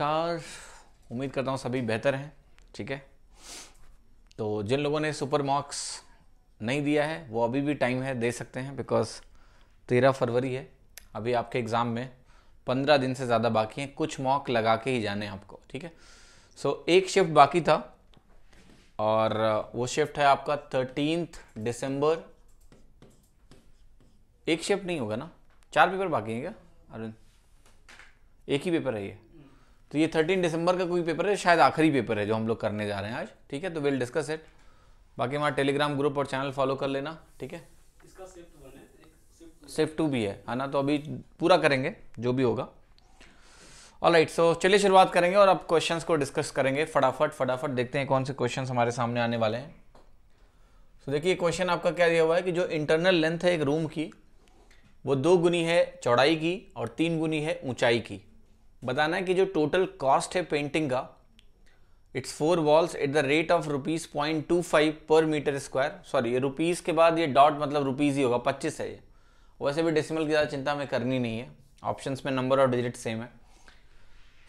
नमस्कार उम्मीद करता हूँ सभी बेहतर हैं ठीक है तो जिन लोगों ने सुपर मार्क्स नहीं दिया है वो अभी भी टाइम है दे सकते हैं बिकॉज तेरह फरवरी है अभी आपके एग्ज़ाम में पंद्रह दिन से ज़्यादा बाकी हैं कुछ मॉक लगा के ही जाने आपको ठीक है सो so, एक शिफ्ट बाकी था और वो शिफ्ट है आपका थर्टीन दिसंबर एक शिफ्ट नहीं होगा ना चार पेपर बाकी हैं क्या अरविंद एक ही पेपर है ये तो ये थर्टीन दिसंबर का कोई पेपर है शायद आखिरी पेपर है जो हम लोग करने जा रहे हैं आज ठीक है तो विल डिस्कस इट बाकी हमारा टेलीग्राम ग्रुप और चैनल फॉलो कर लेना ठीक है सिर्फ टू भी है है ना तो अभी पूरा करेंगे जो भी होगा ऑल राइट सो चलिए शुरुआत करेंगे और अब क्वेश्चंस को डिस्कस करेंगे फटाफट फटाफट देखते हैं कौन से क्वेश्चंस हमारे सामने आने वाले हैं सो so, देखिए क्वेश्चन आपका क्या दिया हुआ है कि जो इंटरनल लेंथ है एक रूम की वो दो गुनी है चौड़ाई की और तीन गुनी है ऊंचाई की बताना है कि जो टोटल कॉस्ट है पेंटिंग का it's four walls at the rate of rupees point two five per metre square sorry ये रुपीज़ के बाद ये डॉट मतलब रुपीज़ ही होगा पच्चीस है ये वैसे भी डेसिमल की ज़्यादा चिंता हमें करनी नहीं है ऑप्शन में नंबर और डिजिट सेम है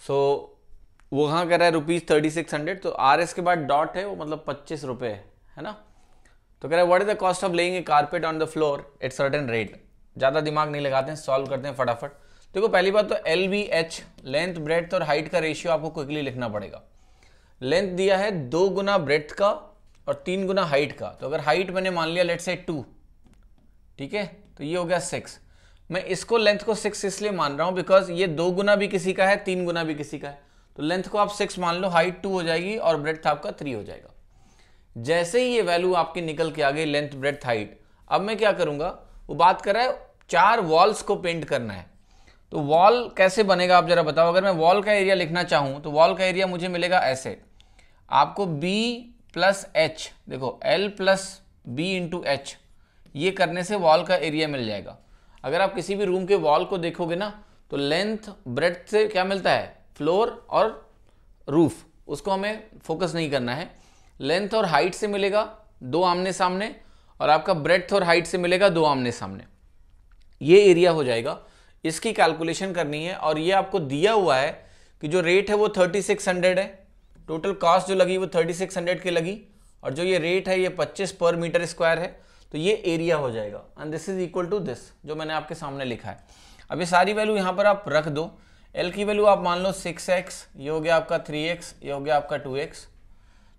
सो so, वो कहाँ कर रहा है रुपीज़ थर्टी सिक्स हंड्रेड तो आर एस के बाद डॉट है वो मतलब पच्चीस रुपये है है ना तो कह रहे हैं what is the cost of laying a carpet on the floor at certain rate ज़्यादा दिमाग नहीं लगाते हैं सॉल्व करते हैं फटाफट देखो पहली बात तो L B H length breadth और हाइट का रेशियो आपको क्विकली लिखना पड़ेगा लेंथ दिया है दो गुना ब्रेथ का और तीन गुना हाइट का तो अगर हाइट मैंने मान लिया लेट से टू ठीक है तो ये हो गया सिक्स मैं इसको लेंथ को सिक्स इसलिए मान रहा हूं बिकॉज ये दो गुना भी किसी का है तीन गुना भी किसी का है तो लेंथ को आप सिक्स मान लो हाइट टू हो जाएगी और ब्रेथ आपका थ्री हो जाएगा जैसे ही ये वैल्यू आपकी निकल के आ गई लेंथ ब्रेथ हाइट अब मैं क्या करूंगा वो बात कर रहा है चार वॉल्स को पेंट करना है तो वॉल कैसे बनेगा आप जरा बताओ अगर मैं वॉल का एरिया लिखना चाहूँ तो वॉल का एरिया मुझे मिलेगा ऐसे आपको b प्लस एच देखो l plus B into H ये करने से वॉल का एरिया मिल जाएगा अगर आप किसी भी रूम के वॉल को देखोगे ना तो लेंथ ब्रेथ से क्या मिलता है फ्लोर और रूफ उसको हमें फोकस नहीं करना है लेंथ और हाइट से मिलेगा दो आमने सामने और आपका ब्रेथ और हाइट से मिलेगा दो आमने सामने ये एरिया हो जाएगा इसकी कैलकुलेशन करनी है और ये आपको दिया हुआ है कि जो रेट है वो थर्टी सिक्स हंड्रेड है टोटल कॉस्ट जो लगी वो थर्टी सिक्स हंड्रेड की लगी और जो ये रेट है ये पच्चीस पर मीटर स्क्वायर है तो ये एरिया हो जाएगा and this is equal to this जो मैंने आपके सामने लिखा है अब ये सारी वैल्यू यहाँ पर आप रख दो एल की वैल्यू आप मान लो सिक्स एक्स ये हो गया आपका थ्री एक्स ये हो गया आपका टू एक्स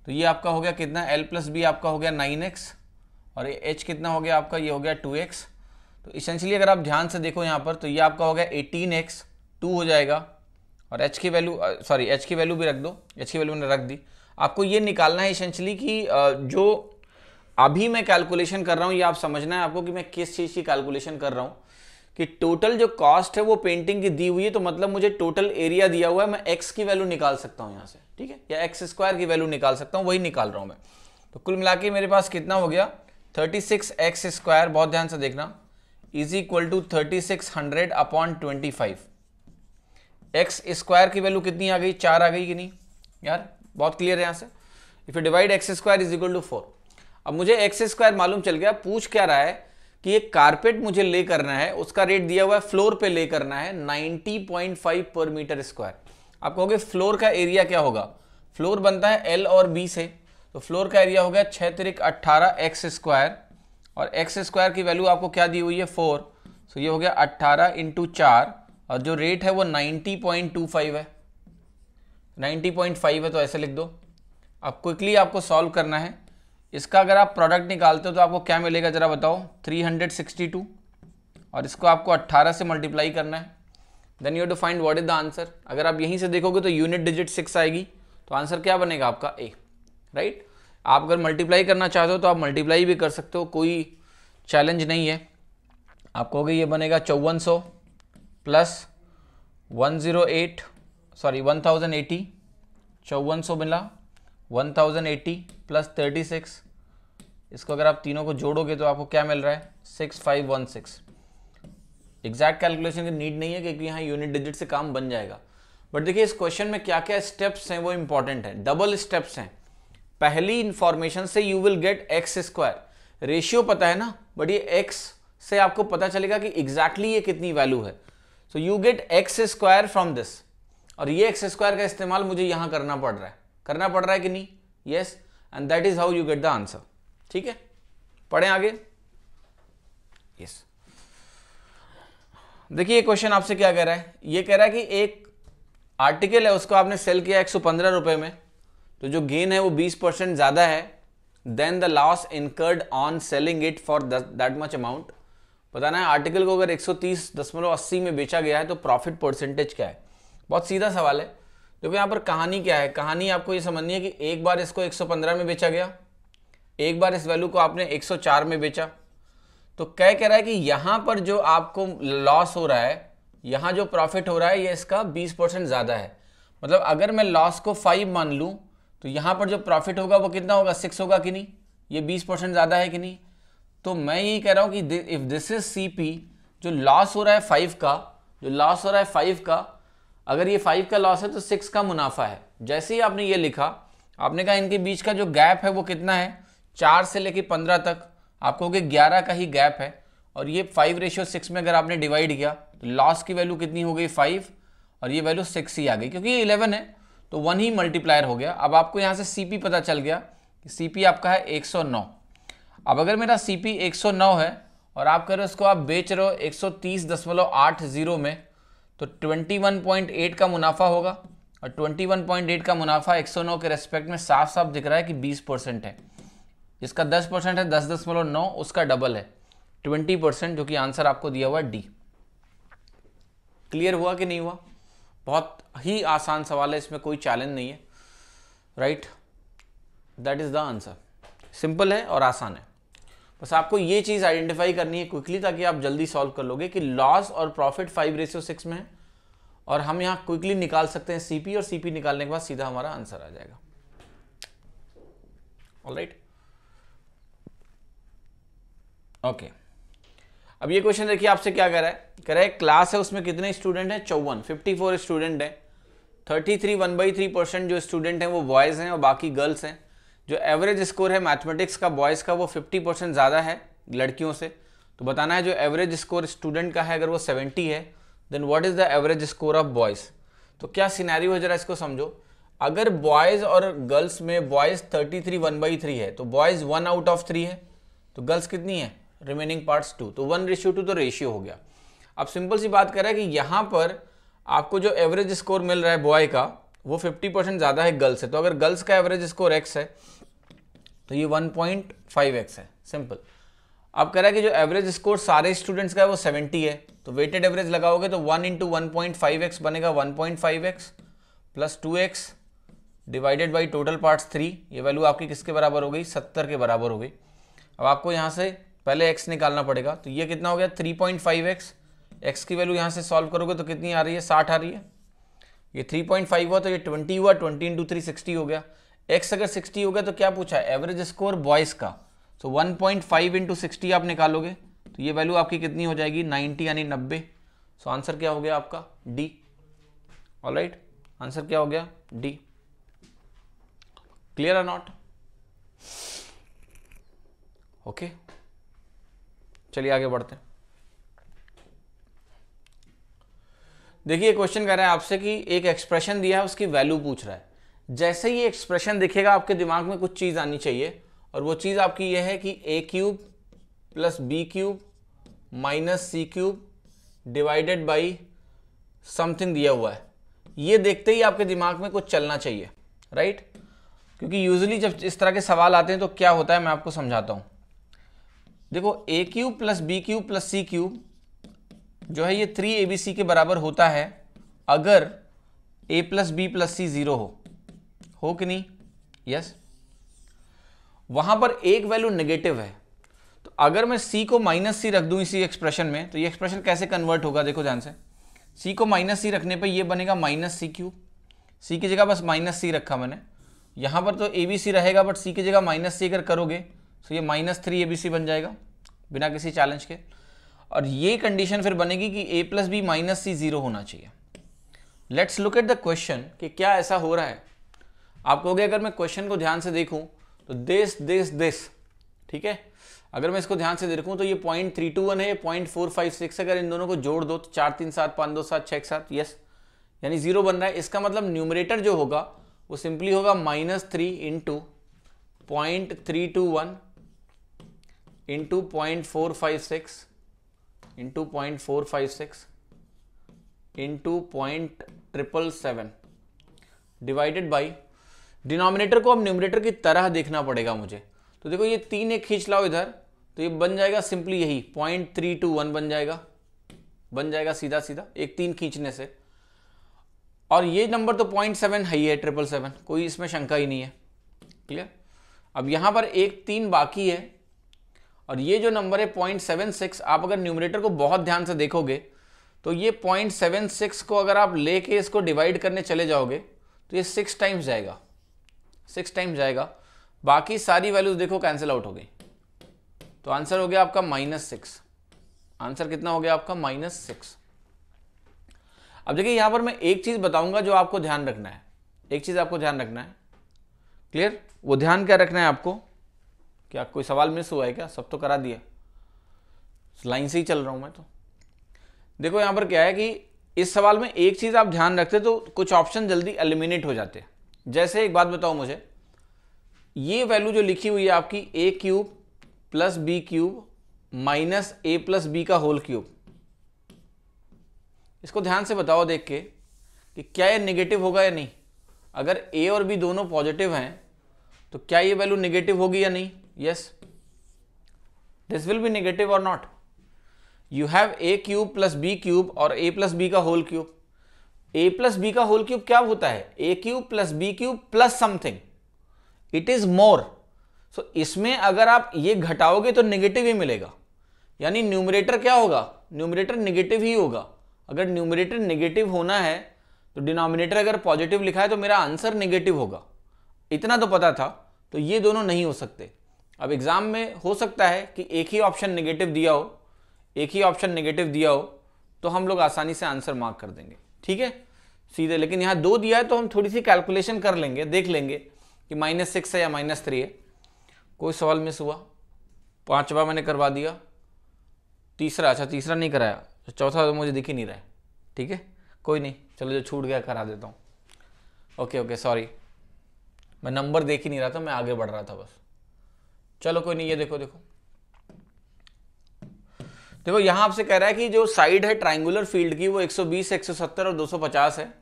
तो ये आपका हो गया कितना एल प्लस बी आपका हो गया नाइन एक्स और ये एच कितना हो गया आपका ये हो गया टू एक्स तो इसेंशली अगर आप ध्यान से देखो यहाँ पर तो ये आपका हो गया एटीन एक्स टू हो जाएगा और एच की वैल्यू सॉरी एच की वैल्यू भी रख दो एच की वैल्यू मैंने रख दी आपको ये निकालना है इसेंशली कि जो अभी मैं कैलकुलेशन कर रहा हूँ ये आप समझना है आपको कि मैं किस चीज़ की कैलकुलेशन कर रहा हूँ कि टोटल जो कॉस्ट है वो पेंटिंग की दी हुई है तो मतलब मुझे टोटल एरिया दिया हुआ है मैं एक्स की वैल्यू निकाल सकता हूँ यहाँ से ठीक है या एक्स स्क्वायर की वैल्यू निकाल सकता हूँ वही निकाल रहा हूँ मैं तो कुल मिला मेरे पास कितना हो गया थर्टी सिक्स एक्स स्क्वायर बहुत ध्यान से देखना is equal to thirty six hundred upon twenty five X square की वैल्यू कितनी आ गई चार आ गई कि नहीं यार बहुत क्लियर है यहाँ से if you divide X square is equal to four अब मुझे एक्स स्क्वायर मालूम चल गया पूछ क्या रहा है कि एक कारपेट मुझे ले करना है उसका रेट दिया हुआ है फ्लोर पे ले करना है 90.5 पर मीटर स्क्वायर आप कहोगे फ्लोर का एरिया क्या होगा फ्लोर बनता है एल और बी से तो फ्लोर का एरिया हो गया छह तिरिक अट्ठारह एक्स स्क्वायर और एक्स स्क्वायर की वैल्यू आपको क्या दी हुई है फोर सो ये हो गया अट्ठारह इंटू चार और जो रेट है वो नाइन्टी पॉइंट टू फाइव है नाइन्टी पॉइंट फाइव है तो ऐसे लिख दो अब क्विकली आपको सॉल्व करना है इसका अगर आप प्रोडक्ट निकालते हो तो आपको क्या मिलेगा ज़रा बताओ थ्री हंड्रेड सिक्सटी टू और इसको आपको अट्ठारह से मल्टीप्लाई करना है then you to find what is the answer अगर आप यहीं से देखोगे तो यूनिट डिजिट सिक्स आएगी तो आंसर क्या बनेगा आपका ए राइट right? आप अगर मल्टीप्लाई करना चाहते हो तो आप मल्टीप्लाई भी कर सकते हो कोई चैलेंज नहीं है आप कहोगे ये बनेगा चौवन सौ plus one zero eight sorry one thousand eighty चौवन सौ मिला one thousand eighty plus thirty six इसको अगर आप तीनों को जोड़ोगे तो आपको क्या मिल रहा है six five one six exact calculation की नीड नहीं है क्योंकि यहाँ यूनिट डिजिट से काम बन जाएगा बट देखिए इस क्वेश्चन में क्या क्या स्टेप्स हैं वो इंपॉर्टेंट है डबल स्टेप्स हैं पहली इंफॉर्मेशन से you will get X square ratio पता है ना बट ये एक्स से आपको पता चलेगा कि एग्जैक्टली exactly ये कितनी वैल्यू है so you get X square from this और ये एक्स स्क्वायर का इस्तेमाल मुझे यहां करना पड़ रहा है करना पड़ रहा है कि नहीं yes and that is how you get the answer ठीक है पढ़ें आगे यस देखिए ये क्वेश्चन आपसे क्या कह रहा है ये कह रहा है कि एक आर्टिकल है उसको आपने सेल किया एक सौ पंद्रह रुपए में तो जो गेन है वो 20 परसेंट ज़्यादा है then the loss incurred on selling it for that much amount बताना है आर्टिकल को अगर अस्सी में बेचा गया है तो प्रॉफिट परसेंटेज क्या है बहुत सीधा सवाल है देखो यहाँ पर कहानी क्या है कहानी आपको ये समझनी है कि एक बार इसको 115 में बेचा गया एक बार इस वैल्यू को आपने 104 में बेचा तो कह कह रहा है कि यहाँ पर जो आपको लॉस हो रहा है यहाँ जो प्रॉफिट हो रहा है ये इसका 20 परसेंट ज़्यादा है मतलब अगर मैं लॉस को 5 मान लूँ तो यहाँ पर जो प्रॉफिट होगा वो कितना होगा सिक्स होगा कि नहीं ये बीस परसेंट ज़्यादा है कि नहीं तो मैं यही कह रहा हूँ कि if this is C P जो लॉस हो रहा है फाइव का जो लॉस हो रहा है फाइव का अगर ये फाइव का लॉस है तो सिक्स का मुनाफा है जैसे ही आपने ये लिखा आपने कहा इनके बीच का जो गैप है वो कितना है चार से लेकर पंद्रह तक आपको कहोगे ग्यारह का ही गैप है और ये फाइव रेशियो सिक्स में अगर आपने डिवाइड किया तो लॉस की वैल्यू कितनी हो गई फाइव और ये वैल्यू सिक्स ही आ गई क्योंकि ये इलेवन है तो वन ही मल्टीप्लायर हो गया अब आपको यहाँ से सी पता चल गया कि सी आपका है एक अब अगर मेरा सी पी है और आप कह रहे हो उसको आप बेच रहे हो एक सौ तीस दशमलव आठ जीरो में तो ट्वेंटी वन पॉइंट एट का मुनाफा होगा और ट्वेंटी वन पॉइंट एट का मुनाफा एक सौ नौ के रेस्पेक्ट में साफ साफ दिख रहा है कि बीस परसेंट है इसका दस परसेंट है दस दशमलव नौ उसका डबल है ट्वेंटी परसेंट जो कि आंसर आपको दिया हुआ है डी क्लियर हुआ कि नहीं हुआ बहुत ही आसान सवाल है इसमें कोई चैलेंज नहीं है right that is the answer simple है और आसान है बस आपको ये चीज़ आइडेंटिफाई करनी है क्विकली ताकि आप जल्दी सॉल्व कर लोगे कि लॉस और प्रॉफिट फाइव रेशियो सिक्स में है और हम यहां क्विकली निकाल सकते हैं सीपी और सीपी निकालने के बाद सीधा हमारा आंसर आ जाएगा ऑल राइट ओके अब ये क्वेश्चन देखिए आपसे क्या कह रहा है कह रहा है क्लास है उसमें कितने स्टूडेंट हैं चौवन फिफ्टी फोर स्टूडेंट हैं thirty three one by three percent जो स्टूडेंट हैं वो बॉयज़ हैं और बाकी गर्ल्स हैं जो एवरेज स्कोर है मैथमेटिक्स का बॉयज़ का वो फिफ्टी परसेंट ज़्यादा है लड़कियों से तो बताना है जो एवरेज स्कोर स्टूडेंट का है अगर वो सेवेंटी है then what is the average score of boys तो क्या सीनारी हो ज़रा इसको समझो अगर बॉयज़ और गर्ल्स में boys thirty three one by three है तो boys one out of three है तो गर्ल्स कितनी है रिमेनिंग पार्ट्स टू तो वन रेशियो टू तो रेशियो हो गया अब सिंपल सी बात करें कि यहाँ पर आपको जो एवरेज स्कोर मिल रहा है बॉय का वो 50 परसेंट ज़्यादा है गर्ल्स से तो अगर गर्ल्स का एवरेज स्कोर एक्स है तो ये 1.5x है सिंपल अब कह रहा है कि जो एवरेज स्कोर सारे स्टूडेंट्स का है वो 70 है तो वेटेड एवरेज लगाओगे तो 1 इंटू वन बनेगा 1.5x point five X plus two X divided by total parts three ये वैल्यू आपकी किसके बराबर हो गई सत्तर के बराबर हो गई अब आपको यहाँ से पहले एक्स निकालना पड़ेगा तो ये कितना हो गया three point five X X की वैल्यू यहाँ से सॉल्व करोगे तो कितनी आ रही है साठ आ रही है ये थ्री पॉइंट फाइव हुआ तो ये ट्वेंटी हुआ ट्वेंटी इंटू थ्री सिक्सटी हो गया एक्स अगर सिक्सटी हो गया तो क्या पूछा एवरेज स्कोर बॉयज़ का so one point five into sixty आप निकालोगे तो ये वैल्यू आपकी कितनी हो जाएगी नाइन्टी यानी नब्बे सो आंसर क्या हो गया आपका डी राइट आंसर क्या हो गया D clear or not okay चलिए आगे बढ़ते हैं देखिए क्वेश्चन कह रहा है आपसे कि एक एक्सप्रेशन दिया है उसकी वैल्यू पूछ रहा है जैसे ही एक्सप्रेशन दिखेगा आपके दिमाग में कुछ चीज़ आनी चाहिए और वो चीज़ आपकी ये है कि A cube plus B cube minus C cube divided by something दिया हुआ है ये देखते ही आपके दिमाग में कुछ चलना चाहिए राइट क्योंकि यूजली जब इस तरह के सवाल आते हैं तो क्या होता है मैं आपको समझाता हूँ देखो A cube plus B cube plus C cube जो है ये थ्री ए बी सी के बराबर होता है अगर A plus B plus C zero हो हो कि नहीं यस वहां पर एक वैल्यू नेगेटिव है तो अगर मैं सी को माइनस सी रख दू इसी एक्सप्रेशन में तो ये एक्सप्रेशन कैसे कन्वर्ट होगा देखो ध्यान से सी को माइनस सी रखने पे ये बनेगा माइनस सी क्यू सी की जगह बस माइनस सी रखा मैंने यहां पर तो ए बी सी रहेगा बट सी की जगह माइनस सी अगर करोगे तो ये minus three A B C बन जाएगा बिना किसी चैलेंज के और ये कंडीशन फिर बनेगी कि A plus B minus C zero होना चाहिए let's look at the question कि क्या ऐसा हो रहा है आप कहोगे अगर मैं क्वेश्चन को ध्यान से देखूं तो दिस दिस दिस ठीक है अगर मैं इसको ध्यान से देखूं तो ये पॉइंट थ्री टू वन है पॉइंट फोर फाइव सिक्स अगर इन दोनों को जोड़ दो तो चार तीन सात पाँच दो सात छः एक सात यस यानी जीरो बन रहा है इसका मतलब न्यूमरेटर जो होगा वो सिंपली होगा minus three into point three two one into point four five six into point four five six into point triple seven divided by denominator को अब न्यूमिनेटर की तरह देखना पड़ेगा मुझे तो देखो ये तीन एक खींच लाओ इधर तो ये बन जाएगा सिंपली यही पॉइंट थ्री टू वन बन जाएगा बन जाएगा सीधा सीधा एक तीन खींचने से और ये नंबर तो पॉइंट सेवन है ही है ट्रिपल सेवन कोई इसमें शंका ही नहीं है क्लियर अब यहाँ पर एक तीन बाकी है और ये जो नंबर है पॉइंट सेवन सिक्स आप अगर न्यूमरेटर को बहुत ध्यान से देखोगे तो ये पॉइंट सेवन सिक्स को अगर आप लेके इसको डिवाइड करने चले जाओगे तो ये सिक्स टाइम्स जाएगा सिक्स टाइम्स जाएगा बाकी सारी वैल्यूज देखो कैंसिल आउट हो गई तो आंसर हो गया आपका माइनस सिक्स आंसर कितना हो गया आपका माइनस सिक्स अब देखिए यहां पर मैं एक चीज बताऊंगा जो आपको ध्यान रखना है एक चीज आपको ध्यान रखना है क्लियर वो ध्यान क्या रखना है आपको क्या कोई सवाल मिस हुआ है क्या सब तो करा दिया लाइन से ही चल रहा हूँ मैं तो देखो यहाँ पर क्या है कि इस सवाल में एक चीज़ आप ध्यान रखते तो कुछ ऑप्शन जल्दी एलिमिनेट हो जाते जैसे एक बात बताओ मुझे ये वैल्यू जो लिखी हुई है आपकी A cube plus B cube minus A plus B का होल क्यूब इसको ध्यान से बताओ देख के कि क्या ये नेगेटिव होगा या नहीं अगर ए और बी दोनों पॉजिटिव हैं तो क्या ये वैल्यू नेगेटिव होगी या नहीं yes this will be negative or not you have a cube plus b cube और a plus b का whole cube A plus B का होल क्यूब क्या होता है A cube plus B cube plus something it is more so इसमें अगर आप ये घटाओगे तो नेगेटिव ही मिलेगा यानी न्यूमरेटर क्या होगा न्यूमरेटर नेगेटिव ही होगा अगर न्यूमरेटर नेगेटिव होना है तो डिनोमिनेटर अगर पॉजिटिव लिखा है तो मेरा आंसर नेगेटिव होगा इतना तो पता था तो ये दोनों नहीं हो सकते अब एग्ज़ाम में हो सकता है कि एक ही ऑप्शन नेगेटिव दिया हो एक ही ऑप्शन नेगेटिव दिया हो तो हम लोग आसानी से आंसर मार्क कर देंगे ठीक है सीधे लेकिन यहाँ दो दिया है तो हम थोड़ी सी कैलकुलेशन कर लेंगे देख लेंगे कि माइनस सिक्स है या माइनस थ्री है कोई सवाल मिस हुआ पांचवा मैंने करवा दिया तीसरा अच्छा तीसरा नहीं कराया तो चौथा तो मुझे दिख ही नहीं रहा है ठीक है कोई नहीं चलो जो छूट गया करा देता हूँ ओके ओके सॉरी मैं नंबर देख ही नहीं रहा था मैं आगे बढ़ रहा था बस चलो कोई नहीं ये देखो देखो देखो यहां आपसे कह रहा है कि जो साइड है ट्राइंगुलर फील्ड की वो 120, 170 और 250 है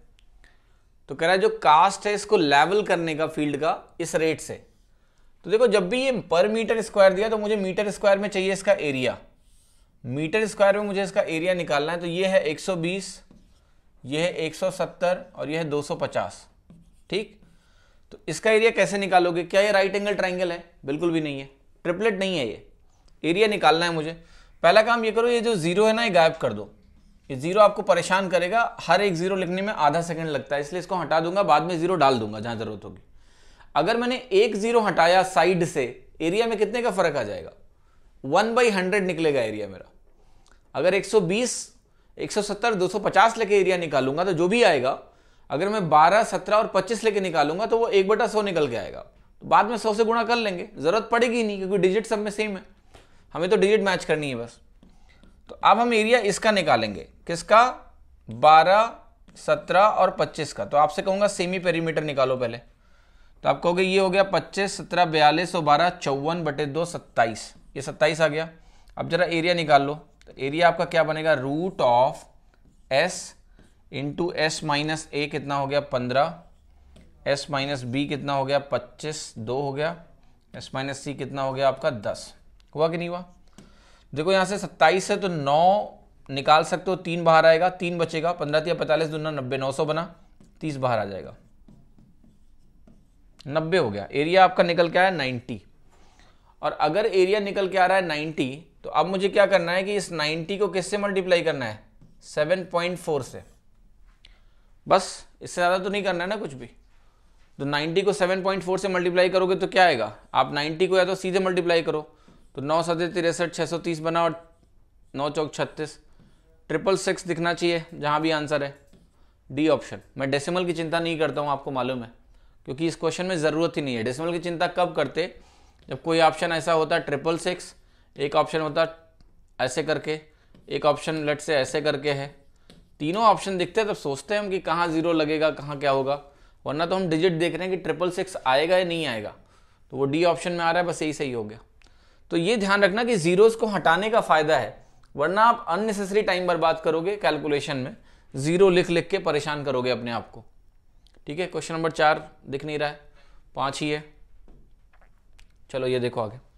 तो कह रहा है जो कास्ट है इसको लेवल करने का फील्ड का इस रेट से तो देखो जब भी ये पर मीटर स्क्वायर दिया तो मुझे मीटर स्क्वायर में चाहिए इसका एरिया मीटर स्क्वायर में मुझे इसका एरिया निकालना है तो ये है 120 ये है 170 और यह है 250 ठीक तो इसका एरिया कैसे निकालोगे क्या ये राइट एंगल ट्राइंगल है बिल्कुल भी नहीं है ट्रिपलेट नहीं है ये एरिया निकालना है मुझे पहला काम ये करो ये जो जीरो है ना ये गायब कर दो ये जीरो आपको परेशान करेगा हर एक जीरो लिखने में आधा सेकंड लगता है इसलिए इसको हटा दूंगा बाद में जीरो डाल दूंगा जहां जरूरत होगी अगर मैंने एक जीरो हटाया साइड से एरिया में कितने का फर्क आ जाएगा वन बाई हंड्रेड निकलेगा एरिया मेरा अगर एक सौ बीस दो सौ पचास लेके एरिया निकालूंगा तो जो भी आएगा अगर मैं 12, 17 और 25 लेके निकालूंगा तो वो एक बटा सौ निकल के आएगा तो बाद में सौ से गुणा कर लेंगे ज़रूरत पड़ेगी नहीं क्योंकि डिजिट सब में सेम है हमें तो डिजिट मैच करनी है बस तो अब हम एरिया इसका निकालेंगे किसका बारह सत्रह और पच्चीस का तो आपसे कहूँगा सेमी पेरीमीटर निकालो पहले तो आप कहोगे ये हो गया पच्चीस सत्रह बयालीस और बारह चौवन बटे दो सत्ताईस ये सत्ताईस आ गया अब जरा एरिया निकाल लो तो एरिया आपका क्या बनेगा root of S into S minus A कितना हो गया पंद्रह एस माइनस बी कितना हो गया पच्चीस दो हो गया एस माइनस सी कितना हो गया आपका दस हुआ कि नहीं हुआ देखो यहाँ से सत्ताईस है तो नौ निकाल सकते हो तीन बाहर आएगा तीन बचेगा पंद्रह या पैंतालीस दोनों नब्बे नौ सौ बना तीस बाहर आ जाएगा नब्बे हो गया एरिया आपका निकल के आया नाइन्टी और अगर एरिया निकल के आ रहा है नाइन्टी तो अब मुझे क्या करना है कि इस नाइन्टी को किससे मल्टीप्लाई करना है सेवन पॉइंट फोर से बस इससे ज़्यादा तो नहीं करना है ना कुछ भी तो 90 को 7.4 से मल्टीप्लाई करोगे तो क्या आएगा आप 90 को या तो सीधे मल्टीप्लाई करो तो नौ सदे तिरसठ छः सौ तीस बना और नौ चौक छत्तीस ट्रिपल सिक्स दिखना चाहिए जहाँ भी आंसर है डी ऑप्शन मैं डेसिमल की चिंता नहीं करता हूँ आपको मालूम है क्योंकि इस क्वेश्चन में ज़रूरत ही नहीं है डेसिमल की चिंता कब करते जब कोई ऑप्शन ऐसा होता है ट्रिपल सिक्स एक ऑप्शन होता ऐसे करके एक ऑप्शन लट से ऐसे करके है तीनों ऑप्शन दिखते हैं तब सोचते हैं हम कि कहाँ जीरो लगेगा कहाँ क्या होगा वरना तो हम डिजिट देख रहे हैं कि ट्रिपल सिक्स आएगा या नहीं आएगा तो वो डी ऑप्शन में आ रहा है बस यही सही हो गया तो ये ध्यान रखना कि जीरोज़ को हटाने का फ़ायदा है वरना आप अननेसेसरी टाइम बर्बाद करोगे कैलकुलेशन में ज़ीरो लिख लिख के परेशान करोगे अपने आप को ठीक है क्वेश्चन नंबर चार दिख नहीं रहा है पाँच ही है चलो ये देखो आगे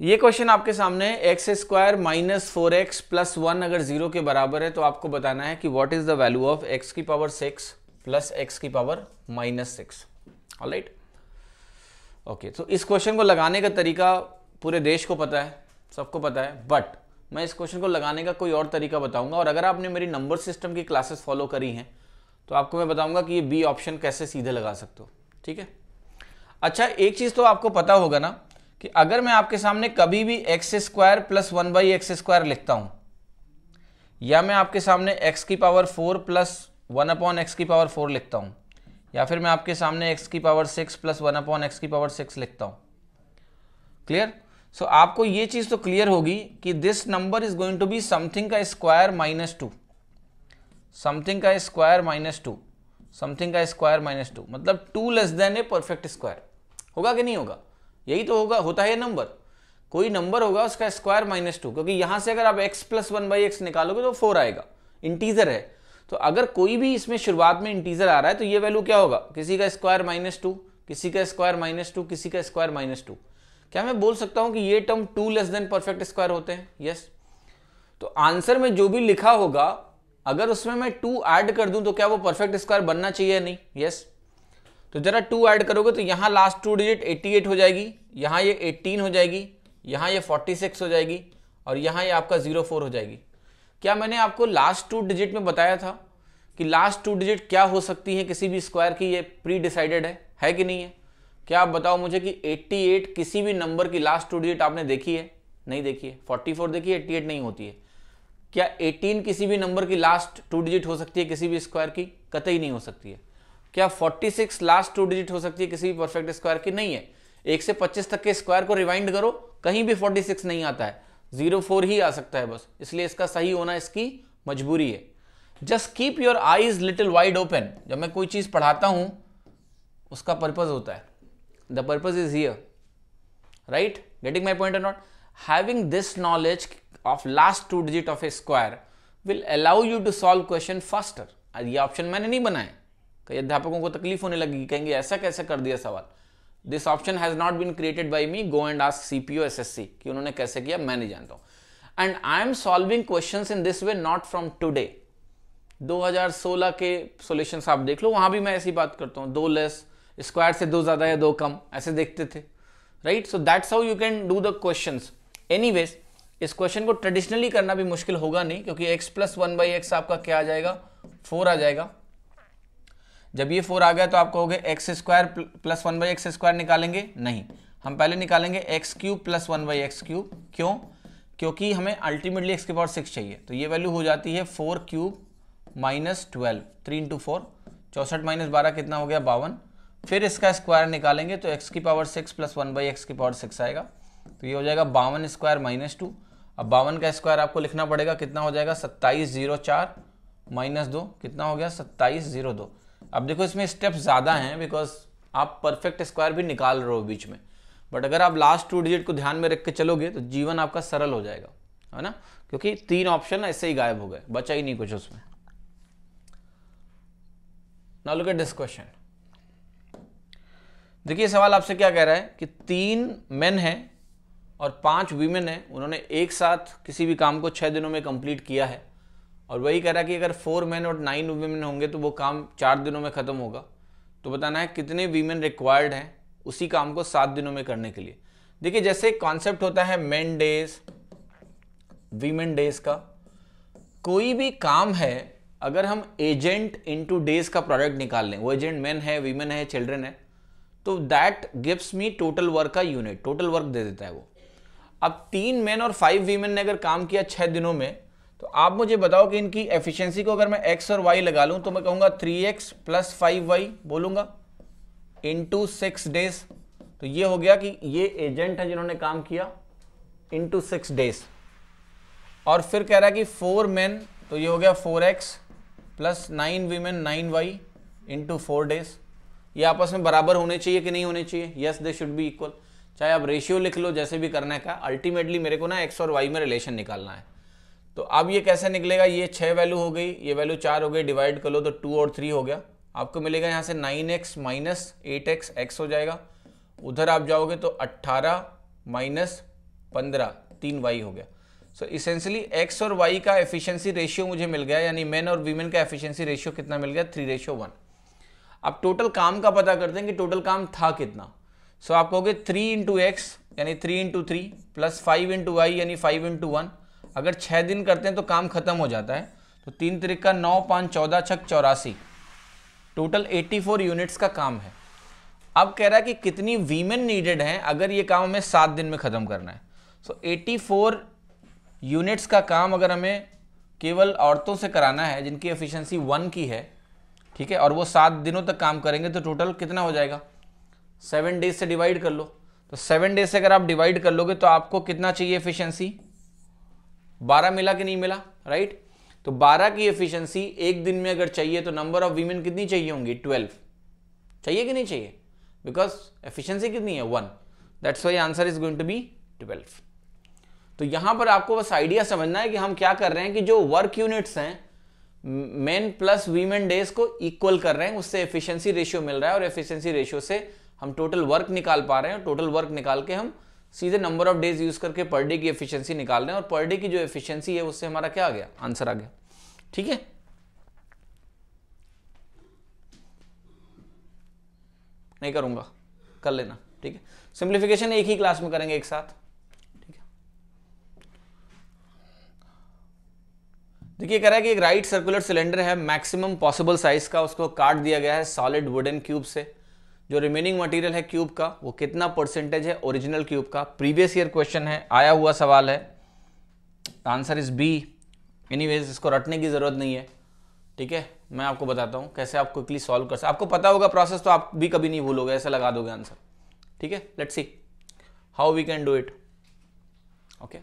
ये क्वेश्चन आपके सामने X square minus four X plus one अगर जीरो के बराबर है तो आपको बताना है कि what is the value of X की पावर सिक्स प्लस एक्स की power minus six right okay तो इस क्वेश्चन को लगाने का तरीका पूरे देश को पता है सबको पता है बट मैं इस क्वेश्चन को लगाने का कोई और तरीका बताऊंगा और अगर आपने मेरी नंबर सिस्टम की क्लासेस फॉलो करी हैं तो आपको मैं बताऊंगा कि ये बी ऑप्शन कैसे सीधे लगा सकते हो ठीक है अच्छा एक चीज़ तो आपको पता होगा ना कि अगर मैं आपके सामने कभी भी X square plus one by X square लिखता हूँ या मैं आपके सामने एक्स की power four plus one upon X की पावर फोर लिखता हूँ या फिर मैं आपके सामने एक्स की power six plus one upon X की पावर सिक्स लिखता हूँ क्लियर सो आपको ये चीज़ तो क्लियर होगी कि this number is going to be something का स्क्वायर माइनस टू समथिंग का स्क्वायर माइनस टू समथिंग का स्क्वायर माइनस टू मतलब two less than a perfect square होगा कि नहीं होगा यही तो होगा होता है नंबर कोई नंबर होगा उसका स्क्वायर माइनस टू क्योंकि यहां से अगर आप X plus one by X निकालोगे तो फोर आएगा इंटीजर है तो अगर कोई भी इसमें शुरुआत में इंटीजर आ रहा है तो ये वैल्यू क्या होगा किसी का स्क्वायर माइनस टू किसी का स्क्वायर माइनस टू किसी का स्क्वायर माइनस टू क्या मैं बोल सकता हूं कि ये term two less than perfect square होते हैं यस yes. तो आंसर में जो भी लिखा होगा अगर उसमें मैं टू ऐड कर दूं तो क्या वो परफेक्ट स्क्वायर बनना चाहिए नहीं यस yes. तो जरा टू ऐड करोगे तो यहाँ last two digit eighty eight हो जाएगी यहाँ ये एट्टीन हो जाएगी यहाँ ये फोर्टी सिक्स हो जाएगी और यहाँ ये आपका ज़ीरो फोर हो जाएगी क्या मैंने आपको लास्ट टू डिजिट में बताया था कि लास्ट टू डिजिट क्या हो सकती है किसी भी स्क्वायर की ये प्री डिसाइडेड है है कि नहीं है क्या आप बताओ मुझे कि एट किसी भी नंबर की लास्ट टू डिजिट आपने देखी है नहीं देखी है फोर देखी है एट नहीं होती है क्या 18 किसी भी नंबर की लास्ट टू डिजिट हो सकती है किसी भी स्क्वायर की कतई नहीं हो सकती है क्या 46 लास्ट टू डिजिट हो सकती है किसी भी परफेक्ट स्क्वायर की नहीं है एक से 25 तक के स्क्वायर को रिवाइंड करो कहीं भी 46 नहीं आता है जीरो फोर ही आ सकता है बस इसलिए इसका सही होना इसकी मजबूरी है just keep your eyes little wide open जब मैं कोई चीज़ पढ़ाता हूं उसका पर्पज होता है the purpose is here right getting my point not having this knowledge of last two digit of a square will allow you to solve question faster ये option मैंने नहीं बनाया कई अध्यापकों को तकलीफ होने लगी कहेंगे ऐसा कैसे कर दिया सवाल this option has not been created by me go and ask C P O S S C कि उन्होंने कैसे किया मैं नहीं जानता हूँ and I am solving question in this way not from today 2016 के सोल्यूशन आप देख लो वहां भी मैं ऐसी बात करता हूँ दो लेस स्क्वायर से दो ज्यादा या दो कम ऐसे देखते थे right so that's how you can do the question any इस क्वेश्चन को ट्रेडिशनली करना भी मुश्किल होगा नहीं क्योंकि X plus one by X आपका क्या आ जाएगा फोर आ जाएगा जब ये फोर आ गया तो आप कहोगे X square plus one by X square निकालेंगे नहीं हम पहले निकालेंगे X cube plus one by x cube क्यों क्योंकि हमें अल्टीमेटली एक्स के पावर सिक्स चाहिए तो ये वैल्यू हो जाती है four cube minus twelve three into four चौसठ माइनस बारह कितना हो गया बावन फिर इसका स्क्वायर निकालेंगे तो एक्स की power six plus one by X की पावर सिक्स आएगा तो ये हो जाएगा बावन स्क्वायर माइनस टू अब बावन का स्क्वायर आपको लिखना पड़ेगा कितना हो जाएगा सत्ताईस जीरो चार माइनस दो कितना हो गया सत्ताईस जीरो दो अब देखो इसमें स्टेप ज़्यादा हैं बिकॉज आप परफेक्ट स्क्वायर भी निकाल रहे हो बीच में बट अगर आप लास्ट टू डिजिट को ध्यान में रख के चलोगे तो जीवन आपका सरल हो जाएगा है ना क्योंकि तीन ऑप्शन ऐसे ही गायब हो गए बचा ही नहीं कुछ उसमें now look at this question देखिए सवाल आपसे क्या कह रहा है कि तीन मेन हैं और पांच वीमेन हैं उन्होंने एक साथ किसी भी काम को छह दिनों में कंप्लीट किया है और वही कह रहा कि अगर फोर मैन और नाइन वीमेन होंगे तो वो काम चार दिनों में ख़त्म होगा तो बताना है कितने वीमेन रिक्वायर्ड हैं उसी काम को सात दिनों में करने के लिए देखिए जैसे कॉन्सेप्ट होता है मेन डेज वीमेन डेज का कोई भी काम है अगर हम एजेंट इनटू डेज का प्रोडक्ट निकाल लें वो एजेंट मेन है वीमेन है चिल्ड्रेन है तो that gives me total work का यूनिट टोटल वर्क दे देता है वो अब तीन मेन और फाइव वीमेन ने अगर काम किया छः दिनों में तो आप मुझे बताओ कि इनकी एफिशिएंसी को अगर मैं एक्स और वाई लगा लूँ तो मैं कहूँगा three X plus five Y बोलूँगा इंटू सिक्स डेज तो ये हो गया कि ये एजेंट है जिन्होंने काम किया इंटू सिक्स डेज और फिर कह रहा है कि फोर मैन तो ये हो गया four X plus nine women nine Y into four days ये आपस में बराबर होने चाहिए कि नहीं होने चाहिए yes they should be equal चाहे आप रेशियो लिख लो जैसे भी करने का अल्टीमेटली मेरे को ना एक्स और वाई में रिलेशन निकालना है तो अब ये कैसे निकलेगा ये छः वैल्यू हो गई ये वैल्यू चार हो गई डिवाइड कर लो तो टू और थ्री हो गया आपको मिलेगा यहाँ से nine X minus eight X X हो जाएगा उधर आप जाओगे तो अट्ठारह माइनस पंद्रह तीन वाई हो गया सो इसेंशली एक्स और वाई का एफिशिएंसी रेशियो मुझे मिल गया यानी मेन और वीमेन का एफिशिएंसी रेशियो कितना मिल गया थ्री रेशियो वन अब टोटल काम का पता करते हैं कि टोटल काम था कितना सो so, आप कहोगे थ्री इंटू एक्स यानी three into three plus five into Y यानी फाइव इंटू वन अगर छः दिन करते हैं तो काम खत्म हो जाता है तो तीन तरीक का नौ पाँच चौदह छक चौरासी टोटल 84 यूनिट्स का काम है अब कह रहा है कि कितनी वीमेन नीडेड हैं अगर ये काम हमें सात दिन में ख़त्म करना है सो so, 84 यूनिट्स का काम अगर हमें केवल औरतों से कराना है जिनकी एफिशिएंसी वन की है ठीक है और वो सात दिनों तक काम करेंगे तो टोटल कितना हो जाएगा सेवन डेज से डिवाइड कर लो तो सेवन डेज से अगर आप डिवाइड कर लोगे तो आपको कितना चाहिए एफिशेंसी बारह मिला कि नहीं मिला राइट तो बारह की एफिशिएंसी एक दिन में अगर चाहिए तो नंबर ऑफ वीमेन कितनी चाहिए होंगी ट्वेल्व चाहिए कि नहीं चाहिए बिकॉज एफिशिएंसी कितनी है one that's why answer is going to be twelve तो यहां पर आपको बस आइडिया समझना है कि हम क्या कर रहे हैं कि जो वर्क यूनिट्स हैं मेन प्लस वीमेन डेज को इक्वल कर रहे हैं उससे एफिशिएंसी रेशियो मिल रहा है और एफिशिएंसी रेशियो से हम टोटल वर्क निकाल पा रहे हैं टोटल वर्क निकाल के हम सीधे नंबर ऑफ डेज यूज करके पर डे की एफिशिएंसी निकाल रहे हैं और पर डे की जो एफिशिएंसी है उससे हमारा क्या आ गया आंसर आ गया ठीक है नहीं करूंगा कर लेना ठीक है सिंप्लीफिकेशन एक ही क्लास में करेंगे एक साथ ठीक है देखिए कह रहा है कि एक राइट सर्कुलर सिलेंडर है मैक्सिमम पॉसिबल साइज का उसको काट दिया गया है सॉलिड वुडन क्यूब से जो रिमेनिंग मटेरियल है क्यूब का वो कितना परसेंटेज है ओरिजिनल क्यूब का प्रीवियस ईयर क्वेश्चन है आया हुआ सवाल है आंसर इज बी एनीवेज इसको रटने की ज़रूरत नहीं है ठीक है मैं आपको बताता हूँ कैसे आप क्विकली सॉल्व कर सकते आपको पता होगा प्रोसेस तो आप भी कभी नहीं भूलोगे ऐसे लगा दोगे आंसर ठीक है let's see how we can do it okay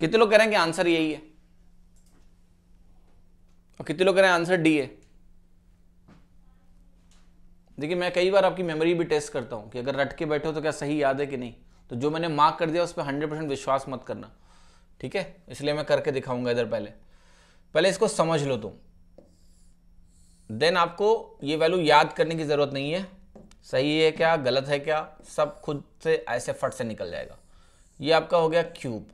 कितने लोग कह रहे हैं कि आंसर यही है और कितने लोग कह रहे हैं आंसर डी है देखिए मैं कई बार आपकी मेमोरी भी टेस्ट करता हूँ कि अगर रट के बैठे हो तो क्या सही याद है कि नहीं तो जो मैंने मार्क कर दिया उस पर हंड्रेड परसेंट विश्वास मत करना ठीक है इसलिए मैं करके दिखाऊंगा इधर पहले पहले इसको समझ लो तुम देन आपको ये वैल्यू याद करने की ज़रूरत नहीं है सही है क्या गलत है क्या सब खुद से ऐसे फट से निकल जाएगा ये आपका हो गया क्यूब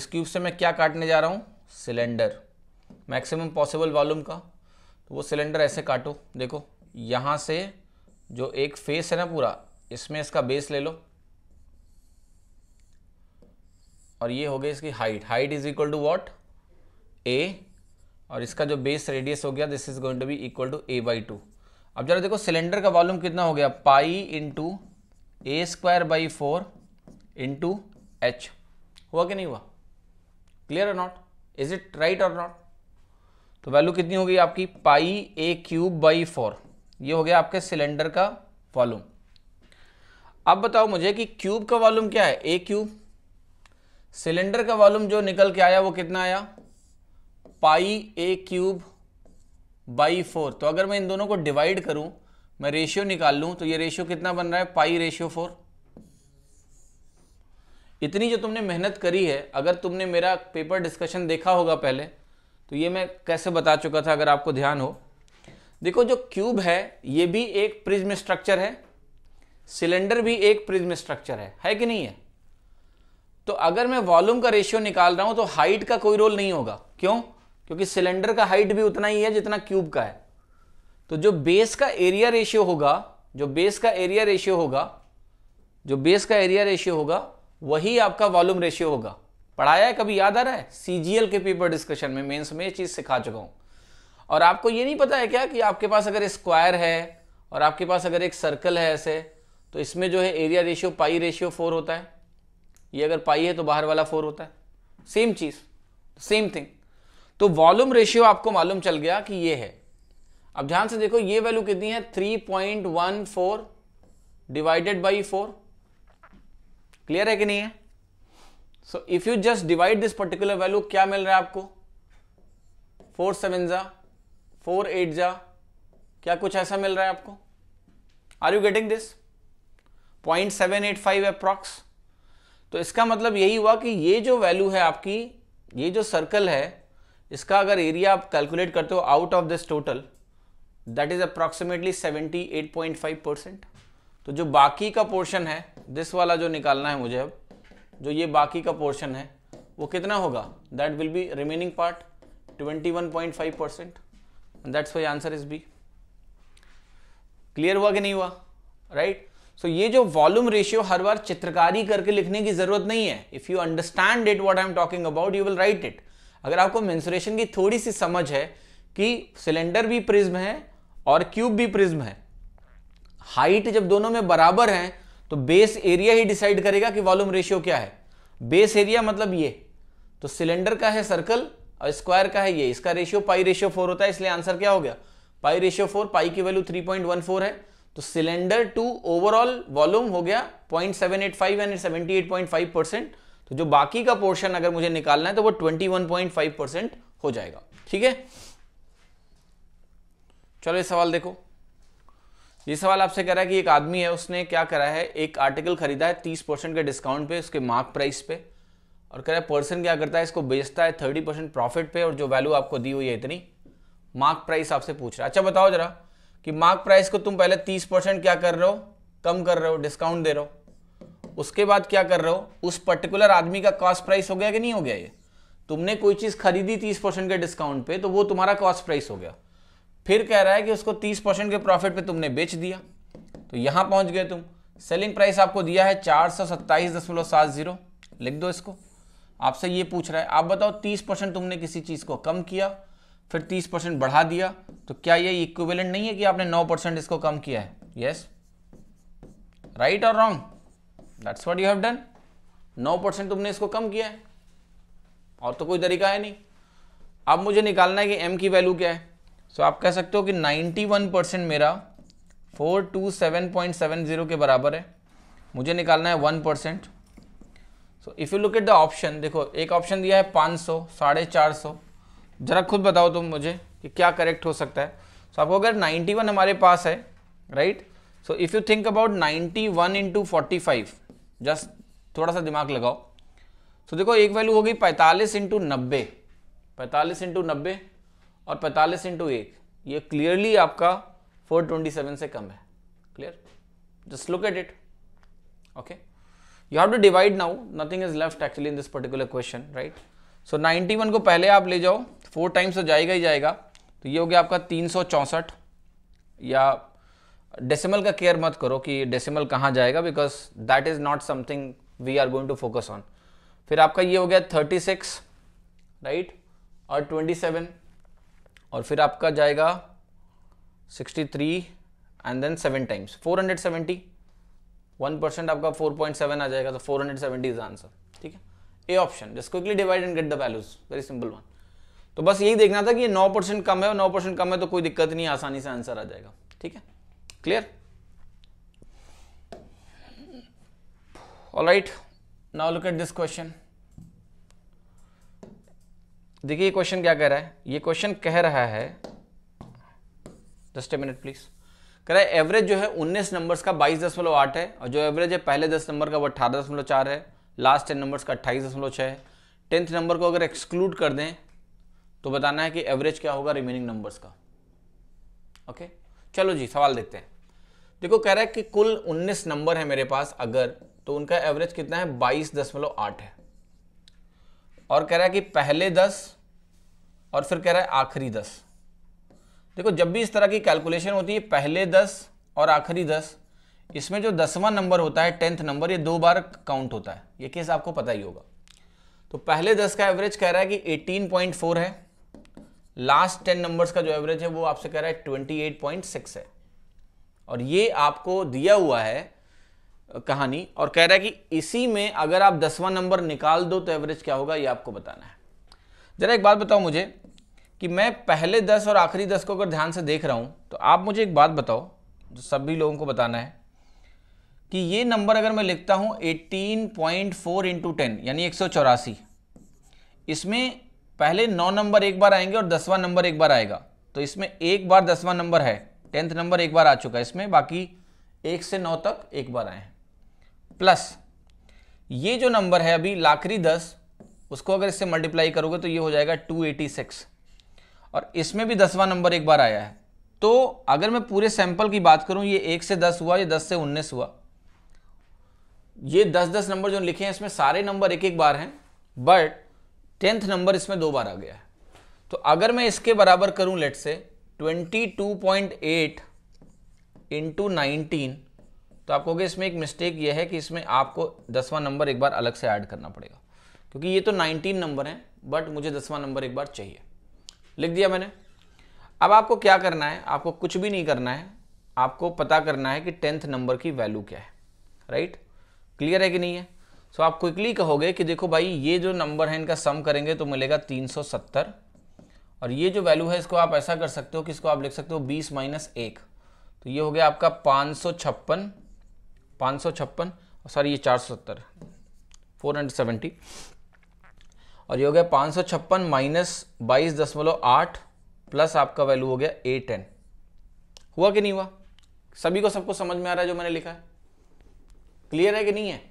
इस क्यूब से मैं क्या काटने जा रहा हूँ सिलेंडर मैक्सिमम पॉसिबल वॉल्यूम का तो वो सिलेंडर ऐसे काटो देखो यहाँ से जो एक फेस है ना पूरा इसमें इसका बेस ले लो और ये हो गया इसकी height height is equal to what A और इसका जो बेस रेडियस हो गया this is going to be equal to A by two अब जरा देखो सिलेंडर का वॉल्यूम कितना हो गया pi into A square by four into H हुआ कि नहीं हुआ क्लियर और नॉट इज इट राइट और नॉट तो वैल्यू कितनी होगी आपकी pi A cube by four ये हो गया आपके सिलेंडर का वॉल्यूम अब बताओ मुझे कि क्यूब का वॉल्यूम क्या है ए क्यूब सिलेंडर का वॉल्यूम जो निकल के आया वो कितना आया pi A cube by four तो अगर मैं इन दोनों को डिवाइड करूं मैं रेशियो निकाल लूं तो ये रेशियो कितना बन रहा है पाई रेशियो फोर इतनी जो तुमने मेहनत करी है अगर तुमने मेरा पेपर डिस्कशन देखा होगा पहले तो ये मैं कैसे बता चुका था अगर आपको ध्यान हो देखो जो क्यूब है ये भी एक प्रिज्म स्ट्रक्चर है सिलेंडर भी एक प्रिज्म स्ट्रक्चर है है कि नहीं है तो अगर मैं वॉल्यूम का रेशियो निकाल रहा हूं तो हाइट का कोई रोल नहीं होगा क्यों क्योंकि सिलेंडर का हाइट भी उतना ही है जितना क्यूब का है तो जो बेस का एरिया रेशियो होगा जो बेस का एरिया रेशियो होगा जो बेस का एरिया रेशियो होगा वही आपका वॉल्यूम रेशियो होगा पढ़ाया है कभी याद आ रहा है सीजीएल के पेपर डिस्कशन में मेंस में ये चीज सिखा चुका हूं और आपको ये नहीं पता है क्या कि आपके पास अगर स्क्वायर है और आपके पास अगर एक सर्कल है ऐसे तो इसमें जो है area ratio pi ratio four होता है ये अगर पाई है तो बाहर वाला फोर होता है सेम चीज़ सेम थिंग तो वॉल्यूम रेशियो आपको मालूम चल गया कि ये है अब ध्यान से देखो ये वैल्यू कितनी है 3.14 डिवाइडेड बाई फोर क्लियर है कि नहीं है so if you just divide this particular value क्या मिल रहा है आपको फोर सेवन जा फोर एट जा क्या कुछ ऐसा मिल रहा है आपको are you getting this point seven eight five approx तो इसका मतलब यही हुआ कि ये जो वैल्यू है आपकी ये जो सर्कल है इसका अगर एरिया आप कैलकुलेट करते हो out of this total that is approximately seventy eight point five percent तो जो बाकी का पोर्शन है दिस वाला जो निकालना है मुझे अब जो ये बाकी का पोर्शन है वो कितना होगा that will be remaining part twenty one point five percent that's why answer is B clear हुआ कि नहीं हुआ राइट right? सो so, ये जो वॉल्यूम रेशियो हर बार चित्रकारी करके लिखने की जरूरत नहीं है if you understand it what I am talking about you will write it अगर आपको मेंसुरेशन की थोड़ी सी समझ है कि सिलेंडर भी प्रिज्म है और क्यूब भी प्रिज्म है हाइट जब दोनों में बराबर है तो बेस एरिया ही डिसाइड करेगा कि वॉल्यूम रेशियो क्या है बेस एरिया मतलब ये तो सिलेंडर का है सर्कल और स्क्वायर का है ये इसका रेशियो पाई रेशियो फोर होता है इसलिए आंसर क्या हो गया पाई रेशियो फोर पाई की value three point one four है तो सिलेंडर टू ओवरऑल वॉल्यूम हो गया point seven eight five and seventy eight point five percent तो जो बाकी का पोर्शन अगर मुझे निकालना है तो वो twenty one point five percent हो जाएगा ठीक है चलो ये सवाल देखो ये सवाल आपसे कह रहा है कि एक आदमी है उसने क्या करा है एक आर्टिकल खरीदा है तीस परसेंट के डिस्काउंट पे उसके मार्क प्राइस पे और कह रहा है पर्सन क्या करता है इसको बेचता है थर्टी परसेंट प्रॉफिट पे और जो वैल्यू आपको दी हुई है इतनी मार्क प्राइस आपसे पूछ रहा है अच्छा बताओ जरा कि मार्क प्राइस को तुम पहले तीस परसेंट क्या कर रहे हो कम कर रहे हो डिस्काउंट दे रहे हो उसके बाद क्या कर रहे हो उस पर्टिकुलर आदमी का कॉस्ट प्राइस हो गया कि नहीं हो गया ये तुमने कोई चीज़ खरीदी तीस परसेंट के डिस्काउंट पे तो वो तुम्हारा कॉस्ट प्राइस हो गया फिर कह रहा है कि उसको तीस परसेंट के प्रॉफिट पे तुमने बेच दिया तो यहाँ पहुँच गए तुम सेलिंग प्राइस आपको दिया है चार सौ सत्ताईस दशमलव सात जीरो लिख दो इसको आपसे ये पूछ रहा है आप बताओ तीस परसेंट तुमने किसी चीज़ को कम किया फिर तीस परसेंट बढ़ा दिया तो क्या ये इक्विवेलेंट नहीं है कि आपने नौ परसेंट इसको कम किया है यस राइट और wrong that's what you have done नौ परसेंट तुमने इसको कम किया है और तो कोई तरीका है नहीं अब मुझे निकालना है कि एम की वैल्यू क्या है सो so, आप कह सकते हो कि नाइन्टी वन परसेंट मेरा four two seven point seven zero के बराबर है मुझे निकालना है one percent so if you look at the option देखो एक ऑप्शन दिया है पाँच सौ साढ़े चार सौ ज़रा खुद बताओ तुम मुझे कि क्या करेक्ट हो सकता है सो so, आपको अगर नाइन्टी वन हमारे पास है right so if you think about ninety one into forty five just थोड़ा सा दिमाग लगाओ सो so, देखो एक वैल्यू होगी पैंतालीस इंटू नब्बे पैंतालीस इंटू नब्बे और पैंतालीस इंटू एक ये क्लियरली आपका फोर ट्वेंटी सेवन से कम है clear just look at it okay you have to divide now nothing is left actually in this particular question right so 91 को पहले आप ले जाओ फोर टाइम्स तो जाएगा ही जाएगा तो ये हो गया आपका तीन या डेसिमल का केयर मत करो कि डेसिमल कहाँ जाएगा because that is not something we are going to focus on फिर आपका ये हो गया 36 राइट और 27 और फिर आपका जाएगा 63 and then seven times 470 one percent आपका फोर पॉइंट सेवन आ जाएगा तो four hundred seventy is answer ठीक है A option just quickly divide and get the values very simple one तो बस यही देखना था कि नौ परसेंट कम है और नौ परसेंट कम है तो कोई दिक्कत नहीं आसानी से आंसर आ जाएगा ठीक है clear all right now look at this question देखिए ये क्वेश्चन क्या कह रहा है ये क्वेश्चन कह रहा है जस्ट ए मिनट प्लीज़ कह रहा है एवरेज जो है 19 नंबर्स का 22.8 है और जो एवरेज है पहले 10 नंबर का वो चार है लास्ट टेन नंबर्स का 28.6 है टेंथ नंबर को अगर एक्सक्लूड कर दें तो बताना है कि एवरेज क्या होगा रिमेनिंग नंबर्स का ओके चलो जी सवाल देखते हैं देखो कह रहा है कि कुल 19 नंबर है मेरे पास अगर तो उनका एवरेज कितना है 22.8 है और कह रहा है कि पहले 10 और फिर कह रहा है आखिरी दस देखो जब भी इस तरह की कैलकुलेशन होती है पहले दस और आखिरी दस इसमें जो दसवां नंबर होता है टेंथ नंबर ये दो बार काउंट होता है ये केस आपको पता ही होगा तो पहले दस का एवरेज कह रहा है कि 18.4 है लास्ट टेन नंबर्स का जो एवरेज है वो आपसे कह रहा है 28.6 है और ये आपको दिया हुआ है कहानी और कह रहा है कि इसी में अगर आप दसवां नंबर निकाल दो तो एवरेज क्या होगा ये आपको बताना है जरा एक बात बताओ मुझे कि मैं पहले दस और आखिरी दस को अगर ध्यान से देख रहा हूँ तो आप मुझे एक बात बताओ जो सभी लोगों को बताना है कि ये नंबर अगर मैं लिखता हूँ 18.4 पॉइंट फोर इंटू टेन यानी एक सौ चौरासी इसमें पहले नौ नंबर एक बार आएंगे और दसवां नंबर एक बार आएगा तो इसमें एक बार दसवां नंबर है टेंथ नंबर एक बार आ चुका है इसमें बाकी एक से नौ तक एक बार आए हैं प्लस ये जो नंबर है अभी लाखरी दस उसको अगर इससे मल्टीप्लाई करोगे तो ये हो जाएगा टू एटी सिक्स और इसमें भी दसवां नंबर एक बार आया है तो अगर मैं पूरे सैंपल की बात करूं ये एक से दस हुआ ये दस से उन्नीस हुआ ये दस दस नंबर जो लिखे हैं इसमें सारे नंबर एक एक बार हैं बट टेंथ नंबर इसमें दो बार आ गया है तो अगर मैं इसके बराबर करूं लेट से 22.8 इंटू नाइनटीन तो आप कहोगे इसमें एक मिस्टेक यह है कि इसमें आपको दसवां नंबर एक बार अलग से ऐड करना पड़ेगा क्योंकि ये तो 19 नंबर हैं बट मुझे दसवां नंबर एक बार चाहिए लिख दिया मैंने अब आपको क्या करना है आपको कुछ भी नहीं करना है आपको पता करना है कि टेंथ नंबर की वैल्यू क्या है राइट क्लियर है कि नहीं है सो so, आप क्विकली कहोगे कि देखो भाई ये जो नंबर है इनका सम करेंगे तो मिलेगा 370 और ये जो वैल्यू है इसको आप ऐसा कर सकते हो कि इसको आप लिख सकते हो 20 माइनस एक तो ये हो गया आपका पाँच सौ छप्पन सौ छप्पन सॉरी ये चार सौ सत्तर फोर हंड्रेड सेवेंटी और ये हो गया पाँच सौ छप्पन माइनस बाईस दशमलव आठ प्लस आपका वैल्यू हो गया ए टेन हुआ कि नहीं हुआ सभी को सबको समझ में आ रहा है जो मैंने लिखा है क्लियर है कि नहीं है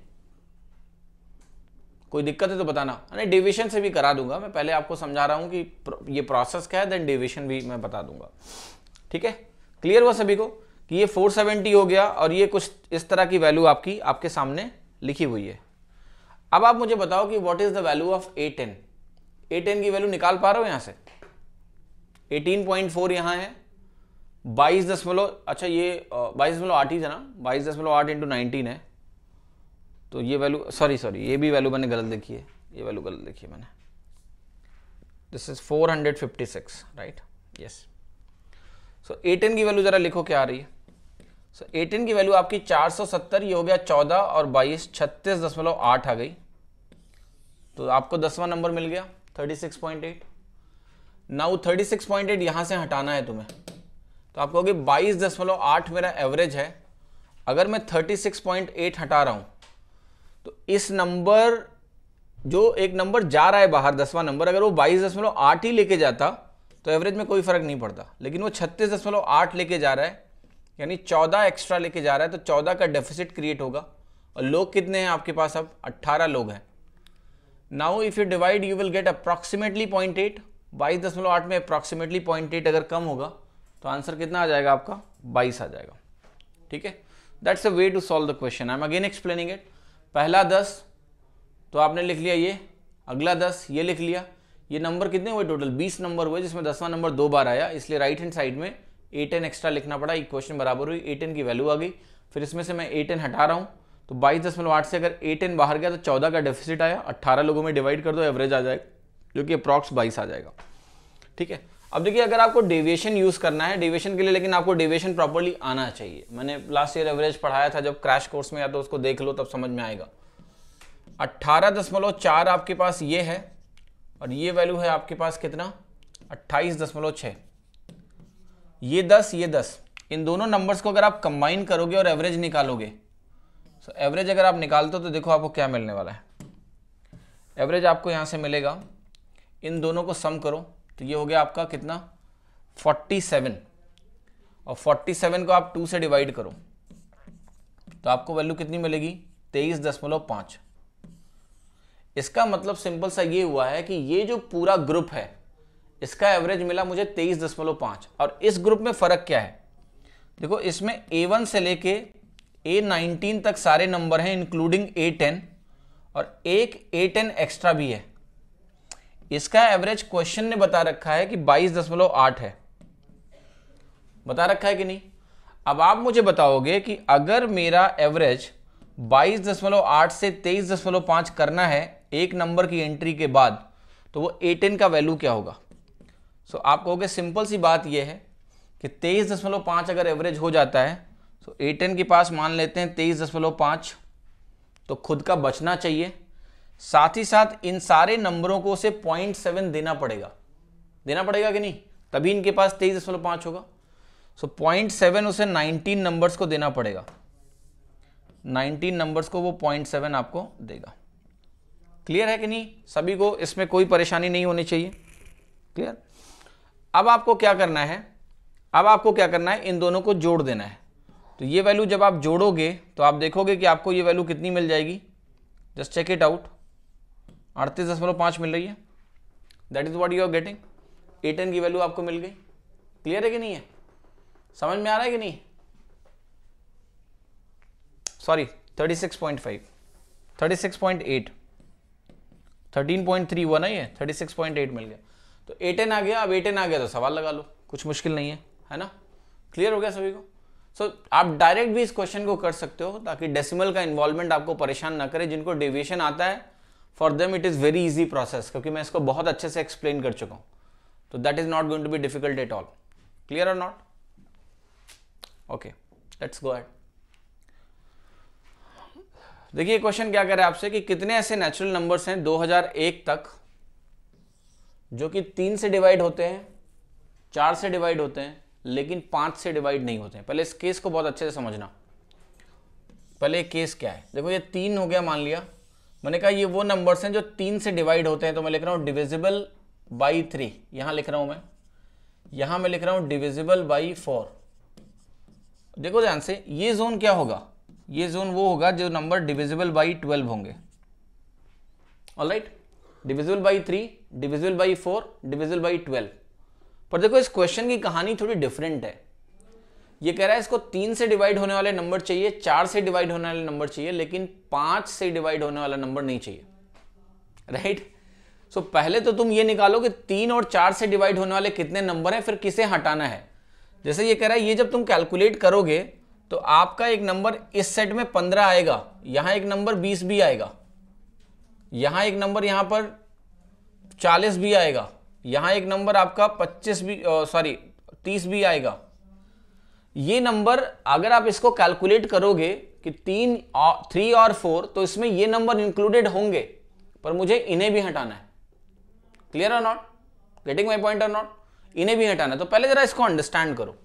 कोई दिक्कत है तो बताना अरे डिवीजन से भी करा दूंगा मैं पहले आपको समझा रहा हूं कि ये प्रोसेस क्या है देन डिवीजन भी मैं बता दूंगा ठीक है क्लियर हुआ सभी को कि ये 470 हो गया और ये कुछ इस तरह की वैल्यू आपकी आपके सामने लिखी हुई है अब आप मुझे बताओ कि what is the value of A ten A ten की वैल्यू निकाल पा रहे हो यहां से 18.4 पॉइंट फोर यहाँ है बाईस दशमलव अच्छा ये बाईस दशमलव आठ ही था ना बाईस दशमलव आठ इंटू नाइनटीन है तो ये वैल्यू सॉरी सॉरी ये भी वैल्यू मैंने गलत देखी है ये वैल्यू गलत देखी है मैंने this is 456 right yes so A ten की वैल्यू ज़रा लिखो क्या आ रही है सो so, 18 की वैल्यू आपकी 470 ये हो गया 14 और 22 छत्तीस दशमलव आठ आ गई तो आपको दसवां नंबर मिल गया 36.8 नाउ 36.8 यहां से हटाना है तुम्हें तो आप कहोगे बाईस दशमलव आठ मेरा एवरेज है अगर मैं 36.8 हटा रहा हूं तो इस नंबर जो एक नंबर जा रहा है बाहर दसवां नंबर अगर वो बाईस दशमलव आठ ही लेके जाता तो एवरेज में कोई फर्क नहीं पड़ता लेकिन वो छत्तीस दशमलव आठ लेके जा रहा है यानी चौदह एक्स्ट्रा लेके जा रहा है तो चौदह का डेफिसिट क्रिएट होगा और लोग कितने हैं आपके पास अब अट्ठारह लोग हैं now if you divide you will get approximately point eight बाईस दशमलव आठ में अप्रॉक्सीमेटली पॉइंट एट अगर कम होगा तो आंसर कितना आ जाएगा आपका बाईस आ जाएगा ठीक है that's a way to solve the question I am again explaining it पहला दस तो आपने लिख लिया ये अगला दस ये लिख लिया ये नंबर कितने हुए टोटल बीस नंबर हुए जिसमें दसवां नंबर दो बार आया इसलिए राइट हैंड साइड में एटेन एक्स्ट्रा लिखना पड़ा इक्वेशन बराबर हुई टेन की वैल्यू आ गई फिर इसमें से मैं टेन हटा रहा हूँ तो बाईस दशमलव आठ से अगर टेन बाहर गया तो चौदह का डेफिसिट आया अट्ठारह लोगों में डिवाइड कर दो एवरेज आ जाएगा जो कि अप्रॉक्स बाईस आ जाएगा ठीक है अब देखिए अगर आपको डेविएशन यूज करना है डेविएशन के लिए लेकिन आपको डेविएशन प्रॉपरली आना चाहिए मैंने लास्ट ईयर एवरेज पढ़ाया था जब क्रैश कोर्स में या तो उसको देख लो तब समझ में आएगा अट्ठारह दशमलव चार आपके पास ये है और ये वैल्यू है आपके पास कितना अट्ठाईस दशमलव छः ये दस ये दस इन दोनों नंबर्स को अगर आप कंबाइन करोगे और एवरेज निकालोगे सो एवरेज अगर आप निकालते हो तो देखो आपको क्या मिलने वाला है एवरेज आपको यहाँ से मिलेगा इन दोनों को सम करो तो ये हो गया आपका कितना 47 और 47 को आप 2 से डिवाइड करो तो आपको वैल्यू कितनी मिलेगी तेईस दशमलव पाँच इसका मतलब सिंपल सा ये हुआ है कि ये जो पूरा ग्रुप है इसका एवरेज मिला मुझे तेईस दशमलव पाँच और इस ग्रुप में फ़र्क क्या है देखो इसमें ए वन से लेके ए नाइनटीन तक सारे नंबर हैं इंक्लूडिंग ए टेन और एक ए टेन एक्स्ट्रा भी है इसका एवरेज क्वेश्चन ने बता रखा है कि बाईस दशमलव आठ है बता रखा है कि नहीं अब आप मुझे बताओगे कि अगर मेरा एवरेज बाईस दशमलव आठ से तेईस दशमलव पाँच करना है एक नंबर की एंट्री के बाद तो वो ए टेन का वैल्यू क्या होगा सो आप कहोगे सिंपल सी बात यह है कि तेईस दशमलव पाँच अगर एवरेज हो जाता है तो ए टेन के पास मान लेते हैं तेईस दशमलव पाँच तो खुद का बचना चाहिए साथ ही साथ इन सारे नंबरों को उसे पॉइंट सेवन देना पड़ेगा देना पड़ेगा कि नहीं तभी इनके पास तेईस दशमलव पाँच होगा सो पॉइंट सेवन उसे नाइनटीन नंबर्स को देना पड़ेगा नाइनटीन नंबर्स को वो पॉइंट सेवन आपको देगा क्लियर है कि नहीं सभी को इसमें कोई परेशानी नहीं होनी चाहिए क्लियर अब आपको क्या करना है अब आपको क्या करना है इन दोनों को जोड़ देना है तो ये वैल्यू जब आप जोड़ोगे तो आप देखोगे कि आपको ये वैल्यू कितनी मिल जाएगी जस्ट चेक इट आउट अड़तीस दशमलव पाँच मिल रही है that is what you are getting eighteen की वैल्यू आपको मिल गई क्लियर है कि नहीं है समझ में आ रहा है कि नहीं sorry thirty six point five thirty six point eight thirteen point three one है ये थर्टी सिक्स पॉइंट एट मिल गया तो एट आ गया अब एट एन आ गया तो सवाल लगा लो कुछ मुश्किल नहीं है है ना क्लियर हो गया सभी को सो so, आप डायरेक्ट भी इस क्वेश्चन को कर सकते हो ताकि डेसिमल का इन्वॉल्वमेंट आपको परेशान ना करे जिनको डेविएशन आता है for them it is very easy process क्योंकि मैं इसको बहुत अच्छे से एक्सप्लेन कर चुका हूँ तो that is not going to be difficult at all clear और not okay let's go at देखिए क्वेश्चन क्या कह रहा है आपसे कि कितने ऐसे नेचुरल नंबर्स हैं 2001 तक जो कि तीन से डिवाइड होते हैं चार से डिवाइड होते हैं लेकिन पाँच से डिवाइड नहीं होते हैं पहले इस केस को बहुत अच्छे से समझना पहले केस क्या है देखो ये तीन हो गया मान लिया मैंने कहा ये वो नंबर्स हैं जो तीन से डिवाइड होते हैं तो मैं लिख रहा हूँ डिविजिबल बाई थ्री यहाँ लिख रहा हूँ मैं यहां मैं लिख रहा हूँ डिविजिबल बाई फोर देखो ध्यान से ये जोन क्या होगा ये जोन वो होगा जो नंबर डिविजिबल बाई ट्वेल्व होंगे alright right? Divisible by three divisible by four divisible by twelve पर देखो इस क्वेश्चन की कहानी थोड़ी डिफरेंट है ये कह रहा है इसको तीन से डिवाइड होने वाले नंबर चाहिए चार से डिवाइड होने वाले नंबर चाहिए लेकिन पांच से डिवाइड होने वाला नंबर नहीं चाहिए राइट right? सो so, पहले तो तुम ये निकालो कि तीन और चार से डिवाइड होने वाले कितने नंबर हैं फिर किसे हटाना है जैसे ये कह रहा है ये जब तुम कैलकुलेट करोगे तो आपका एक नंबर इस सेट में पंद्रह आएगा यहां एक नंबर बीस भी आएगा यहां एक नंबर यहां पर 40 भी आएगा यहां एक नंबर आपका 25 भी सॉरी 30 भी आएगा ये नंबर अगर आप इसको कैलकुलेट करोगे कि तीन थ्री और फोर तो इसमें ये नंबर इंक्लूडेड होंगे पर मुझे इन्हें भी हटाना है क्लियर और नॉट गेटिंग माई पॉइंट और नॉट इन्हें भी हटाना है तो पहले जरा इसको अंडरस्टैंड करो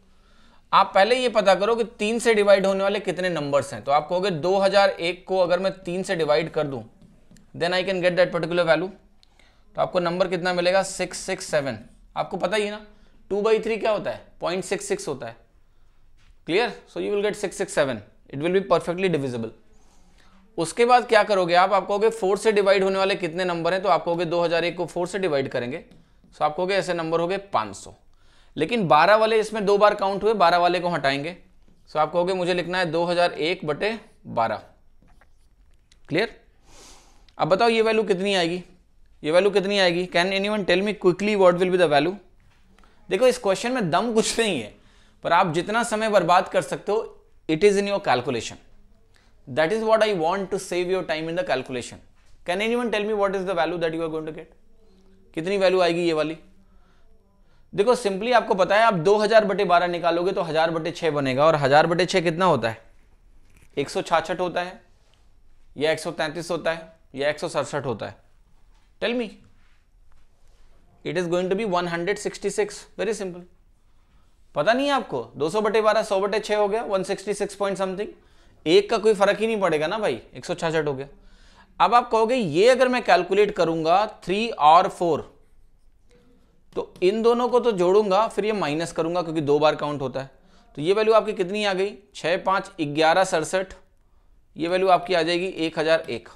आप पहले ये पता करो कि तीन से डिवाइड होने वाले कितने नंबर्स हैं तो आप कहोगे 2001 को अगर मैं तीन से डिवाइड कर दूं then I can get that particular value तो आपको नंबर कितना मिलेगा सिक्स सिक्स सेवन आपको पता ही है ना टू बाई थ्री क्या होता है पॉइंट सिक्स सिक्स होता है clear so you will get six six seven it will be perfectly divisible उसके बाद क्या करोगे आप आपको कहोगे फोर से डिवाइड होने वाले कितने नंबर हैं तो आप कहोगे दो हज़ार एक को फोर से डिवाइड करेंगे सो आप कहोगे ऐसे नंबर हो गए पाँच सौ लेकिन बारह वाले इसमें दो बार काउंट हुए बारह वाले को हटाएंगे सो आपको आप कहोगे मुझे लिखना है दो हज़ार एक बटे बारह क्लियर अब बताओ ये वैल्यू कितनी आएगी ये वैल्यू कितनी आएगी can anyone tell me quickly what will be the value देखो इस क्वेश्चन में दम कुछ नहीं है पर आप जितना समय बर्बाद कर सकते हो it is in your calculation that is what I want to save your time in the calculation can anyone tell me what is the value that you are going to get कितनी value आएगी ये वाली देखो simply आपको पता है आप 2000 बटे बारह निकालोगे तो हजार बटे छह बनेगा और हजार बटे छह कितना होता है एक होता है या एक होता है या एक होता है tell me it is going to be 166 very simple पता नहीं है आपको 200 बटे बारह सौ बटे छः हो गया 166 पॉइंट समथिंग एक का कोई फर्क ही नहीं पड़ेगा ना भाई एक हो गया अब आप कहोगे ये अगर मैं कैलकुलेट करूंगा थ्री और फोर तो इन दोनों को तो जोड़ूंगा फिर ये माइनस करूंगा क्योंकि दो बार काउंट होता है तो ये वैल्यू आपकी कितनी आ गई छः पाँच ग्यारह सड़सठ ये वैल्यू आपकी आ जाएगी एक हज़ार एक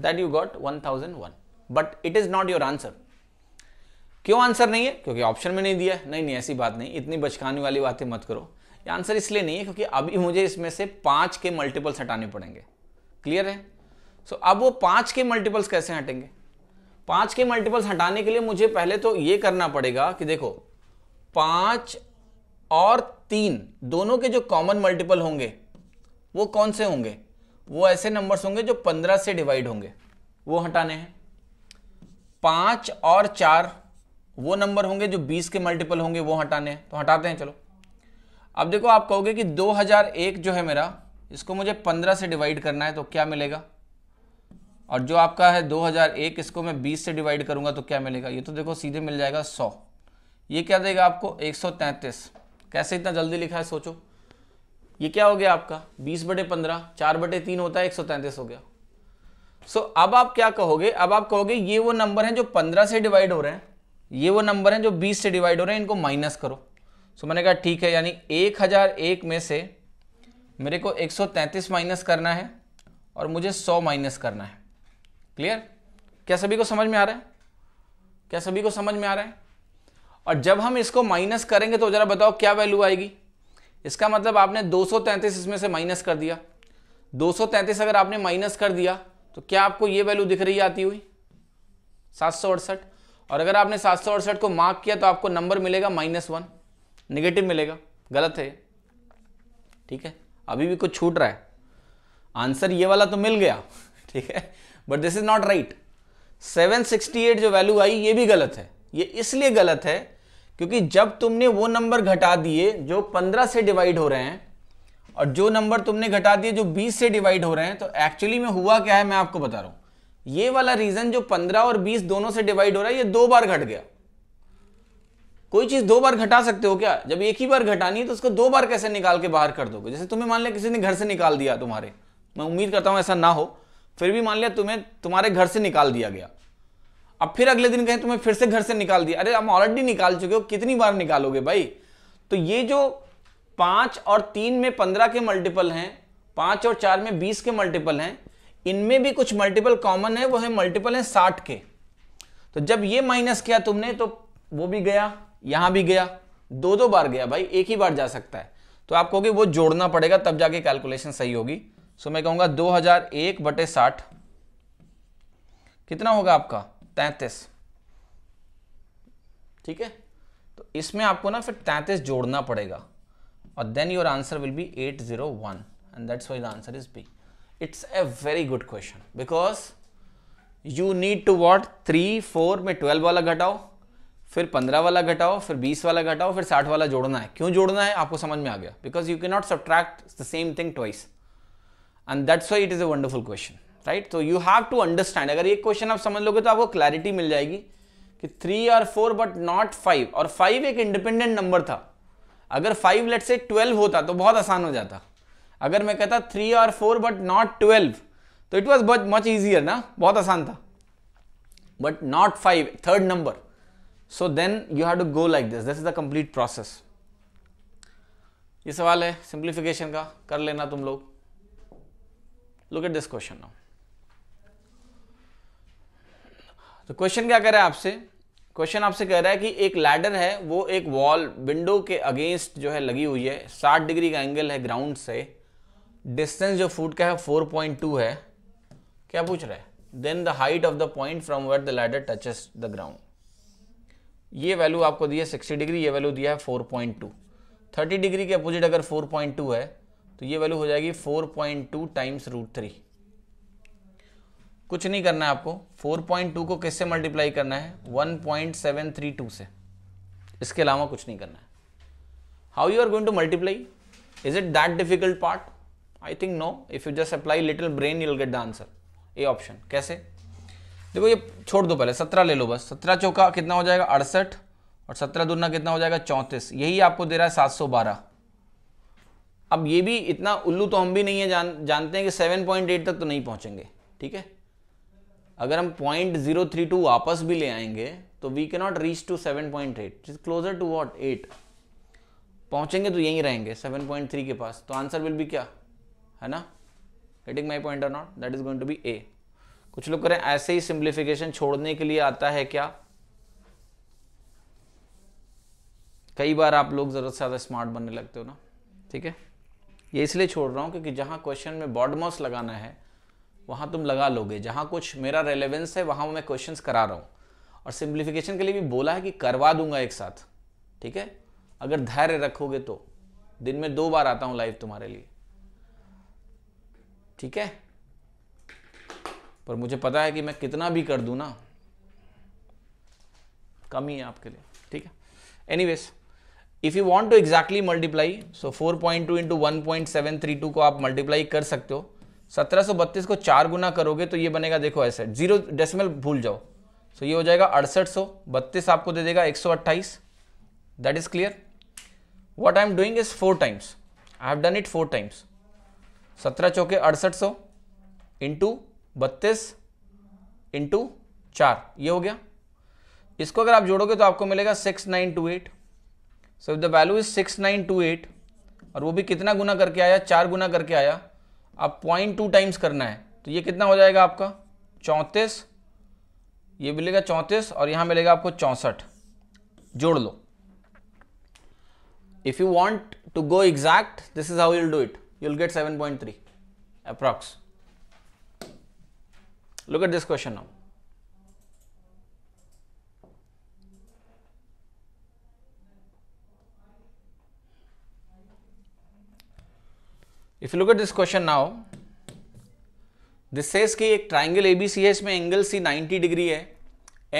that you got 1001 but it is not your answer क्यों आंसर नहीं है क्योंकि ऑप्शन में नहीं दिया नहीं नहीं ऐसी बात नहीं इतनी बचकाने वाली बातें मत करो ये आंसर इसलिए नहीं है क्योंकि अभी मुझे इसमें से पाँच के मल्टीपल्स हटाने पड़ेंगे क्लियर है सो so, अब वो पांच के मल्टीपल्स कैसे हटेंगे पाँच के मल्टीपल्स हटाने के लिए मुझे पहले तो ये करना पड़ेगा कि देखो पाँच और तीन दोनों के जो कॉमन मल्टीपल होंगे वो कौन से होंगे वो ऐसे नंबर्स होंगे जो पंद्रह से डिवाइड होंगे वो हटाने हैं पाँच और चार वो नंबर होंगे जो बीस के मल्टीपल होंगे वो हटाने हैं तो हटाते हैं चलो अब देखो आप कहोगे कि 2001 जो है मेरा इसको मुझे 15 से डिवाइड करना है तो क्या मिलेगा और जो आपका है 2001 इसको मैं 20 से डिवाइड करूंगा तो क्या मिलेगा ये तो देखो सीधे मिल जाएगा 100 ये क्या देगा आपको 133 कैसे इतना जल्दी लिखा है सोचो ये क्या हो गया आपका बीस बटे पंद्रह चार बटे तीन होता है एक सौ तैंतीस हो गया सो so, अब आप क्या कहोगे अब आप कहोगे ये वो नंबर हैं जो पंद्रह से डिवाइड हो रहे हैं ये वो नंबर हैं जो बीस से डिवाइड हो रहे हैं इनको माइनस करो सो so, मैंने कहा ठीक है यानी एक हजार एक में से मेरे को एक सौ तैंतीस माइनस करना है और मुझे सौ माइनस करना है क्लियर क्या सभी को समझ में आ रहा है क्या सभी को समझ में आ रहा है और जब हम इसको माइनस करेंगे तो जरा बताओ क्या वैल्यू आएगी इसका मतलब आपने 233 इसमें से माइनस कर दिया 233 अगर आपने माइनस कर दिया तो क्या आपको ये वैल्यू दिख रही आती हुई सात और अगर आपने सात को मार्क किया तो आपको नंबर मिलेगा माइनस वन निगेटिव मिलेगा गलत है ठीक है अभी भी कुछ छूट रहा है आंसर ये वाला तो मिल गया ठीक है but this is not right 768 जो वैल्यू आई ये भी गलत है ये इसलिए गलत है क्योंकि जब तुमने वो नंबर घटा दिए जो 15 से डिवाइड हो रहे हैं और जो नंबर तुमने घटा दिए जो 20 से डिवाइड हो रहे हैं तो एक्चुअली में हुआ क्या है मैं आपको बता रहा हूँ ये वाला रीज़न जो 15 और 20 दोनों से डिवाइड हो रहा है ये दो बार घट गया कोई चीज़ दो बार घटा सकते हो क्या जब एक ही बार घटानी है तो उसको दो बार कैसे निकाल के बाहर कर दोगे जैसे तुम्हें मान लिया किसी ने घर से निकाल दिया तुम्हारे मैं उम्मीद करता हूँ ऐसा ना हो फिर भी मान लिया तुम्हें तुम्हारे घर से निकाल दिया गया अब फिर अगले दिन कहें तुम्हें फिर से घर से निकाल दिया अरे हम ऑलरेडी निकाल चुके हो कितनी बार निकालोगे भाई तो ये जो पांच और तीन में पंद्रह के मल्टीपल हैं पांच और चार में बीस के मल्टीपल हैं इनमें भी कुछ मल्टीपल कॉमन है वो है मल्टीपल है साठ के तो जब ये माइनस किया तुमने तो वो भी गया यहां भी गया दो दो बार गया भाई एक ही बार जा सकता है तो आप कहोगे वो जोड़ना पड़ेगा तब जाके कैलकुलेशन सही होगी सो मैं कहूंगा दो हजार एक बटे साठ कितना होगा आपका तैतीस ठीक है तो इसमें आपको ना फिर तैतीस जोड़ना पड़ेगा और then your answer will be eight zero one and that's why the answer is B it's a very good question because you need to what three four में ट्वेल्व वाला घटाओ फिर पंद्रह वाला घटाओ फिर बीस वाला घटाओ फिर साठ वाला जोड़ना है क्यों जोड़ना है आपको समझ में आ गया because you can not subtract the same thing twice and that's why it is a wonderful question right तो यू हैव टू अंडरस्टैंड अगर ये क्वेश्चन आप समझ लोगे तो आपको क्लैरिटी मिल जाएगी कि थ्री और फोर बट नॉट फाइव और फाइव एक इंडिपेंडेंट नंबर था अगर फाइव लेट से ट्वेल्व होता तो बहुत आसान हो जाता अगर मैं कहता थ्री और फोर बट नॉट ट्वेल्व तो इट वॉज मच ईजियर ना बहुत आसान था but not five third number so then you have to go like this this is the complete process ये सवाल है सिंप्लीफिकेशन का कर लेना तुम लोग look at this question now तो क्वेश्चन क्या कह रहा है आपसे क्वेश्चन आपसे कह रहा है कि एक लैडर है वो एक वॉल विंडो के अगेंस्ट जो है लगी हुई है 60 डिग्री का एंगल है ग्राउंड से डिस्टेंस जो फूट का है 4.2 है क्या पूछ रहा है then the height of the point from where the ladder touches the ground ये वैल्यू आपको दी है सिक्सटी डिग्री ये वैल्यू दिया है टू थर्टी डिग्री के अपोजिट अगर टू है तो ये वैल्यू हो जाएगी four point two times root three कुछ नहीं करना है आपको 4.2 को किससे मल्टीप्लाई करना है 1.732 से इसके अलावा कुछ नहीं करना है how you are going to multiply is it that difficult part I think no if you just apply little brain you'll get the answer A option कैसे देखो ये छोड़ दो पहले सत्रह ले लो बस सत्रह चौका कितना हो जाएगा अड़सठ और सत्रह दुना कितना हो जाएगा चौंतीस यही आपको दे रहा है सात सौ बारह अब ये भी इतना उल्लू तो हम भी नहीं है जान जानते हैं कि सेवन पॉइंट एट तक तो नहीं पहुंचेंगे ठीक है अगर हम पॉइंट जीरो थ्री टू वापस भी ले आएंगे तो वी के not reach to seven point eight is closer to what eight पहुंचेंगे तो यहीं रहेंगे सेवन पॉइंट थ्री के पास तो आंसर विल बी क्या है ना गेटिंग माई पॉइंट और not that is going to be a कुछ लोग करें ऐसे ही सिंप्लीफिकेशन छोड़ने के लिए आता है क्या कई बार आप लोग ज़रूरत से ज़्यादा स्मार्ट बनने लगते हो ना ठीक है ये इसलिए छोड़ रहा हूँ क्योंकि जहाँ क्वेश्चन में बॉडमॉस लगाना है वहाँ तुम लगा लोगे जहाँ कुछ मेरा रेलेवेंस है वहाँ मैं क्वेश्चन करा रहा हूँ और सिंप्लीफिकेशन के लिए भी बोला है कि करवा दूंगा एक साथ ठीक है अगर धैर्य रखोगे तो दिन में दो बार आता हूँ लाइव तुम्हारे लिए ठीक है पर मुझे पता है कि मैं कितना भी कर दूँ ना कम ही है आपके लिए ठीक है ways if you want to exactly multiply so four point two into one point seven three two को आप मल्टीप्लाई कर सकते हो 1732 को चार गुना करोगे तो ये बनेगा देखो ऐसे जीरो डेसिमल भूल जाओ सो so ये हो जाएगा अड़सठ सौ बत्तीस आपको दे देगा एक सौ अट्ठाईस that is clear what I am doing is four times I have done it four times सत्रह चौके अड़सठ सौ इंटू बत्तीस इंटू चार ये हो गया इसको अगर आप जोड़ोगे तो आपको मिलेगा six nine two eight so if the value is six nine two eight और वो भी कितना गुना करके आया चार गुना करके आया अब पॉइंट टू टाइम्स करना है तो ये कितना हो जाएगा आपका चौंतीस ये मिलेगा चौंतीस और यहां मिलेगा आपको चौंसठ जोड़ लो if you want to go exact this is how you'll do it you'll get seven point three approx look at this question now if you look at this question now this says कि एक triangle ABC है इसमें angle C 90 degree है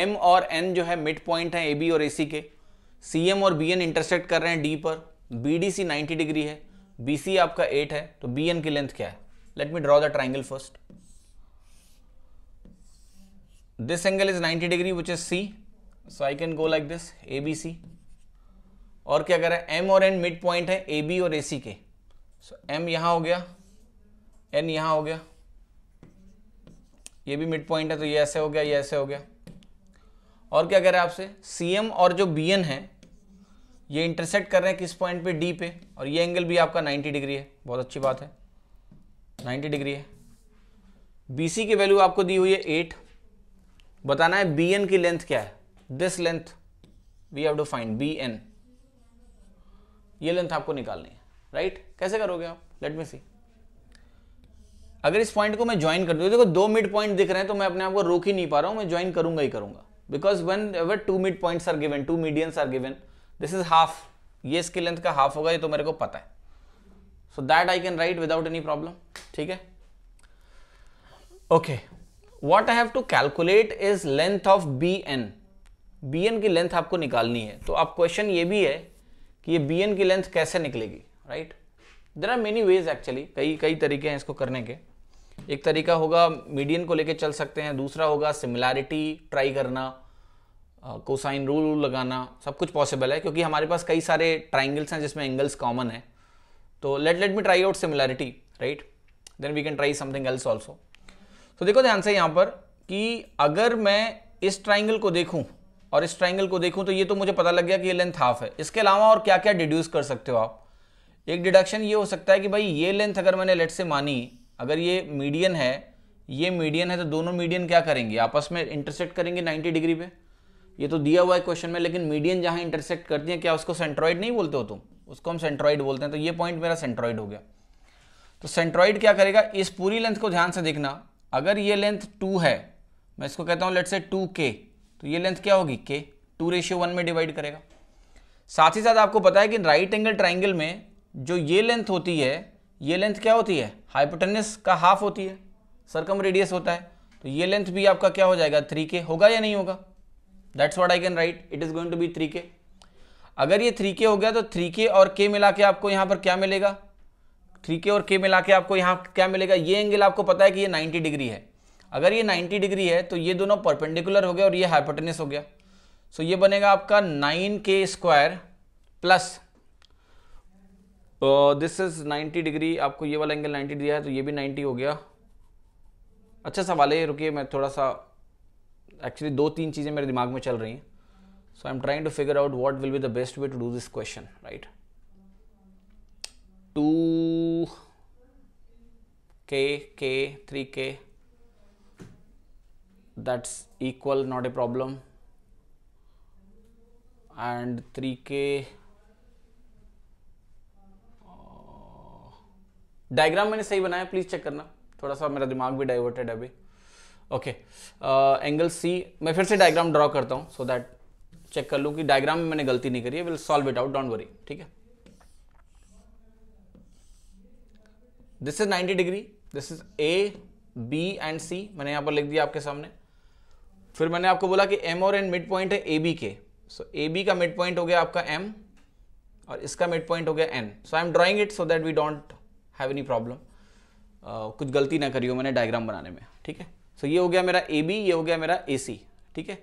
M और N जो है mid point है A B और ए सी के सी एम और बी एन इंटरसेक्ट कर रहे हैं डी पर B D C ninety degree है बी सी आपका एट है तो बी एन की लेंथ क्या है let me draw the triangle first this angle is 90 is C so I can go like this A B C और क्या करें एम और एन मिड पॉइंट है ए बी और ए सी के सो एम यहाँ हो गया एन यहाँ हो गया ये भी मिड पॉइंट है तो ये ऐसे हो गया ये ऐसे हो गया और क्या कह रहे हैं आपसे सी एम और जो बी एन है ये इंटरसेक्ट कर रहे हैं किस पॉइंट पे डी पे और ये एंगल भी आपका 90 डिग्री है बहुत अच्छी बात है 90 डिग्री है बी सी की वैल्यू आपको दी हुई है एट बताना है बी एन की लेंथ क्या है this length we have to find B N ये लेंथ आपको निकालनी है राइट कैसे करोगे आप लेट मी सी अगर इस पॉइंट को मैं ज्वाइन कर दूँ देखो दो मिड पॉइंट दिख रहे हैं तो मैं अपने आप को रोक ही नहीं पा रहा हूँ मैं ज्वाइन करूंगा ही करूंगा because one ever two mid points are given two medians are given this is half ये इसके लेंथ का हाफ होगा ये तो मेरे को पता है so that I can write without any problem ठीक है okay what I have to calculate is length of B N B N की लेंथ आपको निकालनी है तो आप क्वेश्चन ये भी है कि ये बी एन की लेंथ कैसे निकलेगी right right? There are many ways actually कई कई तरीके हैं इसको करने के एक तरीका होगा मीडियन को लेके चल सकते हैं दूसरा होगा सिमिलैरिटी ट्राई करना कोसाइन रूल रूल लगाना सब कुछ पॉसिबल है क्योंकि हमारे पास कई सारे ट्राइंगल्स हैं जिसमें एंगल्स कॉमन है तो let let me try out similarity right then we can try something else also तो देखो ध्यान से यहाँ पर कि अगर मैं इस ट्राइंगल को देखूँ और इस ट्राइंगल को देखूँ तो ये तो मुझे पता लग गया कि ये लेंथ हाफ है इसके अलावा और क्या क्या डिड्यूस कर सकते हो आप एक डिडक्शन ये हो सकता है कि भाई ये लेंथ अगर मैंने लेट से मानी अगर ये मीडियन है ये मीडियन है तो दोनों मीडियन क्या करेंगे आपस में इंटरसेक्ट करेंगे 90 डिग्री पे ये तो दिया हुआ है क्वेश्चन में लेकिन मीडियन जहाँ इंटरसेक्ट करती है क्या उसको सेंट्रॉइड नहीं बोलते हो तुम उसको हम सेंट्रॉइड बोलते हैं तो ये पॉइंट मेरा सेंट्रॉइड हो गया तो सेंट्रॉइड क्या करेगा इस पूरी लेंथ को ध्यान से देखना अगर ये लेंथ टू है मैं इसको कहता हूँ लेट से टू के तो ये लेंथ क्या होगी के टू रेशियो वन में डिवाइड करेगा साथ ही साथ आपको पता है कि राइट एंगल ट्राइंगल में जो ये लेंथ होती है ये लेंथ क्या होती है हाइपोटेनस का हाफ होती है सरकम रेडियस होता है तो ये लेंथ भी आपका क्या हो जाएगा थ्री के होगा या नहीं होगा that's what I can write it is going to be three K अगर ये थ्री के हो गया तो थ्री के और के मिला के आपको यहाँ पर क्या मिलेगा थ्री के और के मिला के आपको यहाँ क्या मिलेगा ये एंगल आपको पता है कि ये 90 डिग्री है अगर ये 90 डिग्री है तो ये दोनों परपेंडिकुलर हो गया और ये हाइपोटेनस हो गया सो so ये बनेगा आपका nine K square plus this is 90 degree आपको ये वाला एंगल 90 दिया है तो ये भी 90 हो गया अच्छा सवाल है रुकिए मैं थोड़ा सा एक्चुअली दो तीन चीज़ें मेरे दिमाग में चल रही हैं so I am trying to figure out what will be the best way to do this question right two K K three K that's equal not a problem and three K diagram मैंने सही बनाया please check करना थोड़ा सा मेरा दिमाग भी diverted है अभी ओके एंगल सी मैं फिर से डायग्राम ड्रॉ करता हूँ सो दैट चेक कर लूँ कि डायग्राम में मैंने गलती नहीं करी है will solve it out don't worry ठीक है this is 90 degree this is A B and C मैंने यहाँ पर लिख दिया आपके सामने फिर मैंने आपको बोला कि एम और एन मिड पॉइंट है A B K so A B का मिड पॉइंट हो गया आपका एम और इसका मिड पॉइंट हो गया N so I am drawing it so that we don't have any problem कुछ गलती ना करी हो मैंने डायग्राम बनाने में ठीक है सो so, ये हो गया मेरा ए बी ये हो गया मेरा ए सी ठीक है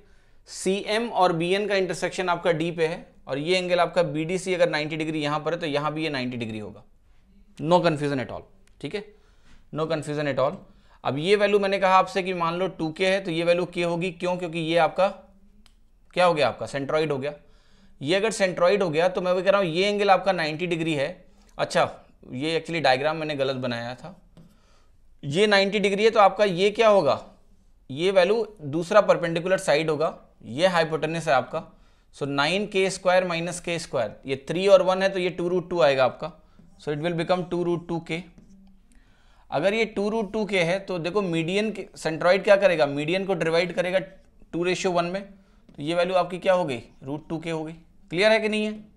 सी एम और बी एन का इंटरसेक्शन आपका डी पे है और ये एंगल आपका बी डी सी अगर 90 डिग्री यहाँ पर है तो यहाँ भी ये 90 डिग्री होगा नो कन्फ्यूजन एट ऑल ठीक है नो कन्फ्यूजन एट ऑल अब ये वैल्यू मैंने कहा आपसे कि मान लो टू के है तो ये वैल्यू के होगी क्यों क्योंकि ये आपका क्या हो गया आपका सेंट्रॉइड हो गया ये अगर सेंट्रॉइड हो गया तो मैं वो कह रहा हूँ ये एंगल आपका 90 डिग्री है अच्छा ये एक्चुअली डायग्राम मैंने गलत बनाया था ये 90 डिग्री है तो आपका ये क्या होगा ये वैल्यू दूसरा परपेंडिकुलर साइड होगा ये हाइपोटेनस है आपका so nine K square minus K square ये थ्री और वन है तो ये टू रूट टू आएगा आपका so it will become two root two K अगर ये टू रूट टू के है तो देखो मीडियन सेंट्रॉइड क्या करेगा मीडियन को डिवाइड करेगा टू रेशियो वन में तो ये वैल्यू आपकी क्या हो गई रूट टू के हो गई क्लियर है कि नहीं है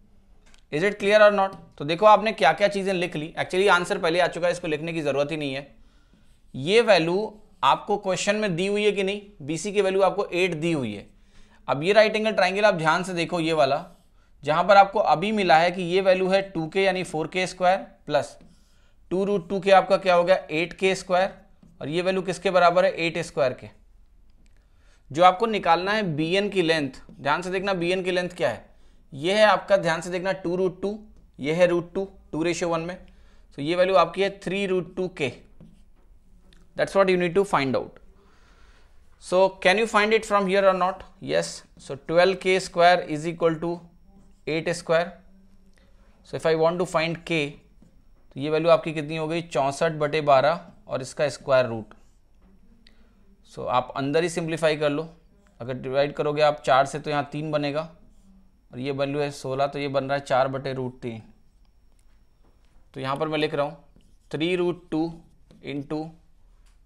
इज इट क्लियर और नॉट तो देखो आपने क्या क्या चीज़ें लिख ली एक्चुअली आंसर पहले आ चुका है इसको लिखने की ज़रूरत ही नहीं है ये वैल्यू आपको क्वेश्चन में दी हुई है कि नहीं बीसी की वैल्यू आपको एट दी हुई है अब ये राइट एंगल ट्राइंगल आप ध्यान से देखो ये वाला जहाँ पर आपको अभी मिला है कि ये वैल्यू है टू के यानी four K square plus two root two K आपका क्या हो गया एट के स्क्वायर और ये वैल्यू किसके बराबर है एट स्क्वायर के जो आपको निकालना है बी एन की लेंथ ध्यान से देखना बी एन की लेंथ क्या है ये है आपका ध्यान से देखना टू रूट टू ये है root two two ratio one में सो ये वैल्यू आपकी है three root two K that's what you need to find out so can you find it from here और नॉट येस सो ट्वेल्व के square is equal to eight square so if I want to find K तो ये value आपकी कितनी हो गई चौंसठ बटे बारह और इसका स्क्वायर रूट सो आप अंदर ही सिंप्लीफाई कर लो अगर डिवाइड करोगे आप चार से तो यहाँ तीन बनेगा और ये वैल्यू है सोलह तो ये बन रहा है चार बटे रूट तीन तो यहाँ पर मैं लिख रहा हूँ थ्री रूट टू इंटू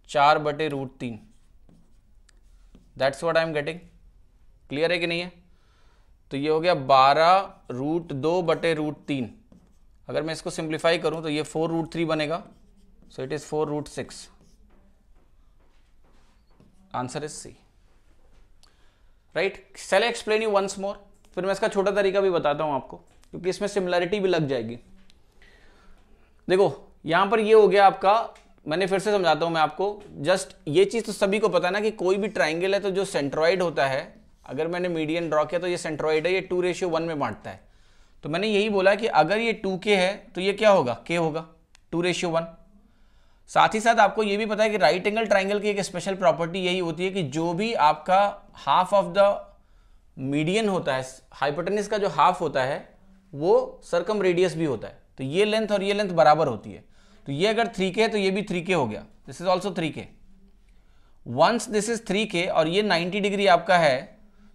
चार बटे रूट तीन that's what I am getting clear है कि नहीं है तो ये हो गया बारह रूट दो बटे रूट तीन अगर मैं इसको सिंप्लीफाई करूँ तो ये फोर रूट थ्री बनेगा so it is four root six answer is C right shall explain you once more फिर मैं इसका छोटा तरीका भी बताता हूँ आपको क्योंकि इसमें सिमिलैरिटी भी लग जाएगी देखो यहाँ पर ये हो गया आपका मैंने फिर से समझाता हूँ मैं आपको जस्ट ये चीज़ तो सभी को पता है ना कि कोई भी ट्राइंगल है तो जो सेंट्रॉइड होता है अगर मैंने मीडियन ड्रॉ किया तो ये सेंट्रॉइड है ये टू रेशियो वन में बांटता है तो मैंने यही बोला कि अगर ये टू के है तो ये क्या होगा के होगा टू रेशियो वन साथ ही साथ आपको ये भी पता है कि राइट एंगल ट्राइंगल की एक स्पेशल प्रॉपर्टी यही होती है कि जो भी आपका हाफ ऑफ द मीडियन होता है हाइपोटेनिस का जो हाफ होता है वो सरकम रेडियस भी होता है तो ये लेंथ और ये लेंथ बराबर होती है तो ये अगर थ्री के है तो ये भी थ्री के हो गया this is also three K once this is three K और ये नाइन्टी डिग्री आपका है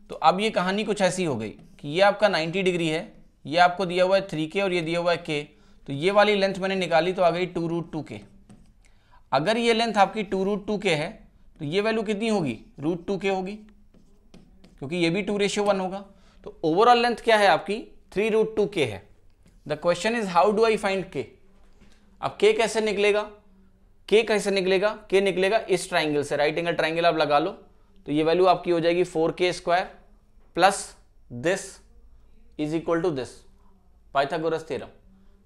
तो अब ये कहानी कुछ ऐसी हो गई कि ये आपका नाइन्टी डिग्री है ये आपको दिया हुआ है थ्री के और ये दिया हुआ है के तो ये वाली लेंथ मैंने निकाली तो आ गई टू रूट टू के अगर ये लेंथ आपकी टू रूट टू के है तो ये वैल्यू कितनी होगी रूट टू के होगी क्योंकि ये भी टू रेशियो वन होगा तो ओवरऑल लेंथ क्या है आपकी थ्री रूट टू के है the question is how do I find K अब के कैसे निकलेगा के कैसे निकलेगा के निकलेगा इस ट्राइंगल से राइट एंगल ट्राइंगल आप लगा लो तो ये वैल्यू आपकी हो जाएगी four K square plus this is equal to this Pythagoras theorem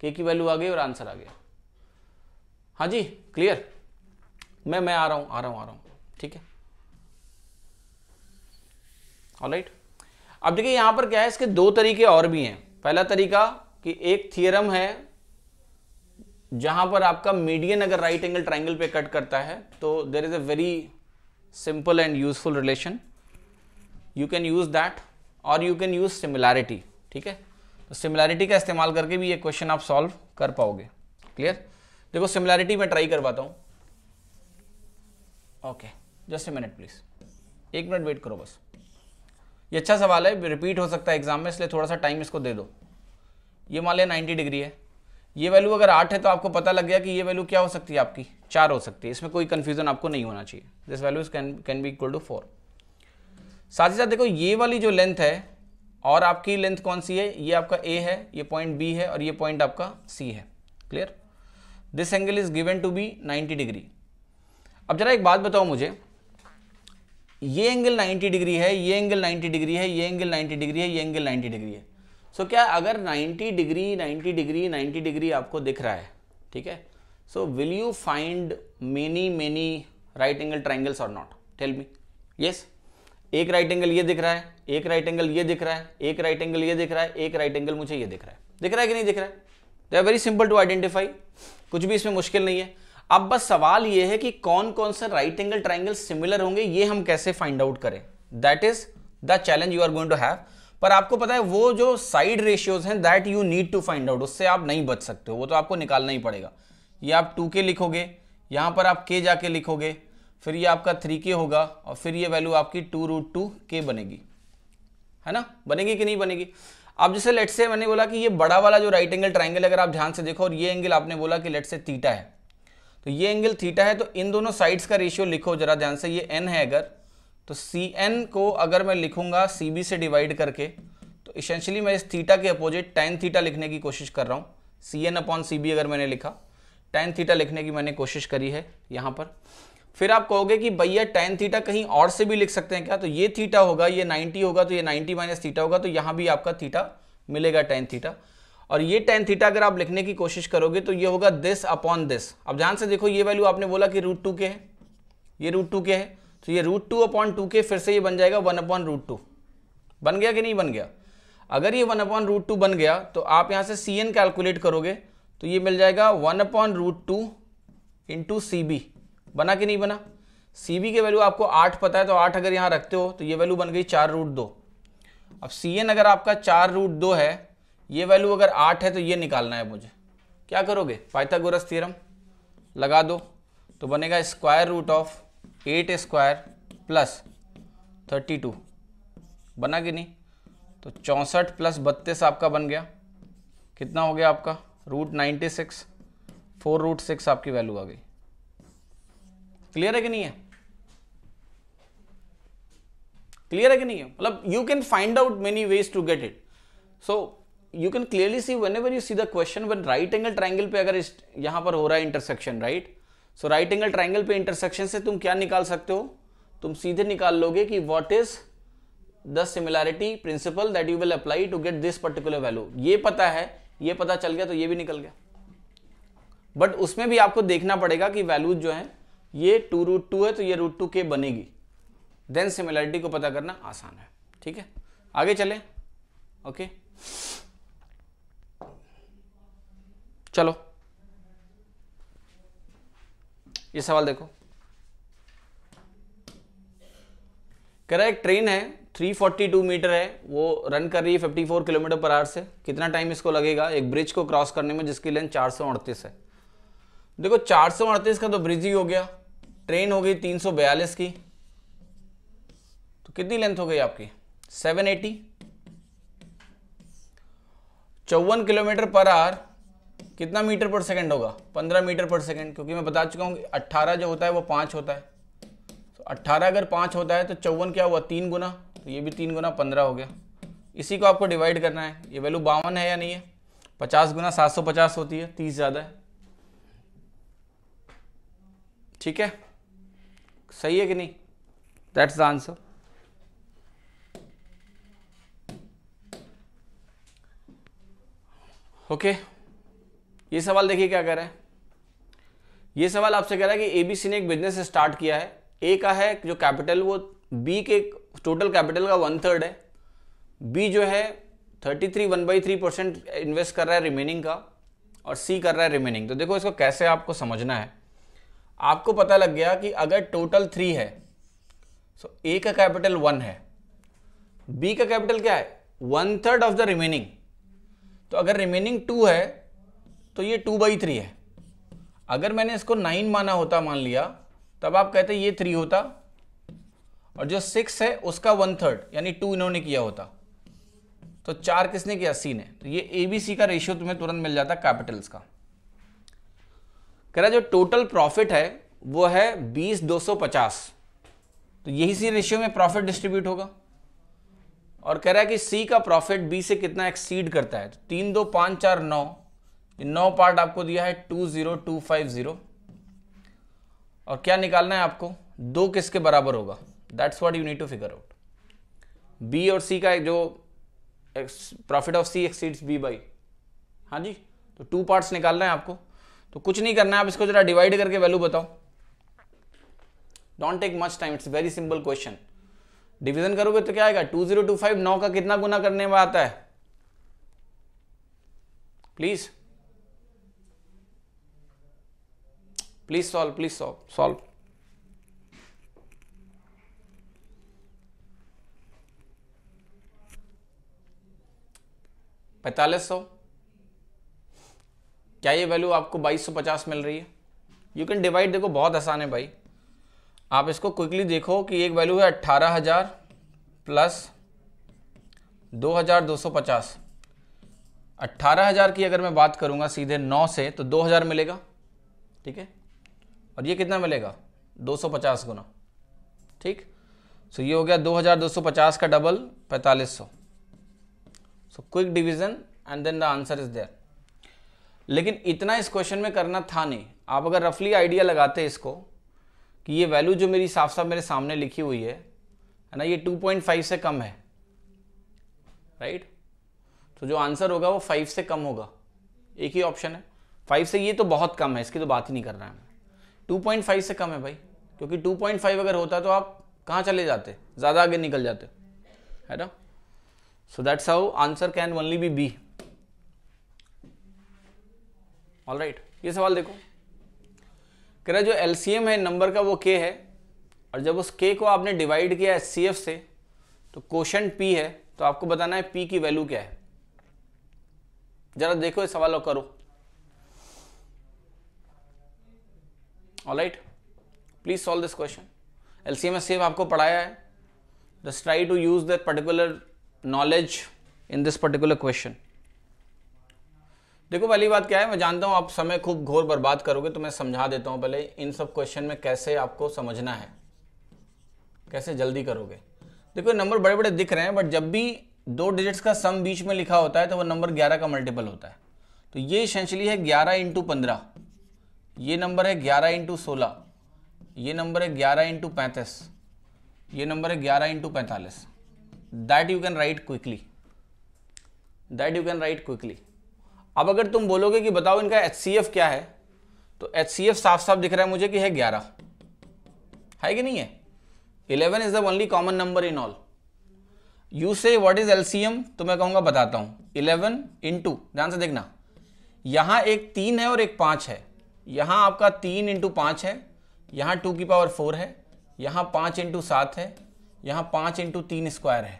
K की वैल्यू आ गई और आंसर आ गया हाँ जी क्लियर मैं मैं आ रहा हूँ आ रहा हूँ आ रहा हूँ ठीक है राइट अब देखिए यहां पर क्या है इसके दो तरीके और भी हैं पहला तरीका कि एक थियरम है जहां पर आपका मीडियन अगर राइट एंगल ट्राइंगल पे कट करता है तो there is a very simple and useful relation you can use that और यू कैन यूज सिमिलैरिटी ठीक है तो सिमिलैरिटी का इस्तेमाल करके भी ये क्वेश्चन आप सॉल्व कर पाओगे क्लियर देखो सिमिलैरिटी मैं ट्राई करवाता हूँ okay just a minute please एक मिनट वेट करो बस ये अच्छा सवाल है रिपीट हो सकता है एग्जाम में इसलिए थोड़ा सा टाइम इसको दे दो ये मान लिया नाइन्टी डिग्री है ये वैल्यू अगर आठ है तो आपको पता लग गया कि ये वैल्यू क्या हो सकती है आपकी चार हो सकती है इसमें कोई कन्फ्यूजन आपको नहीं होना चाहिए this value can can be equal to four साथ ही साथ देखो ये वाली जो लेंथ है और आपकी लेंथ कौन सी है ये आपका ए है ये पॉइंट बी है और ये पॉइंट आपका सी है clear this angle is given to be ninety degree अब जरा एक बात बताओ मुझे ये एंगल 90 डिग्री है ये एंगल 90 डिग्री है ये एंगल 90 डिग्री है ये एंगल 90 डिग्री है सो so, क्या अगर 90 डिग्री 90 डिग्री 90 डिग्री आपको दिख रहा है ठीक है so will you find many many right angle triangles और नॉट टेल मी यस एक राइट एंगल ये दिख रहा है एक राइट एंगल ये दिख रहा है एक राइट एंगल ये दिख रहा है एक राइट एंगल मुझे ये दिख रहा है दिख रहा है कि नहीं दिख रहा है they are very simple to identify कुछ भी इसमें मुश्किल नहीं है अब बस सवाल यह है कि कौन कौन सा राइट एंगल ट्राइंगल सिमिलर होंगे ये हम कैसे फाइंड आउट करें that is the challenge you are going to have पर आपको पता है वो जो साइड रेशियोज हैं that you need to find out उससे आप नहीं बच सकते हो वो तो आपको निकालना ही पड़ेगा ये आप टू के लिखोगे यहाँ पर आप के जाके लिखोगे फिर ये आपका थ्री के होगा और फिर ये वैल्यू आपकी टू रूट टू के बनेगी है ना बनेगी कि नहीं बनेगी अब जैसे लेट से मैंने बोला कि ये बड़ा वाला जो राइट एंगल ट्राइंगल अगर आप ध्यान से देखो और ये एंगल आपने बोला कि लेट से तीटा है तो ये एंगल थीटा है तो इन दोनों साइड्स का रेशियो लिखो जरा ध्यान से ये एन है अगर तो सी एन को अगर मैं लिखूंगा सी बी से डिवाइड करके तो इसेंशियली मैं इस थीटा के अपोजिट टेन थीटा लिखने की कोशिश कर रहा हूँ C N upon C B अगर मैंने लिखा टेन थीटा लिखने की मैंने कोशिश करी है यहाँ पर फिर आप कहोगे कि भैया टेन थीटा कहीं और से भी लिख सकते हैं क्या तो ये थीटा होगा ये नाइन्टी होगा तो ये नाइन्टी माइनस थीटा होगा तो यहाँ भी आपका थीटा मिलेगा टेन थीटा और ये टेन थीटा अगर आप लिखने की कोशिश करोगे तो ये होगा दिस अपॉन दिस अब ध्यान से देखो ये वैल्यू आपने बोला कि रूट टू के है ये रूट टू के है तो ये रूट टू अपॉन टू के फिर से ये बन जाएगा वन अपॉन रूट टू बन गया कि नहीं बन गया अगर ये वन अपॉन रूट टू बन गया तो आप यहाँ से सी एन कैलकुलेट करोगे तो ये मिल जाएगा one upon root two into C B बना कि नहीं बना सी बी के वैल्यू आपको आठ पता है तो आठ अगर यहाँ रखते हो तो ये वैल्यू बन गई चार रूट दो अब सी एन अगर आपका चार रूट दो है ये वैल्यू अगर आठ है तो ये निकालना है मुझे क्या करोगे पाइथागोरस थ्योरम लगा दो तो बनेगा square root of eight square plus thirty two बना कि नहीं तो चौंसठ प्लस बत्तीस आपका बन गया कितना हो गया आपका root ninety six four root six आपकी वैल्यू आ गई क्लियर है कि नहीं है क्लियर है कि नहीं है मतलब you can find out many ways to get it so you can clearly see whenever you see the question one right angle triangle पे अगर इस यहाँ पर हो रहा है intersection right so right angle triangle पे इंटरसेक्शन से तुम क्या निकाल सकते हो तुम सीधे निकाल लोगे कि what is the similarity principle that you will apply to get this particular value ये पता है ये पता चल गया तो ये भी निकल गया बट उसमें भी आपको देखना पड़ेगा कि वैल्यूज जो है ये टू रूट टू है तो ये रूट टू के बनेगी देन सिमिलैरिटी को पता करना आसान है ठीक है आगे चले ओके okay. चलो ये सवाल देखो कह रहा है एक ट्रेन है 342 मीटर है वो रन कर रही है 54 किलोमीटर पर आवर से कितना टाइम इसको लगेगा एक ब्रिज को क्रॉस करने में जिसकी लेंथ चार है देखो चार का तो ब्रिज ही हो गया ट्रेन हो गई तीन की तो कितनी लेंथ हो गई आपकी 780 चौवन किलोमीटर पर आवर कितना मीटर पर सेकंड होगा 15 मीटर पर सेकंड क्योंकि मैं बता चुका हूँ कि 18 जो होता है वो पाँच होता है तो 18 अगर पाँच होता है तो चौवन क्या हुआ तीन गुना तो ये भी तीन गुना पंद्रह हो गया इसी को आपको डिवाइड करना है ये वैल्यू बावन है या नहीं है पचास गुना सात सौ पचास होती है तीस ज़्यादा है ठीक है सही है कि नहीं दैट्स द आंसर ओके ये सवाल देखिए क्या कह रहा है ये सवाल आपसे कह रहा है कि एबीसी ने एक बिजनेस स्टार्ट किया है ए का है जो कैपिटल वो बी के टोटल कैपिटल का वन थर्ड है बी जो है thirty three one by three percent invest कर रहा है रिमेनिंग का और सी कर रहा है रिमेनिंग तो देखो इसको कैसे आपको समझना है आपको पता लग गया कि अगर टोटल थ्री है सो ए का कैपिटल वन है बी का कैपिटल क्या है one third of the remaining तो अगर रिमेनिंग टू है तो ये टू बाई थ्री है अगर मैंने इसको नाइन माना होता मान लिया तब आप कहते ये थ्री होता और जो सिक्स है उसका वन थर्ड यानी टू इन्होंने किया होता तो चार किसने किया सी ने तो ये ए बी सी का रेशियो तुम्हें तुरंत मिल जाता कैपिटल्स का कह रहा जो टोटल प्रॉफिट है वो है बीस दो सौ पचास तो यही सी रेशियो में प्रॉफिट डिस्ट्रीब्यूट होगा और कह रहा है कि सी का प्रॉफिट बी से कितना एक्सीड करता है तो तीन दो पाँच चार नौ नौ पार्ट आपको दिया है two zero two five zero और क्या निकालना है आपको दो किसके बराबर होगा that's what you need to figure out B और सी का जो profit of C exceeds B by हाँ जी तो टू पार्ट्स निकालना है आपको तो कुछ नहीं करना है आप इसको जरा डिवाइड करके वैल्यू बताओ don't take much time it's very simple question division करोगे तो क्या आएगा टू जीरो टू फाइव नौ का कितना गुना करने में आता है please please solve please solve solve पैंतालीस सौ क्या ये वैल्यू आपको 2250 मिल रही है यू कैन डिवाइड देखो बहुत आसान है भाई आप इसको क्विकली देखो कि एक वैल्यू है 18000 प्लस 2250 18000 की अगर मैं बात करूंगा सीधे 9 से तो 2000 मिलेगा ठीक है और ये कितना मिलेगा 250 गुना ठीक सो ये हो गया 2250 का double 4500 so quick division and then the answer is there लेकिन इतना इस क्वेश्चन में करना था नहीं आप अगर रफली आइडिया लगाते इसको कि ये वैल्यू जो मेरी साफ साफ मेरे सामने लिखी हुई है है ना ये 2.5 से कम है राइट right? तो जो आंसर होगा वो फाइव से कम होगा एक ही ऑप्शन है फाइव से ये तो बहुत कम है इसकी तो बात ही नहीं कर रहा है मैं 2.5 से कम है भाई क्योंकि 2.5 अगर होता तो आप कहाँ चले जाते ज़्यादा आगे निकल जाते है ना so that's how answer can only be B all right ये सवाल देखो कह रहा जो एल है नंबर का वो के है और जब उस के को आपने डिवाइड किया एस से तो क्वेश्चन पी है तो आपको बताना है पी की वैल्यू क्या है ज़रा देखो इस सवाल को करो all right please solve this question LCM सेव आपको पढ़ाया है just try to use that particular knowledge in this particular question देखो पहली बात क्या है मैं जानता हूं आप समय खूब घोर बर्बाद करोगे तो मैं समझा देता हूं पहले इन सब क्वेश्चन में कैसे आपको समझना है कैसे जल्दी करोगे देखो नंबर बड़े बड़े दिख रहे हैं बट जब भी दो डिजिट्स का सम बीच में लिखा होता है तो वो नंबर ग्यारह का मल्टीपल होता है तो ये इसेंशली है ग्यारह इंटू पंद्रह ये नंबर है ग्यारह इंटू सोलह ये नंबर है ग्यारह इंटू पैंतीस ये नंबर है ग्यारह इंटू पैंतालीस that you can write quickly that you can write quickly अब अगर तुम बोलोगे कि बताओ इनका एच क्या है तो एच साफ साफ दिख रहा है मुझे कि है ग्यारह है कि नहीं है eleven is the only common number in all you say what is M तो मैं कहूँगा बताता हूँ इलेवन इन टू ध्यान से देखना यहाँ एक तीन है और एक पांच है यहाँ आपका तीन इंटू पाँच है यहाँ टू की पावर फोर है यहाँ पाँच इंटू सात है यहाँ पाँच इंटू तीन स्क्वायर है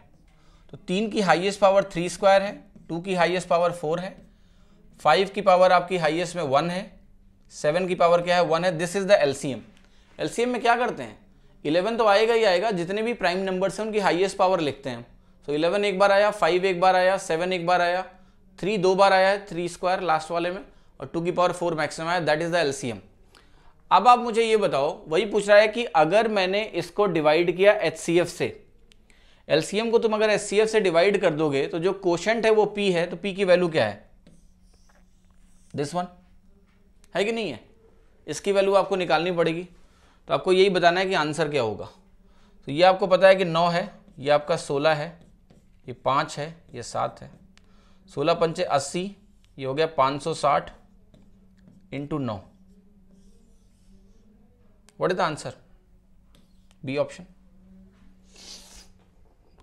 तो तीन की हाईएस्ट पावर थ्री स्क्वायर है टू की हाईएस्ट पावर फोर है फाइव की पावर आपकी हाईएस्ट में वन है सेवन की पावर क्या है वन है this is the LCM LCM में क्या करते हैं इलेवन तो आएगा ही आएगा जितने भी प्राइम नंबर्स हैं उनकी हाईएस्ट पावर लिखते हैं तो इलेवन एक बार आया फाइव एक बार आया सेवन एक बार आया थ्री दो बार आया है थ्री स्क्वायर लास्ट वाले में और टू की पावर फोर मैक्सिमम है दैट इज द एलसीएम अब आप मुझे ये बताओ वही पूछ रहा है कि अगर मैंने इसको डिवाइड किया एच से एलसीएम को तुम अगर एच से डिवाइड कर दोगे तो जो क्वेश्चन है वो पी है तो पी की वैल्यू क्या है दिस वन है कि नहीं है इसकी वैल्यू आपको निकालनी पड़ेगी तो आपको यही बताना है कि आंसर क्या होगा तो ये आपको पता है कि नौ है ये आपका सोलह है ये पाँच है ये सात है सोलह पंचे अस्सी ये हो गया पाँच सौ साठ इंटू नौ what is the answer B option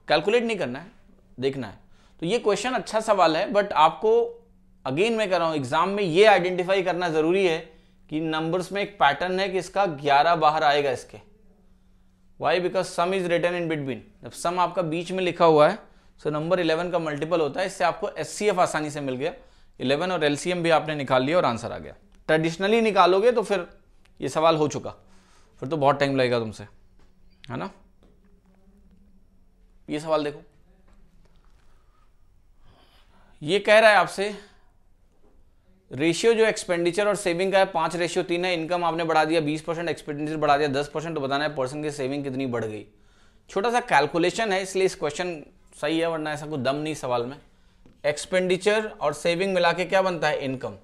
calculate नहीं करना है देखना है तो ये क्वेश्चन अच्छा सवाल है बट आपको अगेन मैं कह रहा हूं एग्जाम में ये आइडेंटिफाई करना जरूरी है कि नंबर्स में एक पैटर्न है कि इसका 11 बाहर आएगा इसके why because sum is return in between जब सम आपका बीच में लिखा हुआ है सो नंबर 11 का मल्टीपल होता है इससे आपको एस आसानी से मिल गया 11 और एल भी आपने निकाल लिया और आंसर आ गया ट्रेडिशनली निकालोगे तो फिर ये सवाल हो चुका फिर तो बहुत टाइम लगेगा तुमसे है ना ये सवाल देखो ये कह रहा है आपसे रेशियो जो एक्सपेंडिचर और सेविंग का है पांच रेशियो तीन है इनकम आपने बढ़ा दिया बीस परसेंट एक्सपेंडिचर बढ़ा दिया दस परसेंट तो बताना है पर्सन की सेविंग कितनी बढ़ गई छोटा सा कैलकुलेशन है इसलिए इस क्वेश्चन सही है वरना ऐसा कुछ दम नहीं सवाल में एक्सपेंडिचर और सेविंग मिला के क्या बनता है इनकम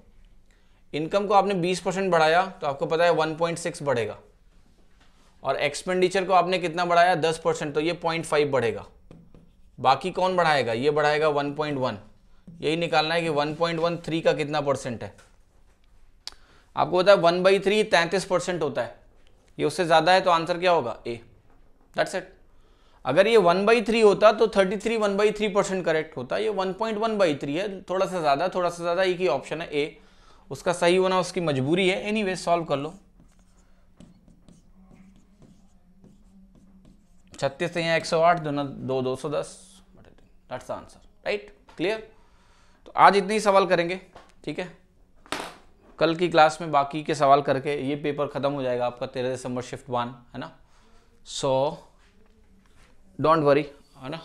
इनकम को आपने 20 परसेंट बढ़ाया तो आपको पता है 1.6 बढ़ेगा और एक्सपेंडिचर को आपने कितना बढ़ाया 10 परसेंट तो ये 0.5 बढ़ेगा बाकी कौन बढ़ाएगा ये बढ़ाएगा 1.1 यही निकालना है कि 1.13 का कितना परसेंट है आपको पता है वन बाई थ्री तैंतीस परसेंट होता है ये उससे ज़्यादा है तो आंसर क्या होगा ए दैट्स सेट अगर ये वन बाई थ्री होता तो thirty three one by three percent correct होता ये one point one by three है थोड़ा सा ज़्यादा थोड़ा सा ज़्यादा एक ही ऑप्शन है ए उसका सही होना उसकी मजबूरी है एनी वे सॉल्व कर लो छत्तीस से यहाँ एक सौ आठ दोनों दो दो सौ दस दैट्स आंसर राइट क्लियर तो आज इतने ही सवाल करेंगे ठीक है कल की क्लास में बाकी के सवाल करके ये पेपर ख़त्म हो जाएगा आपका तेरह दिसंबर शिफ्ट वन है ना सो डोंट वरी है ना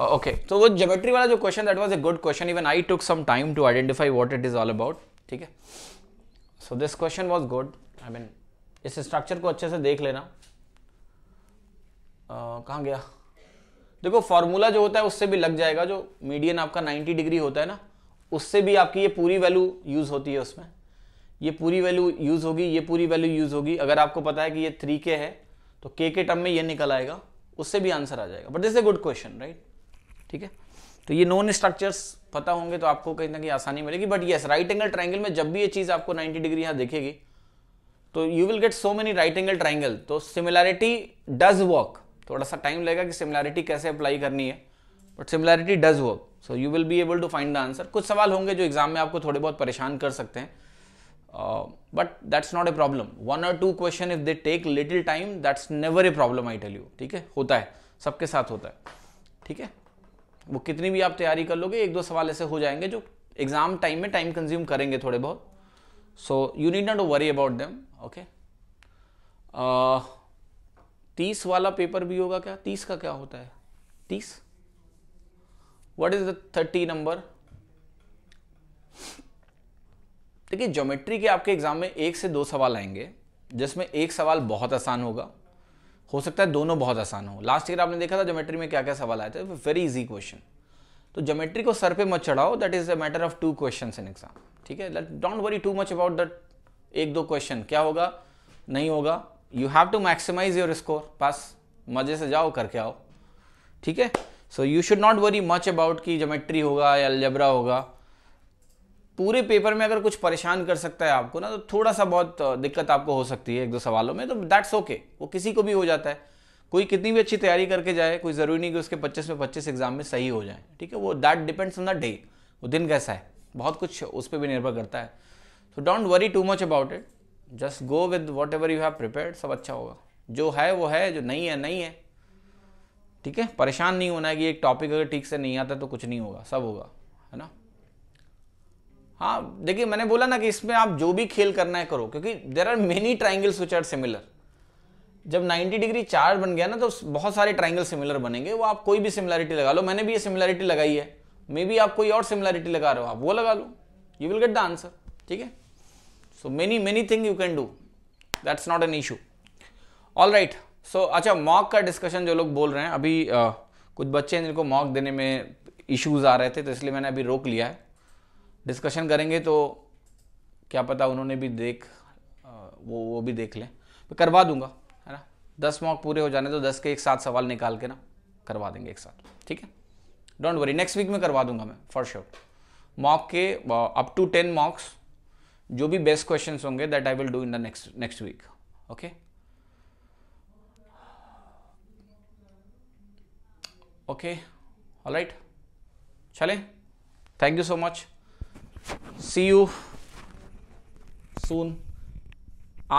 ओके uh, तो वो जोमेट्री वाला जो question that was a good question even I took some time to identify what it is all about ठीक है so this question was good I mean इस स्ट्रक्चर को अच्छे से देख लेना uh, कहाँ गया देखो फार्मूला जो होता है उससे भी लग जाएगा जो मीडियन आपका 90 डिग्री होता है ना उससे भी आपकी ये पूरी वैल्यू यूज़ होती है उसमें ये पूरी वैल्यू यूज़ होगी ये पूरी वैल्यू यूज़ होगी अगर आपको पता है कि ये थ्री के है तो के के टर्म में ये निकल आएगा उससे भी आंसर आ जाएगा but this a good question right ठीक है तो ये नॉन स्ट्रक्चर्स पता होंगे तो आपको कहीं ना कहीं आसानी मिलेगी but yes right angle triangle में जब भी ये चीज़ आपको 90 डिग्री यहां देखेगी तो you will get so many right angle triangle तो सिमिलैरिटी डज वर्क थोड़ा सा टाइम लगेगा कि सिमिलैरिटी कैसे अप्लाई करनी है but similarity does work so you will be able to find the answer कुछ सवाल होंगे जो एग्जाम में आपको थोड़े बहुत परेशान कर सकते हैं but that's not a problem one और two question if they take little time that's never a problem I tell you ठीक है होता है सबके साथ होता है ठीक है वो कितनी भी आप तैयारी कर लोगे एक दो सवाल ऐसे हो जाएंगे जो एग्जाम टाइम में टाइम कंज्यूम करेंगे थोड़े बहुत so you need not worry about them okay तीस वाला पेपर भी होगा क्या तीस का क्या होता है तीस what is the thirty number देखिए ज्योमेट्री के आपके एग्जाम में एक से दो सवाल आएंगे जिसमें एक सवाल बहुत आसान होगा हो सकता है दोनों बहुत आसान हो लास्ट ईयर आपने देखा था ज्योमेट्री में क्या क्या सवाल आए थे वेरी इजी क्वेश्चन तो ज्योमेट्री को सर पे मत चढ़ाओ that is a matter of two question in exam ठीक है don't worry too much about that एक दो क्वेश्चन क्या होगा नहीं होगा you have to maximize your score pass मजे से जाओ करके आओ ठीक है so you should not worry much about कि जोमेट्री होगा या लेबरा होगा पूरे पेपर में अगर कुछ परेशान कर सकता है आपको ना तो थोड़ा सा बहुत दिक्कत आपको हो सकती है एक दो सवालों में तो दैट्स ओके okay. वो किसी को भी हो जाता है कोई कितनी भी अच्छी तैयारी करके जाए कोई ज़रूरी नहीं कि उसके पच्चीस में पच्चीस एग्जाम में सही हो जाए ठीक है वो that depends on the day वो दिन कैसा है बहुत कुछ उस पर भी निर्भर करता है so don't worry too much about it just go with whatever you have prepare सब अच्छा होगा जो है वो है जो नहीं है नहीं है ठीक है परेशान नहीं होना है कि एक टॉपिक अगर ठीक से नहीं आता तो कुछ नहीं होगा सब होगा है ना हाँ देखिए मैंने बोला ना कि इसमें आप जो भी खेल करना है करो क्योंकि there are many triangles which are similar जब 90 डिग्री चार्ज बन गया ना तो बहुत सारे ट्राइंगल सिमिलर बनेंगे वो आप कोई भी सिमिलैरिटी लगा लो मैंने भी ये सिमिलैरिटी लगाई है मे बी आप कोई और सिमिलैरिटी लगा रहे हो आप वो लगा लो you will get the answer ठीक है so many many thing you can do that's not an issue all right so अच्छा मॉक का डिस्कशन जो लोग बोल रहे हैं अभी आ, कुछ बच्चे हैं जिनको मॉक देने में इश्यूज आ रहे थे तो इसलिए मैंने अभी रोक लिया है डिस्कशन करेंगे तो क्या पता उन्होंने भी देख वो वो भी देख लें मैं करवा दूंगा है ना दस मॉक पूरे हो जाने तो दस के एक साथ सवाल निकाल के ना करवा देंगे एक साथ ठीक है डोंट वरी नेक्स्ट वीक में करवा दूंगा मैं फॉर श्योर मॉक के अप टू टेन मॉक्स जो भी बेस्ट क्वेश्चन होंगे that I will do in the next next week okay okay all right चले thank you so much see you soon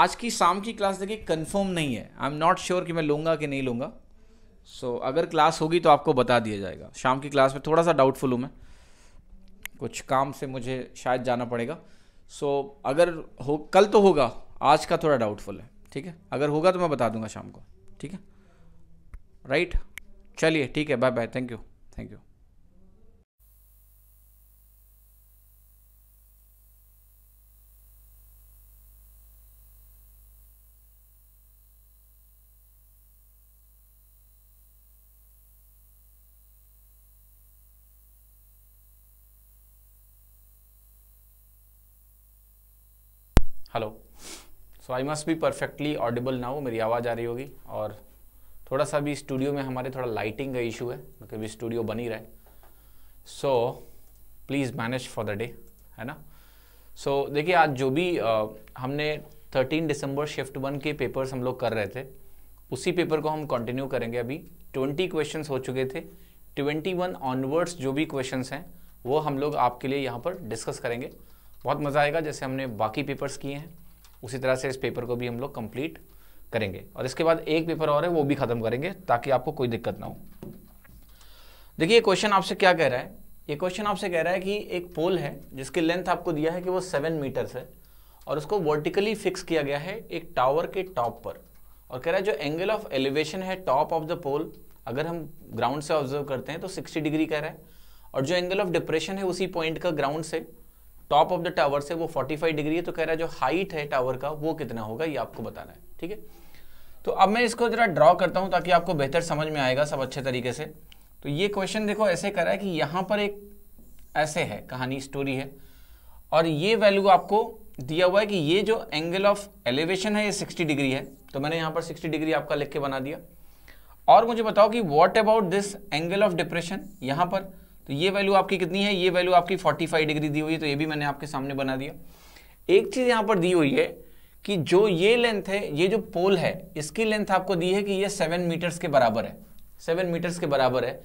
आज की शाम की क्लास देखिए कंफर्म नहीं है आई एम नॉट श्योर कि मैं लूँगा कि नहीं लूँगा सो so, अगर क्लास होगी तो आपको बता दिया जाएगा शाम की क्लास में थोड़ा सा डाउटफुल हूँ मैं कुछ काम से मुझे शायद जाना पड़ेगा सो so, अगर हो कल तो होगा आज का थोड़ा डाउटफुल है ठीक है अगर होगा तो मैं बता दूंगा शाम को ठीक है राइट चलिए ठीक है bye bye thank you thank you so I must be perfectly audible now मेरी आवाज़ आ रही होगी और थोड़ा सा भी स्टूडियो में हमारे थोड़ा लाइटिंग का इशू है क्योंकि अभी स्टूडियो बनी रहे रहा है so please manage for the day है ना सो so, देखिए आज जो भी आ, हमने 13 दिसंबर शिफ्ट वन के पेपर्स हम लोग कर रहे थे उसी पेपर को हम कंटिन्यू करेंगे अभी 20 क्वेश्चंस हो चुके थे 21 ऑनवर्ड्स जो भी क्वेश्चंस हैं वो हम लोग आपके लिए यहाँ पर डिस्कस करेंगे बहुत मज़ा आएगा जैसे हमने बाकी पेपर्स किए हैं उसी तरह से इस पेपर को भी हम लोग कंप्लीट करेंगे और इसके बाद एक पेपर और है वो भी ख़त्म करेंगे ताकि आपको कोई दिक्कत ना हो देखिए क्वेश्चन आपसे क्या कह रहा है ये क्वेश्चन आपसे कह रहा है कि एक पोल है जिसकी लेंथ आपको दिया है कि वो सेवन मीटर्स है और उसको वर्टिकली फिक्स किया गया है एक टावर के टॉप पर और कह रहा है जो एंगल ऑफ एलिवेशन है टॉप ऑफ द पोल अगर हम ग्राउंड से ऑब्जर्व करते हैं तो 60 डिग्री कह रहा है और जो एंगल ऑफ डिप्रेशन है उसी पॉइंट का ग्राउंड से टॉप ऑफ द टावर से वो 45 डिग्री है तो कह रहा है जो हाइट है टावर का वो कितना होगा ये आपको बताना है ठीक है तो अब मैं इसको जरा ड्रॉ करता हूं ताकि आपको बेहतर समझ में आएगा सब अच्छे तरीके से तो ये क्वेश्चन देखो ऐसे कर रहा है कि यहां पर एक ऐसे है कहानी स्टोरी है और ये वैल्यू आपको दिया हुआ है कि ये जो एंगल ऑफ एलिवेशन है ये 60 डिग्री है तो मैंने यहां पर 60 डिग्री आपका लिख के बना दिया और मुझे बताओ कि what about this angle of depression यहां पर तो ये वैल्यू आपकी कितनी है ये वैल्यू आपकी 45 डिग्री दी हुई है तो ये भी मैंने आपके सामने बना दिया एक चीज़ यहाँ पर दी हुई है कि जो ये लेंथ है ये जो पोल है इसकी लेंथ आपको दी है कि ये सेवन मीटर्स के बराबर है सेवन मीटर्स के बराबर है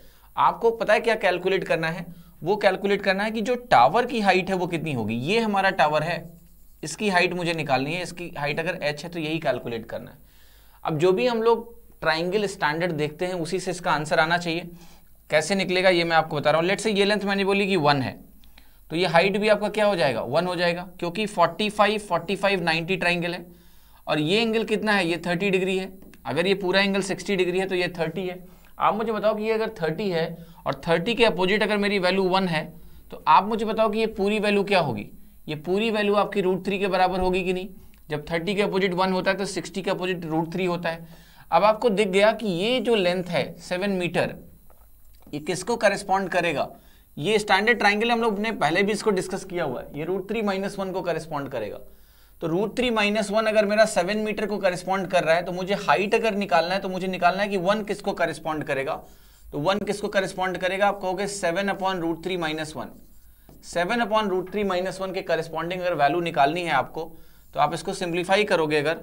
आपको पता है क्या कैलकुलेट करना है वो कैलकुलेट करना है कि जो टावर की हाइट है वो कितनी होगी ये हमारा टावर है इसकी हाइट मुझे निकालनी है इसकी हाइट अगर एच है तो यही कैलकुलेट करना है अब जो भी हम लोग ट्राइंगल स्टैंडर्ड देखते हैं उसी से इसका आंसर आना चाहिए कैसे निकलेगा ये मैं आपको बता रहा हूँ लेट से ये लेंथ मैंने बोली कि वन है तो ये हाइट भी आपका क्या हो जाएगा वन हो जाएगा क्योंकि 45, 45, 90 ट्राइंगल है और ये एंगल कितना है ये 30 डिग्री है अगर ये पूरा एंगल 60 डिग्री है तो ये 30 है आप मुझे बताओ कि ये अगर 30 है और 30 के अपोजिट अगर मेरी वैल्यू वन है तो आप मुझे बताओ कि ये पूरी वैल्यू क्या होगी ये पूरी वैल्यू आपकी रूट थ्री के बराबर होगी कि नहीं जब थर्टी के अपोजिट वन होता है तो सिक्सटी के अपोजिट रूट थ्री होता है अब आपको दिख गया कि ये जो लेंथ है सेवन मीटर ये किसको करेस्पॉन्ड करेगा ये स्टैंडर्ड ट्राइंगल हम लोग ने पहले भी इसको डिस्कस किया हुआ है ये रूट थ्री माइनस वन को करेस्पॉन्ड करेगा तो रूट थ्री माइनस वन अगर मेरा सेवन मीटर को करेस्पॉन्ड कर रहा है तो मुझे हाइट अगर निकालना है तो मुझे निकालना है कि वन किसको करेस्पॉन्ड करेगा तो वन किसको करेस्पॉन्ड करेगा आप कहोगे seven upon root three minus one seven upon root three minus one के करेस्पॉन्डिंग अगर वैल्यू निकालनी है आपको तो आप इसको सिंप्लीफाई करोगे अगर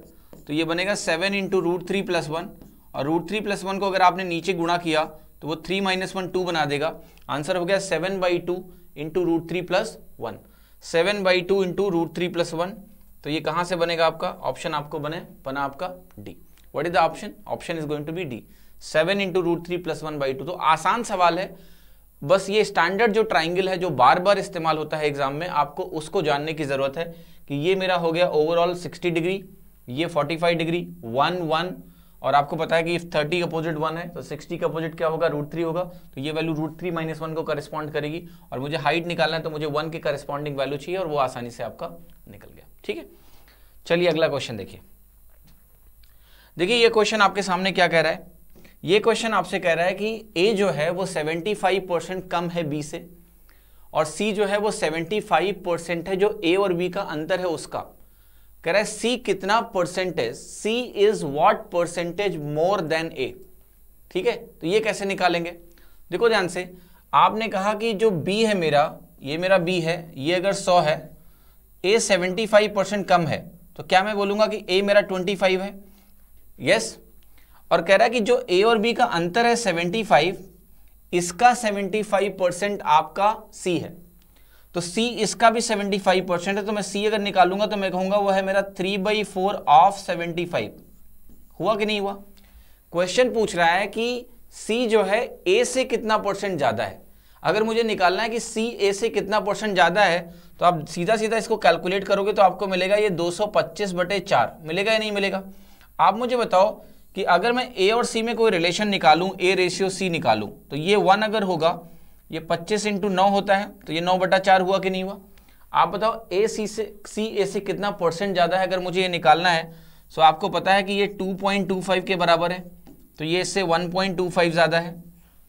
तो ये बनेगा seven into root three plus one और रूट थ्री प्लस वन को अगर आपने नीचे गुणा किया तो वो थ्री माइनस वन टू बना देगा आंसर हो गया seven by two into root three plus one seven by two into root three plus one तो ये कहाँ से बनेगा आपका ऑप्शन आपको बने बना आपका D what is the option option is going to be D seven into root three plus one by two तो आसान सवाल है बस ये स्टैंडर्ड जो ट्राइंगल है जो बार बार इस्तेमाल होता है एग्जाम में आपको उसको जानने की ज़रूरत है कि ये मेरा हो गया ओवरऑल सिक्सटी डिग्री ये forty five degree one one और आपको पता है कि इफ 30 अपोजिट वन है तो 60 का अपोजिट क्या होगा रूट थ्री होगा तो ये value root three minus one को करस्पॉन्ड करेगी और मुझे हाइट निकालना है तो मुझे वन के करस्पॉन्डिंग वैल्यू चाहिए और वो आसानी से आपका निकल गया ठीक है चलिए अगला क्वेश्चन देखिए देखिए ये क्वेश्चन आपके सामने क्या कह रहा है ये क्वेश्चन आपसे कह रहा है कि ए जो है वो सेवेंटी परसेंट कम है बी से और सी जो है वो सेवेंटी परसेंट है जो ए और बी का अंतर है उसका कह रहा है सी कितना percentage C is what percentage more than A ठीक है तो ये कैसे निकालेंगे देखो ध्यान से आपने कहा कि जो बी है मेरा ये मेरा बी है ये अगर सौ है ए सेवेंटी फाइव परसेंट कम है तो क्या मैं बोलूंगा कि ए मेरा ट्वेंटी फाइव है यस और कह रहा है कि जो ए और बी का अंतर है सेवेंटी फाइव इसका सेवेंटी फाइव परसेंट आपका सी है तो C इसका भी 75 परसेंट है तो मैं C अगर निकालूंगा तो मैं कहूंगा वो है मेरा three by four of seventy five हुआ कि नहीं हुआ क्वेश्चन पूछ रहा है कि C जो है A से कितना परसेंट ज़्यादा है अगर मुझे निकालना है कि सी ए से कितना परसेंट ज़्यादा है तो आप सीधा सीधा इसको कैलकुलेट करोगे तो आपको मिलेगा ये दो बटे चार मिलेगा या नहीं मिलेगा आप मुझे बताओ कि अगर मैं ए और सी में कोई रिलेशन निकालू ए रेशियो सी निकालू तो ये वन अगर होगा ये पच्चीस इंटू नौ होता है तो ये नौ बटा चार हुआ कि नहीं हुआ आप बताओ ए सी से सी ए से कितना परसेंट ज़्यादा है अगर मुझे ये निकालना है सो तो आपको पता है कि ये टू पॉइंट टू फाइव के बराबर है तो ये इससे वन पॉइंट टू फाइव ज़्यादा है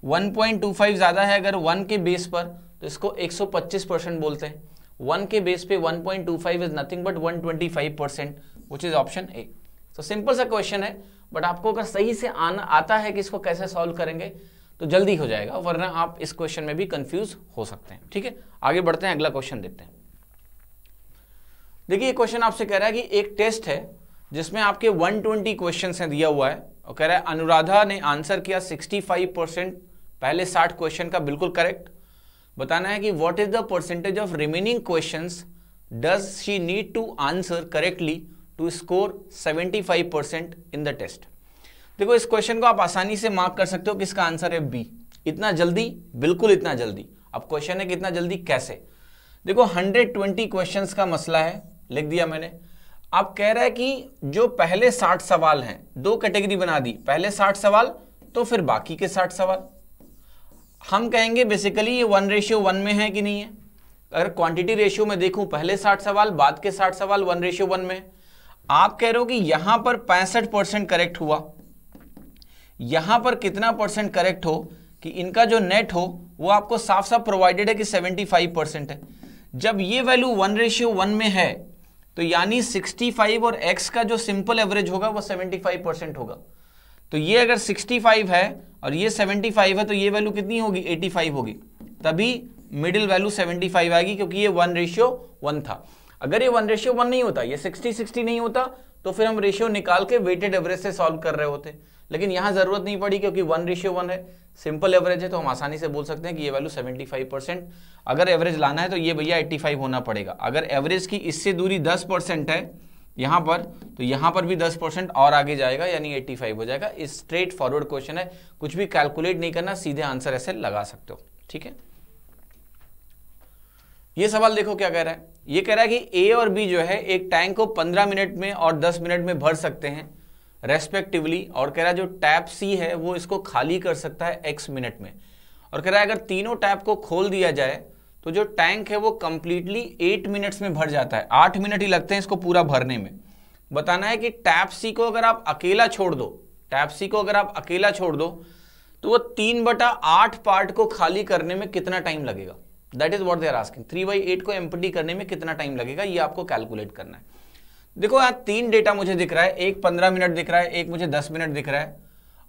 वन पॉइंट टू फाइव ज़्यादा है अगर वन के बेस पर तो इसको एक सौ पच्चीस परसेंट बोलते हैं वन के बेस पे one point two five is nothing but one twenty five percent which is option A तो सिंपल सा क्वेश्चन है बट आपको अगर सही से आना आता है कि इसको कैसे सॉल्व करेंगे तो जल्दी हो जाएगा वरना आप इस क्वेश्चन में भी कंफ्यूज हो सकते हैं ठीक है आगे बढ़ते हैं अगला क्वेश्चन देखते हैं देखिए क्वेश्चन आपसे कह रहा है कि एक टेस्ट है जिसमें आपके 120 ट्वेंटी क्वेश्चन दिया हुआ है और कह रहा है अनुराधा ने आंसर किया 65 परसेंट पहले 60 क्वेश्चन का बिल्कुल करेक्ट बताना है कि what is the percentage of remaining questions does she need to answer correctly to score 75 percent in the test देखो इस क्वेश्चन को आप आसानी से मार्क कर सकते हो किसका आंसर है बी इतना जल्दी बिल्कुल इतना जल्दी अब क्वेश्चन है कि इतना जल्दी कैसे देखो 120 क्वेश्चंस का मसला है लिख दिया मैंने आप कह रहा है कि जो पहले 60 सवाल हैं दो कैटेगरी बना दी पहले 60 सवाल तो फिर बाकी के 60 सवाल हम कहेंगे बेसिकली ये वन रेशियो वन में है कि नहीं है अगर क्वांटिटी रेशियो में देखूं पहले 60 सवाल बाद के 60 सवाल वन रेशियो वन में आप कह रहे हो कि यहां पर पैंसठ परसेंट करेक्ट हुआ यहां पर कितना परसेंट करेक्ट हो कि इनका जो नेट हो वो आपको साफ साफ प्रोवाइडेड है कि 75 परसेंट है जब ये वैल्यू वन रेशियो वन में है तो यानी 65 और x का जो सिंपल एवरेज होगा वो 75 परसेंट होगा तो ये अगर 65 है और ये 75 है तो ये वैल्यू कितनी होगी 85 होगी तभी मिडिल वैल्यू 75 आएगी क्योंकि ये वन रेशियो वन था अगर ये वन रेशियो वन नहीं होता ये सिक्सटी सिक्सटी नहीं होता तो फिर हम रेशियो निकाल के वेटेड एवरेज से सॉल्व कर रहे होते हैं लेकिन यहां ज़रूरत नहीं पड़ी क्योंकि वन रेशियो वन है सिंपल एवरेज है तो हम आसानी से बोल सकते हैं कि ये वैल्यू 75 परसेंट अगर एवरेज लाना है तो ये भैया 85 होना पड़ेगा अगर एवरेज की इससे दूरी 10 परसेंट है यहां पर तो यहां पर भी 10 परसेंट और आगे जाएगा यानी 85 हो जाएगा इस स्ट्रेट फॉरवर्ड क्वेश्चन है कुछ भी कैलकुलेट नहीं करना सीधे आंसर ऐसे लगा सकते हो ठीक है ये सवाल देखो क्या कह रहा है ये कह रहा है कि ए और बी जो है एक टैंक को पंद्रह मिनट में और दस मिनट में भर सकते हैं रेस्पेक्टिवली और कह रहा है जो टैप सी है वो इसको खाली कर सकता है एक्स मिनट में और कह रहा है अगर तीनों टैप को खोल दिया जाए तो जो टैंक है वो कंप्लीटली एट मिनट्स में भर जाता है आठ मिनट ही लगते हैं इसको पूरा भरने में बताना है कि टैप सी को अगर आप अकेला छोड़ दो टैप सी को अगर आप अकेला छोड़ दो तो वो तीन बटा आठ पार्ट को खाली करने में कितना टाइम लगेगा that is what they are asking three by eight को एम्पटी करने में कितना टाइम लगेगा ये आपको कैलकुलेट करना है देखो यहाँ तीन डेटा मुझे दिख रहा है एक पंद्रह मिनट दिख रहा है एक मुझे दस मिनट दिख रहा है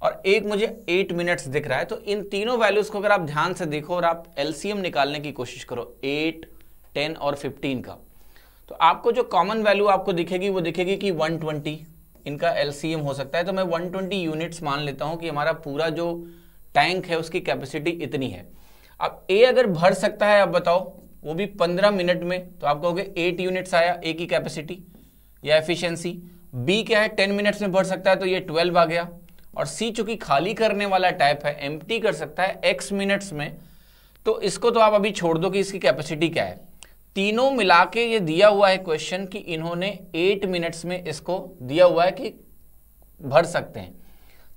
और एक मुझे एट मिनट्स दिख रहा है तो इन तीनों वैल्यूज को अगर आप ध्यान से देखो और आप एलसीएम निकालने की कोशिश करो एट टेन और फिफ्टीन का तो आपको जो कॉमन वैल्यू आपको दिखेगी वो दिखेगी कि वन ट्वेंटी इनका एलसीएम हो सकता है तो मैं वन ट्वेंटी यूनिट्स मान लेता हूँ कि हमारा पूरा जो टैंक है उसकी कैपेसिटी इतनी है अब ए अगर भर सकता है आप बताओ वो भी पंद्रह मिनट में तो आप कहोगे एट यूनिट्स आया ए की कैपेसिटी या एफिशिएंसी बी क्या है टेन मिनट्स में भर सकता है तो ये ट्वेल्व आ गया और सी चूंकि खाली करने वाला टाइप है एम कर सकता है एक्स मिनट्स में तो इसको तो आप अभी छोड़ दो कि इसकी कैपेसिटी क्या है तीनों मिला के ये दिया हुआ है क्वेश्चन कि इन्होंने एट मिनट्स में इसको दिया हुआ है कि भर सकते हैं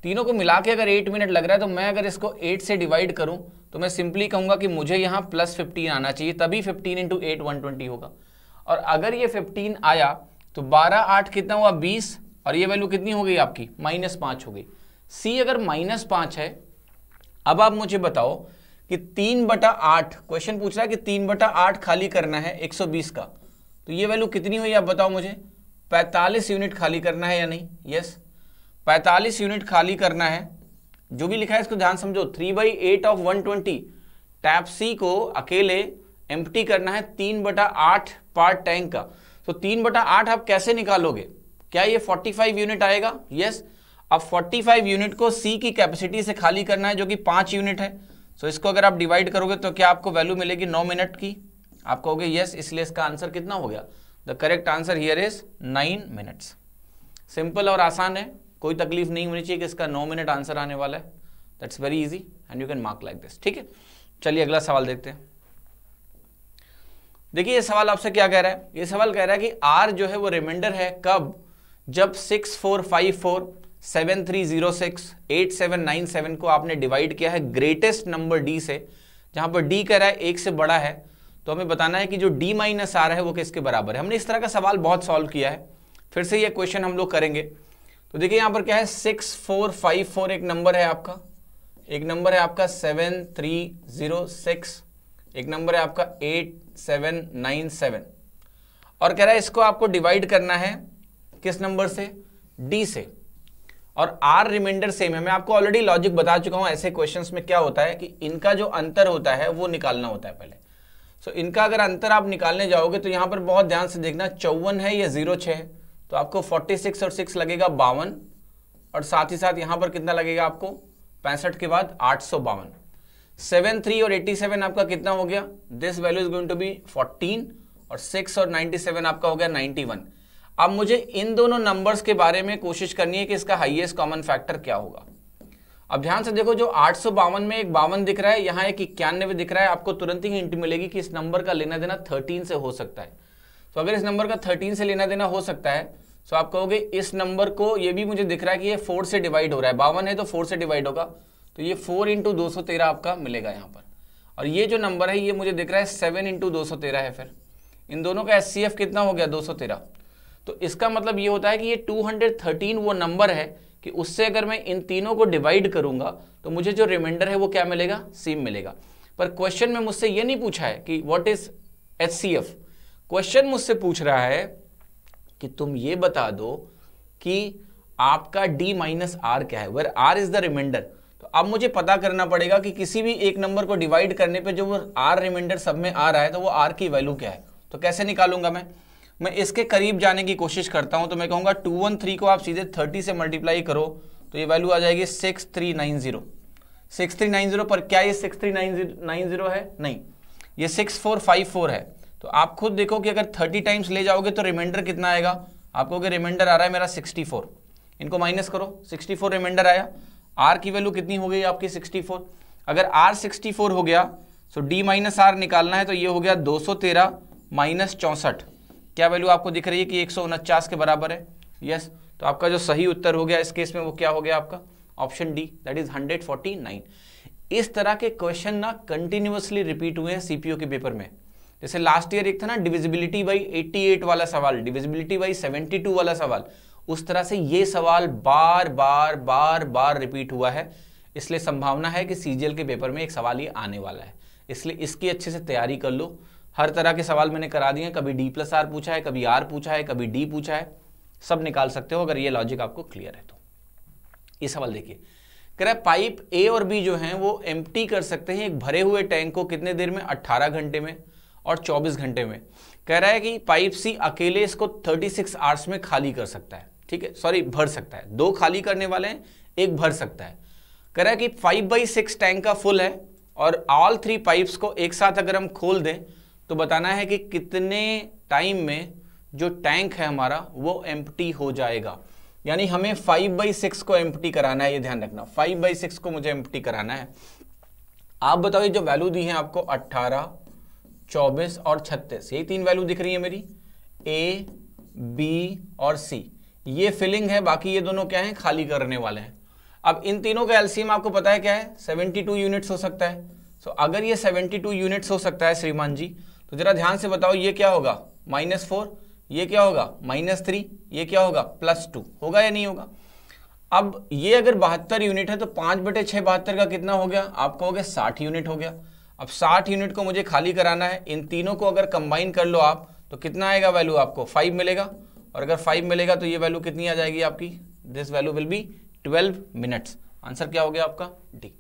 तीनों को मिला के अगर एट मिनट लग रहा है तो मैं अगर इसको एट से डिवाइड करूं तो मैं सिंपली कहूंगा कि मुझे यहां प्लस फिफ्टीन आना चाहिए तभी fifteen into eight one twenty होगा और अगर ये फिफ्टीन आया तो बारह आठ कितना हुआ बीस और ये वैल्यू कितनी हो गई आपकी माइनस पांच हो गई सी अगर माइनस पांच है अब आप मुझे बताओ कि तीन बटा आठ क्वेश्चन पूछ रहा है कि तीन बटा आठ खाली करना है 120 का तो ये वैल्यू कितनी हुई आप बताओ मुझे 45 यूनिट खाली करना है या नहीं यस yes. 45 यूनिट खाली करना है जो भी लिखा है इसको ध्यान समझो three by eight of one twenty tap C को अकेले एम्प्टी करना है तीन बटा आठ पार्ट टैंक का तो तीन बटा आठ आप कैसे निकालोगे क्या ये 45 यूनिट आएगा यस अब 45 यूनिट को सी की कैपेसिटी से खाली करना है जो कि पांच यूनिट है सो so इसको अगर आप डिवाइड करोगे तो क्या आपको वैल्यू मिलेगी नौ मिनट की आप कहोगे यस इसलिए इसका आंसर कितना हो गया the correct answer here is nine minutes simple और आसान है कोई तकलीफ नहीं होनी चाहिए कि इसका नौ मिनट आंसर आने वाला है that's very easy and you can mark like this ठीक है चलिए अगला सवाल देखते हैं देखिए ये सवाल आपसे क्या कह रहा है ये सवाल कह रहा है कि आर जो है वो रिमाइंडर है कब जब six four five four seven three zero six eight seven nine seven को आपने डिवाइड किया है ग्रेटेस्ट नंबर डी से जहां पर डी कह रहा है एक से बड़ा है तो हमें बताना है कि जो डी माइनस आर है वो किसके बराबर है हमने इस तरह का सवाल बहुत सॉल्व किया है फिर से ये क्वेश्चन हम लोग करेंगे तो देखिए यहाँ पर क्या है सिक्स फोर फाइव फोर एक नंबर है आपका एक नंबर है आपका सेवन थ्री जीरो सिक्स एक नंबर है आपका एट सेवन नाइन सेवन और कह रहा है इसको आपको डिवाइड करना है किस नंबर से डी से और आर रिमाइंडर सेम है मैं आपको ऑलरेडी लॉजिक बता चुका हूं ऐसे क्वेश्चंस में क्या होता है कि इनका जो अंतर होता है वो निकालना होता है पहले सो so, इनका अगर अंतर आप निकालने जाओगे तो यहां पर बहुत ध्यान से देखना चौवन है या जीरो छ है तो आपको फोर्टी सिक्स और सिक्स लगेगा बावन और साथ ही साथ यहां पर कितना लगेगा आपको पैंसठ के बाद आठ सौ बावन सेवन थ्री और एट्टी सेवन आपका कितना हो गया this value is going to be fourteen और सिक्स और नाइनटी सेवन आपका हो गया नाइनटी वन अब मुझे इन दोनों नंबर्स के बारे में कोशिश करनी है कि इसका हाइएस्ट कॉमन फैक्टर क्या होगा अब ध्यान से देखो जो आठ में एक बावन दिख रहा है यहाँ एक इक्यानवे दिख रहा है आपको तुरंत ही हिंट मिलेगी कि इस नंबर का लेना देना थर्टीन से हो सकता है तो अगर इस नंबर का थर्टीन से लेना देना हो सकता है तो आप कहोगे इस नंबर को ये भी मुझे दिख रहा है कि ये फोर से डिवाइड हो रहा है बावन है तो फोर से डिवाइड होगा तो ये फोर इंटू दो सौ तेरह आपका मिलेगा यहाँ पर और ये जो नंबर है ये मुझे दिख रहा है सेवन इंटू दो सौ तेरह है फिर इन दोनों का एस कितना हो गया दो सौ तेरह तो इसका मतलब ये होता है कि ये टू हंड्रेड थर्टीन वो नंबर है कि उससे अगर मैं इन तीनों को डिवाइड करूंगा तो मुझे जो रिमाइंडर है वो क्या मिलेगा सेम मिलेगा पर क्वेश्चन में मुझसे ये नहीं पूछा है कि what is S C F question मुझसे पूछ रहा है कि तुम ये बता दो कि आपका d माइनस आर क्या है where R is the remainder अब मुझे पता करना पड़ेगा कि किसी भी एक नंबर को डिवाइड करने पे जो वो आर रिमाइंडर सब में आ रहा है तो वो आर की वैल्यू क्या है तो कैसे निकालूंगा मैं मैं इसके करीब जाने की कोशिश करता हूं तो मैं कहूंगा टू वन थ्री को आप सीधे थर्टी से मल्टीप्लाई करो तो ये वैल्यू आ जाएगी six three nine zero six three nine zero पर क्या ये six three nine nine zero है नहीं ये सिक्स फोर फाइव फोर है तो आप खुद देखो कि अगर थर्टी टाइम्स ले जाओगे तो रिमाइंडर कितना आएगा आपको रिमाइंडर आ रहा है मेरा सिक्सटी फोर इनको माइनस करो सिक्सटी फोर रिमाइंडर आया आर की वैल्यू कितनी हो गई आपकी सिक्सटी फोर अगर आर सिक्सटी फोर हो गया तो डी माइनस आर निकालना है तो ये हो गया दो सौ तेरह माइनस चौंसठ क्या वैल्यू आपको दिख रही है कि एक सौ उनचास के बराबर है यस yes. तो आपका जो सही उत्तर हो गया इस केस में वो क्या हो गया आपका option D that is hundred forty nine इस तरह के क्वेश्चन ना कंटिन्यूसली रिपीट हुए हैं सीपीओ के पेपर में जैसे लास्ट ईयर एक था ना डिविजिबिलिटी बाई 88 वाला सवाल डिविजिबिलिटी बाई 72 वाला सवाल उस तरह से ये सवाल बार बार बार बार रिपीट हुआ है इसलिए संभावना है कि सीजीएल के पेपर में एक सवाल ही आने वाला है इसलिए इसकी अच्छे से तैयारी कर लो हर तरह के सवाल मैंने करा दिए हैं कभी डी प्लस आर पूछा है कभी आर पूछा है कभी डी पूछा है सब निकाल सकते हो अगर ये लॉजिक आपको क्लियर है तो ये सवाल देखिए कह रहा है पाइप ए और बी जो हैं वो एम कर सकते हैं एक भरे हुए टैंक को कितने देर में अट्ठारह घंटे में और चौबीस घंटे में कह रहा है कि पाइप सी अकेले इसको थर्टी आवर्स में खाली कर सकता है ठीक है सॉरी भर सकता है दो खाली करने वाले हैं एक भर सकता है कह रहा है कि फाइव बाई सिक्स टैंक का फुल है और ऑल थ्री पाइप्स को एक साथ अगर हम खोल दें तो बताना है कि कितने टाइम में जो टैंक है हमारा वो एम्प्टी हो जाएगा यानी हमें फाइव बाई सिक्स को एम्प्टी कराना है ये ध्यान रखना फाइव बाई सिक्स को मुझे एम्प्टी कराना है आप बताओ जो वैल्यू दी है आपको अट्ठारह चौबीस और छत्तीस यही तीन वैल्यू दिख रही है मेरी ए बी और सी ये फिलिंग है बाकी ये दोनों क्या है खाली करने वाले हैं अब इन तीनों का एलसीएम आपको पता है क्या है 72 यूनिट्स हो सकता है सो so, अगर ये 72 यूनिट्स हो सकता है श्रीमान जी तो जरा ध्यान से बताओ ये क्या होगा माइनस फोर ये क्या होगा माइनस थ्री ये क्या होगा प्लस टू होगा या नहीं होगा अब ये अगर बहत्तर यूनिट है तो पांच बटे छह बहत्तर का कितना हो गया आप हो गया साठ यूनिट हो गया अब साठ यूनिट को मुझे खाली कराना है इन तीनों को अगर कंबाइन कर लो आप तो कितना आएगा वैल्यू आपको फाइव मिलेगा और अगर फाइव मिलेगा तो ये वैल्यू कितनी आ जाएगी आपकी this value will be twelve minutes answer क्या हो गया आपका डी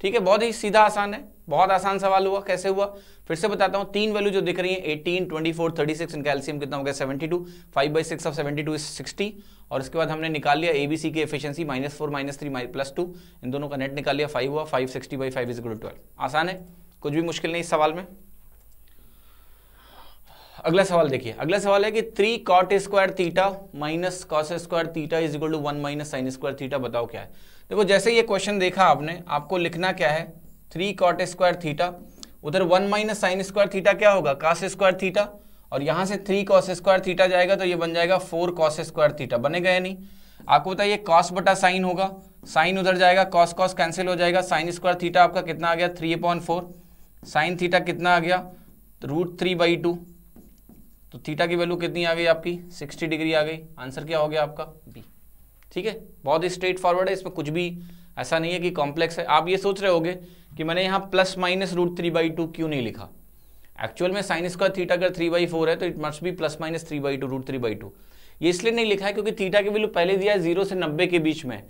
ठीक है बहुत ही सीधा आसान है बहुत आसान सवाल हुआ कैसे हुआ फिर से बताता हूँ तीन वैल्यू जो दिख रही है eighteen twenty four thirty six इनका एल्सियम कितना हो गया seventy two five by six of seventy two is sixty और उसके बाद हमने निकाल लिया एबीसी की efficiency minus four minus three plus two इन दोनों का नेट निकाल लिया फाइव हुआ five sixty by five is good twelve आसान है कुछ भी मुश्किल नहीं इस सवाल में अगला सवाल देखिए अगला सवाल है कि three cot square theta minus cos square theta is equal to one minus sine square theta बताओ क्या है देखो जैसे ये क्वेश्चन देखा आपने आपको लिखना क्या है थ्री कॉट स्क्वायर थीटा उधर one minus sine square theta क्या होगा कास स्क्वायर थीटा और यहाँ से थ्री कॉस स्क्वायर थीटा जाएगा तो ये बन जाएगा फोर कॉस स्क्वायर थीटा बनेगा या नहीं आपको बताइए कॉस बटा साइन होगा साइन उधर जाएगा कॉस कॉस कैंसिल हो जाएगा साइन स्क्वायर थीटा आपका कितना आ गया three upon four sine theta कितना आ गया रूट थ्री बाई टू तो थीटा की वैल्यू कितनी आ गई आपकी 60 डिग्री आ गई आंसर क्या हो गया आपका बी ठीक है बहुत ही स्ट्रेट फॉरवर्ड है इसमें कुछ भी ऐसा नहीं है कि कॉम्प्लेक्स है आप ये सोच रहे होगे कि मैंने यहाँ plus minus root three by two क्यों नहीं लिखा एक्चुअल में साइन स्क्वायर थीटा अगर थ्री बाई फोर है तो it must be plus minus three by two root three by two ये इसलिए नहीं लिखा है क्योंकि थीटा की वैल्यू पहले दिया है जीरो से नब्बे के बीच में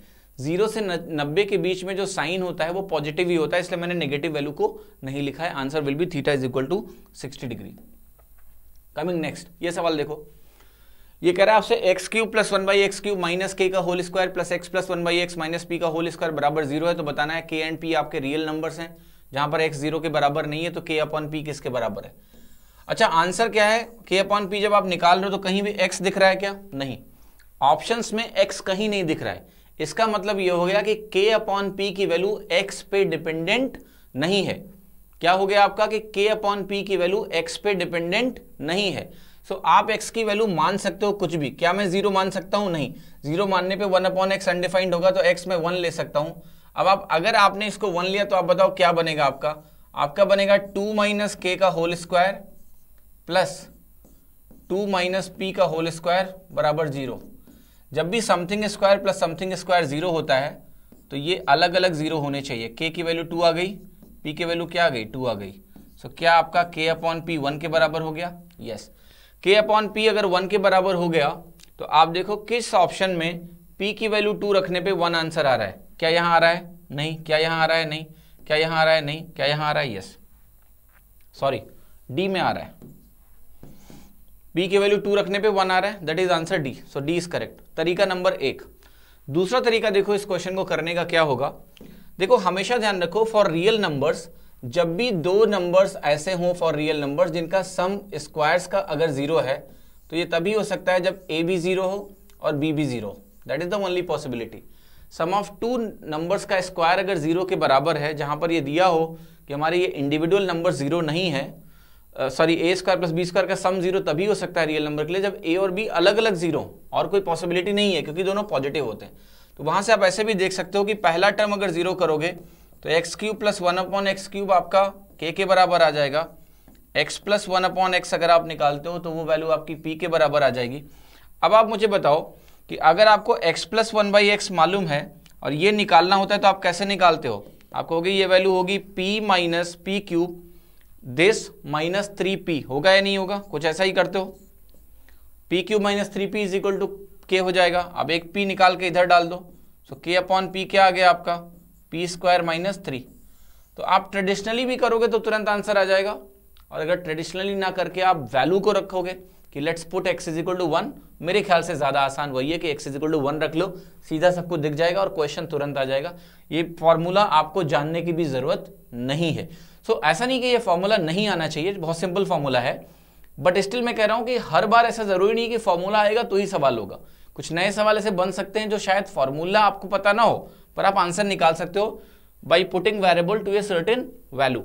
जीरो से नब्बे के बीच में जो साइन होता है वो पॉजिटिव ही होता है इसलिए मैंने नेगेटिव वैल्यू को नहीं लिखा है answer will be theta is equal to sixty degree coming next ये सवाल देखो ये कह रहा है आपसे x cube plus one by x cube minus K का whole square plus x plus one by x minus P का होल स्क्वायर बराबर जीरो है तो बताना है के एंड पी आपके रियल नंबर्स हैं जहां पर एक्स जीरो के बराबर नहीं है तो के अपॉन पी किसके बराबर है अच्छा आंसर क्या है के अपॉन पी जब आप निकाल रहे हो तो कहीं भी एक्स दिख रहा है क्या नहीं ऑप्शन में एक्स कहीं नहीं दिख रहा है इसका मतलब यह हो गया कि के अपॉन पी की वैल्यू एक्स पे डिपेंडेंट नहीं है क्या हो गया आपका कि k अपॉन पी की वैल्यू x पे डिपेंडेंट नहीं है सो so, आप x की वैल्यू मान सकते हो कुछ भी क्या मैं जीरो मान सकता हूं नहीं जीरो मानने पे वन अपॉन एक्स अनडिफाइंड होगा तो x में वन ले सकता हूं अब आप अगर आपने इसको वन लिया तो आप बताओ क्या बनेगा आपका आपका बनेगा टू माइनस के का whole square plus two minus P का होल स्क्वायर बराबर जीरो जब भी something square plus something square zero होता है तो ये अलग अलग जीरो होने चाहिए के की वैल्यू टू आ गई पी के वैल्यू क्या आ गई टू आ गई सो so, क्या आपका के अपॉन पी वन के बराबर हो गया yes yes. K upon P अगर वन के बराबर हो गया तो आप देखो किस ऑप्शन में पी की वैल्यू टू रखने पे वन आंसर आ रहा है क्या यहाँ आ रहा है नहीं क्या यहाँ आ रहा है नहीं क्या यहाँ आ रहा है नहीं क्या यहाँ आ रहा है यस सॉरी डी में आ रहा है पी की वैल्यू टू रखने पे वन आ रहा है that is answer D so D is correct तरीका नंबर एक दूसरा तरीका देखो इस क्वेश्चन को करने का क्या होगा देखो हमेशा ध्यान रखो फॉर रियल नंबर्स जब भी दो नंबर्स ऐसे हों फॉर रियल नंबर्स जिनका सम स्क्वायर्स का अगर जीरो है तो ये तभी हो सकता है जब ए भी जीरो हो और बी भी zero that is the only possibility sum of two numbers का स्क्वायर अगर जीरो के बराबर है जहां पर ये दिया हो कि हमारे ये इंडिविजुअल नंबर जीरो नहीं है sorry A square plus B square का सम जीरो तभी हो सकता है रियल नंबर के लिए जब ए और बी अलग अलग जीरो और कोई पॉसिबिलिटी नहीं है क्योंकि दोनों पॉजिटिव होते हैं तो वहां से आप ऐसे भी देख सकते हो कि पहला टर्म अगर जीरो करोगे तो x cube plus one upon x cube आपका के के बराबर आ जाएगा x plus one upon x अगर आप निकालते हो तो वो वैल्यू आपकी पी के बराबर आ जाएगी अब आप मुझे बताओ कि अगर आपको x plus one by x मालूम है और ये निकालना होता है तो आप कैसे निकालते हो आप कहोगे ये वैल्यू होगी P minus P cube this minus three P होगा या नहीं होगा कुछ ऐसा ही करते हो P cube minus three P is equal to K हो जाएगा अब एक पी निकाल के इधर डाल दो सो के अपॉन पी क्या आ गया आपका पी स्क्वायर माइनस थ्री तो आप ट्रेडिशनली भी करोगे तो तुरंत आंसर आ जाएगा और अगर ट्रेडिशनली ना करके आप वैल्यू को रखोगे कि let's put x is equal to one मेरे ख्याल से ज़्यादा आसान वही है कि x is equal to one रख लो सीधा सबको दिख जाएगा और क्वेश्चन तुरंत आ जाएगा ये फॉर्मूला आपको जानने की भी ज़रूरत नहीं है सो so, ऐसा नहीं कि ये फॉर्मूला नहीं आना चाहिए बहुत सिंपल फॉर्मूला है बट स्टिल मैं कह रहा हूं कि हर बार ऐसा जरूरी नहीं कि फॉर्मूला आएगा तो ही सवाल होगा कुछ नए सवाल ऐसे बन सकते हैं जो शायद फॉर्मूला आपको पता ना हो पर आप आंसर निकाल सकते हो by putting variable to a certain value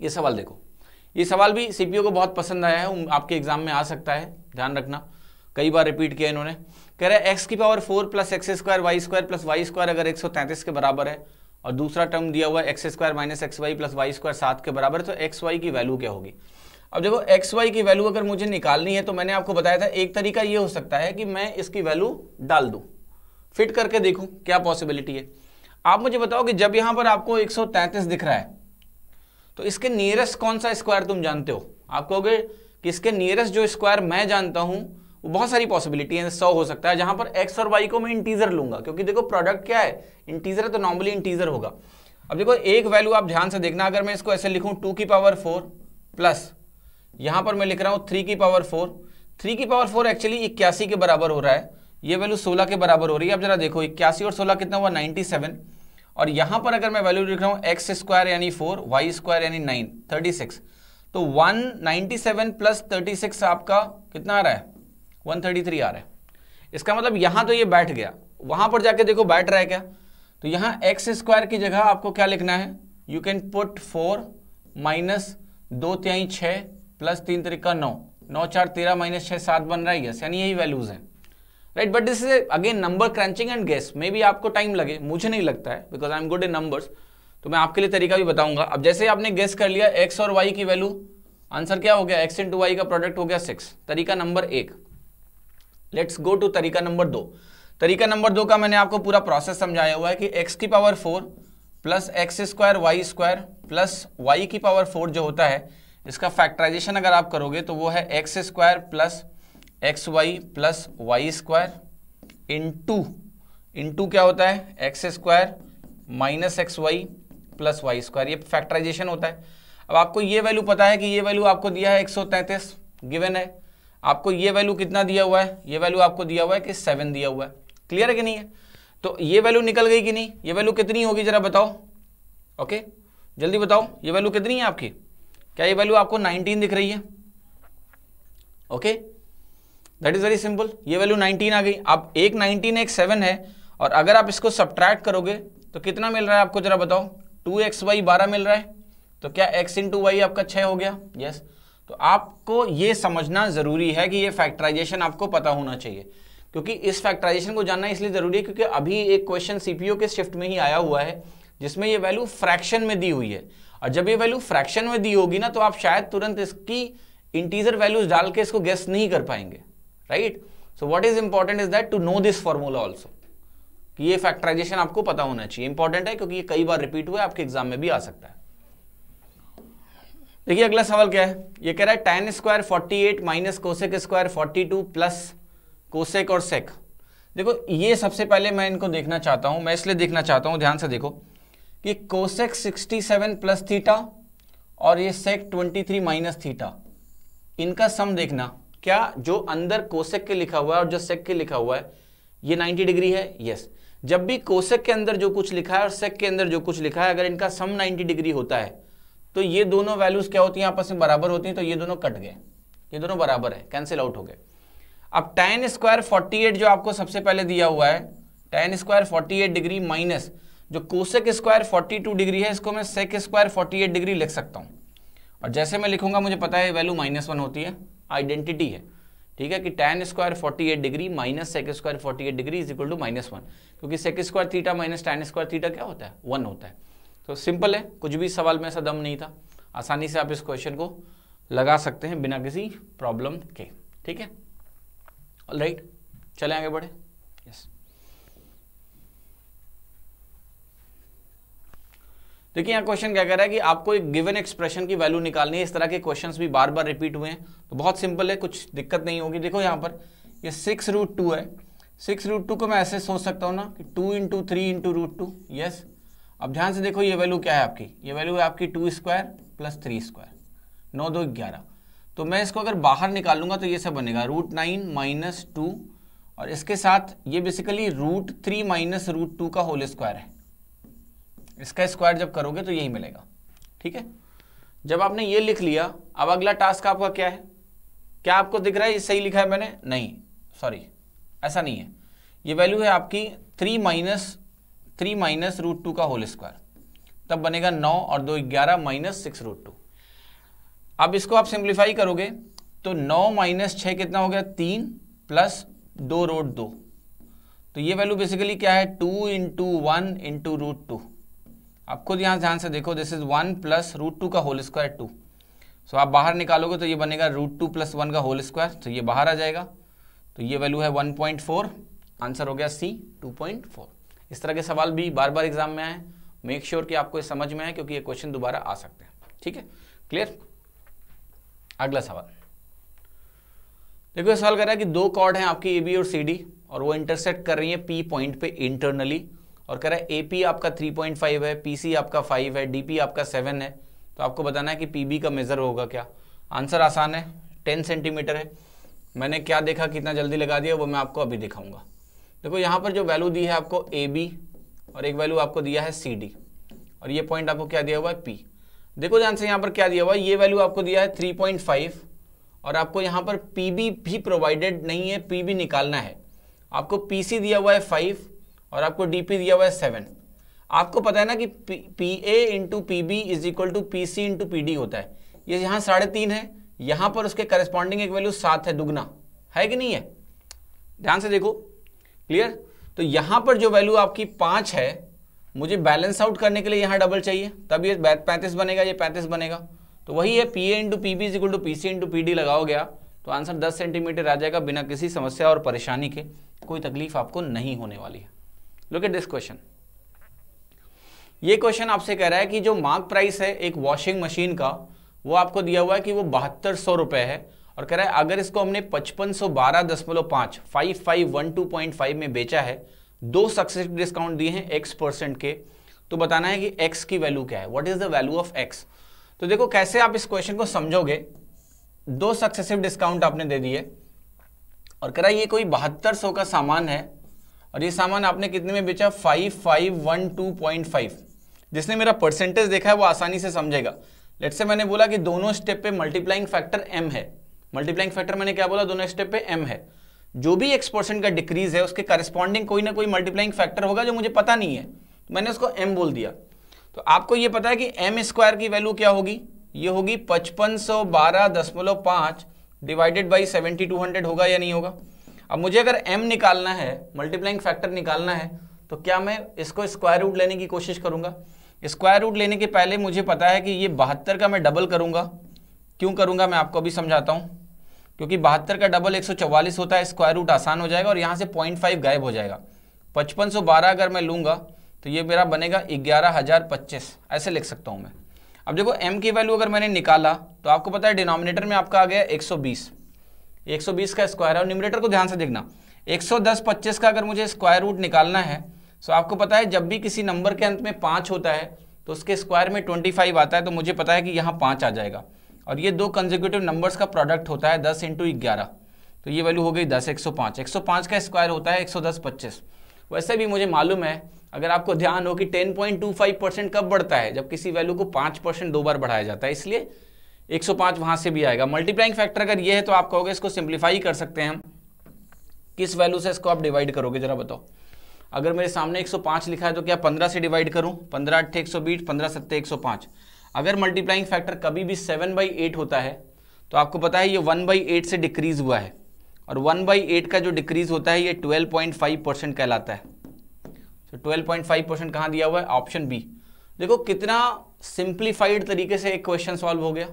ये सवाल देखो ये सवाल भी सीपीओ को बहुत पसंद आया है आपके एग्जाम में आ सकता है ध्यान रखना कई बार रिपीट किया इन्होंने कह रहे एक्स की power four plus x square y square plus y square अगर एक सौ तैंतीस के बराबर है और दूसरा टर्म दिया हुआ है x square minus x y plus y square सात के बराबर है तो एक्स वाई की वैल्यू क्या होगी अब देखो एक्स वाई की वैल्यू अगर मुझे निकालनी है तो मैंने आपको बताया था एक तरीका ये हो सकता है कि मैं इसकी वैल्यू डाल दू फिट करके देखूं क्या पॉसिबिलिटी है आप मुझे बताओ कि जब यहां पर आपको 133 दिख रहा है तो इसके नियरेस्ट कौन सा स्क्वायर तुम जानते हो आप कहोगे कि इसके नियरेस्ट जो स्क्वायर मैं जानता हूं वो बहुत सारी पॉसिबिलिटी है सौ हो सकता है जहां पर एक्स और वाई को मैं इंटीजर लूंगा क्योंकि देखो प्रोडक्ट क्या है इंटीजर है तो नॉर्मली इंटीजर होगा अब देखो एक वैल्यू आप ध्यान से देखना अगर मैं इसको ऐसे लिखूं टू की पावर फोर प्लस यहां पर मैं लिख रहा हूं थ्री की पावर फोर थ्री की पावर फोर एक्चुअली इक्यासी के बराबर हो रहा है ये वैल्यू सोलह के बराबर हो रही है अब जरा देखो इक्यासी और सोलह कितना हुआ नाइनटी सेवन और यहां पर अगर मैं वैल्यू लिख रहा हूं एक्स स्क्वायर यानी फोर वाई स्क्वायर यानी नाइन थर्टी सिक्स तो one ninety seven plus thirty six आपका कितना आ रहा है वन थर्टी थ्री आ रहा है इसका मतलब यहां तो ये बैठ गया वहां पर जाके देखो बैठ रहा है क्या तो यहां एक्स स्क्वायर की जगह आपको क्या लिखना है you can put four minus दो त्याई छः प्लस तीन तरीका नौ नौ चार तेरह माइनस छः सात बन रहा है यस यानी यही वैल्यूज़ हैं right but this is again number crunching and guess मे भी आपको टाइम लगे मुझे नहीं लगता है because I am good in numbers तो मैं आपके लिए तरीका भी बताऊंगा अब जैसे आपने गेस कर लिया एक्स और वाई की वैल्यू आंसर क्या हो गया एक्स इंटू वाई का प्रोडक्ट हो गया सिक्स तरीका नंबर एक लेट्स गो टू तरीका नंबर दो तरीका नंबर दो का मैंने आपको पूरा प्रोसेस समझाया हुआ है कि एक्स की power four plus x square y square plus y की पावर फोर जो होता है इसका फैक्टराइजेशन अगर आप करोगे तो वो है x square plus x y plus y square into into क्या होता है x square minus x y plus y square ये फैक्टराइजेशन होता है अब आपको ये वैल्यू पता है कि ये वैल्यू आपको दिया है 133 गिवन है आपको ये वैल्यू कितना दिया हुआ है ये वैल्यू आपको दिया हुआ है कि सेवन दिया हुआ है क्लियर है कि नहीं है तो ये वैल्यू निकल गई कि नहीं ये वैल्यू कितनी होगी जरा बताओ ओके जल्दी बताओ ये वैल्यू कितनी है आपकी क्या ये वैल्यू आपको 19 दिख रही है okay that is very simple ये वैल्यू 19 आ गई अब एक 19 एक 7 है और अगर आप इसको सब्ट्रैक्ट करोगे तो कितना मिल रहा है आपको जरा बताओ टू एक्स वाई बारह मिल रहा है तो क्या एक्स इन टू वाई आपका छः हो गया यस yes. तो आपको ये समझना ज़रूरी है कि ये फैक्टराइजेशन आपको पता होना चाहिए क्योंकि इस फैक्टराइजेशन को जानना इसलिए ज़रूरी है क्योंकि अभी एक क्वेश्चन सीपीओ के शिफ्ट में ही आया हुआ है जिसमें ये वैल्यू फ्रैक्शन में दी हुई है और जब ये वैल्यू फ्रैक्शन में दी होगी ना तो आप शायद तुरंत इसकी इंटीजर वैल्यूज डाल के इसको गेस नहीं कर पाएंगे right so what is important is that to know this formula also कि ये फैक्टराइजेशन आपको पता होना चाहिए इंपॉर्टेंट है क्योंकि ये कई बार रिपीट हुआ है आपके एग्जाम में भी आ सकता है देखिए अगला सवाल क्या है ये कह रहा है tan square forty eight minus cosec square forty two plus cosec और सेक देखो ये सबसे पहले मैं इनको देखना चाहता हूं मैं इसलिए देखना चाहता हूं ध्यान से देखो कि कोसेक 67 प्लस थीटा और ये सेक 23 माइनस थीटा इनका सम देखना क्या जो अंदर कोसेक के लिखा हुआ है और जो सेक के लिखा हुआ है ये 90 डिग्री है यस जब भी कोसेक के अंदर जो कुछ लिखा है और सेक के अंदर जो कुछ लिखा है अगर इनका सम 90 डिग्री होता है तो ये दोनों वैल्यूज क्या होती हैं आपस में बराबर होती हैं तो ये दोनों कट गए ये दोनों बराबर है कैंसिल आउट हो गए अब टेन स्क्वायर फोर्टी एट जो आपको सबसे पहले दिया हुआ है tan square forty eight degree minus जो कोसेक स्क्वायर 42 डिग्री है इसको मैं सेक स्क्वायर 48 डिग्री लिख सकता हूँ और जैसे मैं लिखूंगा मुझे पता है वैल्यू माइनस वन होती है आइडेंटिटी है ठीक है कि tan square forty eight degree minus sec square forty eight degree is equal to minus one क्योंकि sec square theta minus tan square theta क्या होता है वन होता है तो सिंपल है कुछ भी सवाल में ऐसा दम नहीं था आसानी से आप इस क्वेश्चन को लगा सकते हैं बिना किसी प्रॉब्लम के ठीक है राइट चले आगे बढ़े यस yes. देखिए यहाँ क्वेश्चन क्या कह रहा है कि आपको एक गिवन एक्सप्रेशन की वैल्यू निकालनी है इस तरह के क्वेश्चंस भी बार बार रिपीट हुए हैं तो बहुत सिंपल है कुछ दिक्कत नहीं होगी देखो यहाँ पर ये सिक्स रूट टू है सिक्स रूट टू को मैं ऐसे सोच सकता हूँ ना कि two into three into root two yes अब ध्यान से देखो ये वैल्यू क्या है आपकी ये वैल्यू है आपकी two square plus three square नौ दो ग्यारह तो मैं इसको अगर बाहर निकालूंगा तो ये सब बनेगा रूट नाइन माइनस टू और इसके साथ ये basically root three minus root two का होल स्क्वायर है इसका स्क्वायर जब करोगे तो यही मिलेगा ठीक है जब आपने ये लिख लिया अब अगला टास्क आपका क्या है क्या आपको दिख रहा है ये सही लिखा है मैंने नहीं सॉरी ऐसा नहीं है ये वैल्यू है आपकी three minus three minus root two का होल स्क्वायर तब बनेगा नौ और दो ग्यारह माइनस सिक्स रूट टू अब इसको आप सिंप्लीफाई करोगे तो नौ माइनस छः कितना हो गया तीन प्लस दो रूट दो तो ये वैल्यू बेसिकली क्या है two into one into root two आप खुद यहाँ ध्यान से देखो this is one plus root two का होल स्क्वायर टू सो आप बाहर निकालोगे तो ये बनेगा रूट टू प्लस वन का होल स्क्वायर तो ये बाहर आ जाएगा तो ये वैल्यू है वन पॉइंट फोर आंसर हो गया सी टू पॉइंट फोर इस तरह के सवाल भी बार बार एग्जाम में आए मेक श्योर sure कि आपको समझ में आए क्योंकि ये क्वेश्चन दोबारा आ सकते हैं ठीक है क्लियर अगला सवाल देखो सवाल कर रहा है कि दो कॉर्ड हैं आपकी ए बी और सी डी और वो इंटरसेक्ट कर रही है पी पॉइंट पे इंटरनली और कह रहा है ए आपका 3.5 है पी आपका 5 है डी आपका 7 है तो आपको बताना है कि पी का मेज़र होगा क्या आंसर आसान है 10 सेंटीमीटर है मैंने क्या देखा कितना जल्दी लगा दिया वो मैं आपको अभी दिखाऊंगा देखो यहाँ पर जो वैल्यू दी है आपको ए बी और एक वैल्यू आपको दिया है सी डी और ये पॉइंट आपको क्या दिया हुआ है पी देखो ध्यान से यहाँ पर क्या दिया हुआ है ये वैल्यू आपको दिया है फ़ाइव और आपको यहाँ पर पी भी प्रोवाइडेड नहीं है पी निकालना है आपको पी दिया हुआ है फाइव और आपको डी पी दिया हुआ है सेवन आपको पता है ना कि P A into P B is equal to P C into P D होता है ये यहाँ साढ़े तीन है यहाँ पर उसके करस्पॉन्डिंग एक वैल्यू सात है दुगना है कि नहीं है ध्यान से देखो क्लियर तो यहाँ पर जो वैल्यू आपकी पाँच है मुझे बैलेंस आउट करने के लिए यहाँ डबल चाहिए तब ये पैंतीस बनेगा ये पैंतीस बनेगा तो वही है P A into P B is equal to P C into P D लगाओ गया तो आंसर दस सेंटीमीटर आ जाएगा बिना किसी समस्या और परेशानी के कोई तकलीफ आपको नहीं होने वाली है लुक एट दिस क्वेश्चन ये क्वेश्चन आपसे कह रहा है कि जो मार्क प्राइस है एक वॉशिंग मशीन का वो आपको दिया हुआ है कि वो बहत्तर सौ रुपए है और कह रहा है अगर इसको हमने पचपन सौ बारह दशमलव पांच five five one two point five में बेचा है दो सक्सेसिव डिस्काउंट दिए हैं एक्स परसेंट के तो बताना है कि एक्स की वैल्यू क्या है what is the value of X तो देखो कैसे आप इस क्वेश्चन को समझोगे दो सक्सेसिव डिस्काउंट आपने दे दिए और कह रहा है ये कोई बहत्तर सौ का सामान है और ये सामान आपने कितने में बेचा five five one two point five जिसने मेरा परसेंटेज देखा है वो आसानी से समझेगा लेट से मैंने बोला कि दोनों स्टेप पे मल्टीप्लाइंग फैक्टर एम है मल्टीप्लाइंग फैक्टर मैंने क्या बोला दोनों स्टेप पे एम है जो भी एक्स परसेंट का डिक्रीज है उसके करस्पॉन्डिंग कोई ना कोई मल्टीप्लाइंग फैक्टर होगा जो मुझे पता नहीं है मैंने उसको एम बोल दिया तो आपको ये पता है कि एम स्क्वायर की वैल्यू क्या होगी ये होगी पचपन सौ बारह दशमलव पांच divided by seventy two hundred होगा या नहीं होगा अब मुझे अगर एम निकालना है मल्टीप्लाइंग फैक्टर निकालना है तो क्या मैं इसको स्क्वायर रूट लेने की कोशिश करूंगा स्क्वायर रूट लेने के पहले मुझे पता है कि ये बहत्तर का मैं डबल करूंगा क्यों करूंगा मैं आपको अभी समझाता हूँ क्योंकि बहत्तर का डबल एक होता है स्क्वायर रूट आसान हो जाएगा और यहाँ से पॉइंट गायब हो जाएगा पचपन अगर मैं लूँगा तो ये मेरा बनेगा ग्यारह ऐसे लिख सकता हूँ मैं अब देखो m की वैल्यू अगर मैंने निकाला तो आपको पता है डिनोमिनेटर में आपका आ गया 120 120 का स्क्वायर है और न्यूमिनेटर को ध्यान से देखना 110 25 का अगर मुझे स्क्वायर रूट निकालना है सो तो आपको पता है जब भी किसी नंबर के अंत में पाँच होता है तो उसके स्क्वायर में फाइव आता है तो मुझे पता है कि यहाँ पाँच आ जाएगा और ये दो कंजिक्यूटिव नंबर्स का प्रोडक्ट होता है दस इंटू ग्यारह तो ये वैल्यू हो गई दस एक सौ पाँच एक सौ पाँच का स्क्वायर होता है एक सौ दस पच्चीस वैसे भी मुझे मालूम है अगर आपको ध्यान हो कि ten point two five percent कब बढ़ता है जब किसी वैल्यू को पाँच परसेंट दो बार बढ़ाया जाता है इसलिए 105 वहां से भी आएगा मल्टीप्लाइंग फैक्टर अगर ये है तो आप कहोगे इसको सिंप्लीफाई कर सकते हैं हम किस वैल्यू से इसको आप डिवाइड करोगे जरा बताओ अगर मेरे सामने 105 लिखा है तो क्या 15 से डिवाइड करूं 15 अट्ठे एक सौ बीस पंद्रह सत्ते एक सौ पांच अगर मल्टीप्लाइंग फैक्टर कभी भी 7 बाई एट होता है तो आपको पता है ये 1 बाई एट से डिक्रीज हुआ है और 1 बाई एट का जो डिक्रीज होता है ये 12.5 परसेंट कहलाता है तो ट्वेल्व पॉइंट फाइव परसेंट कहाँ दिया हुआ है ऑप्शन बी देखो कितना सिंप्लीफाइड तरीके से एक क्वेश्चन सॉल्व हो गया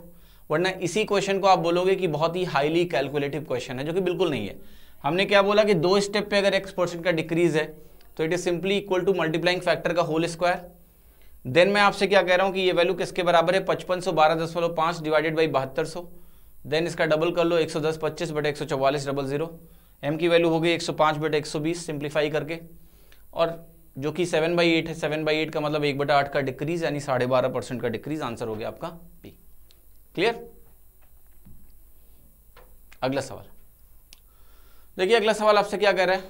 वरना इसी क्वेश्चन को आप बोलोगे कि बहुत ही हाईली कैलकुलेटिव क्वेश्चन है जो कि बिल्कुल नहीं है हमने क्या बोला कि दो स्टेप पे अगर एक्स परसेंट का डिक्रीज है तो it is simply equal to multiplying factor का होल स्क्वायर देन मैं आपसे क्या कह रहा हूँ कि ये वैल्यू किसके बराबर है पचपन सौ बारह दशमलव पाँच डिवाइडेड बाई बहत्तर सौ देन इसका डबल कर लो एक सौ दस पच्चीस बटे एक सौ चौवालीस डबल जीरो एम की वैल्यू हो गई एक सौ पाँच बटे एक सौ बीस सिंप्लीफाई करके और जो कि सेवन बाई एट है सेवन बाई एट का मतलब एक बटा आठ का डिक्रीज यानी साढ़े बारह परसेंट का डिक्रीज आंसर हो गया आपका पी क्लियर अगला सवाल देखिए अगला सवाल आपसे क्या कह रहा है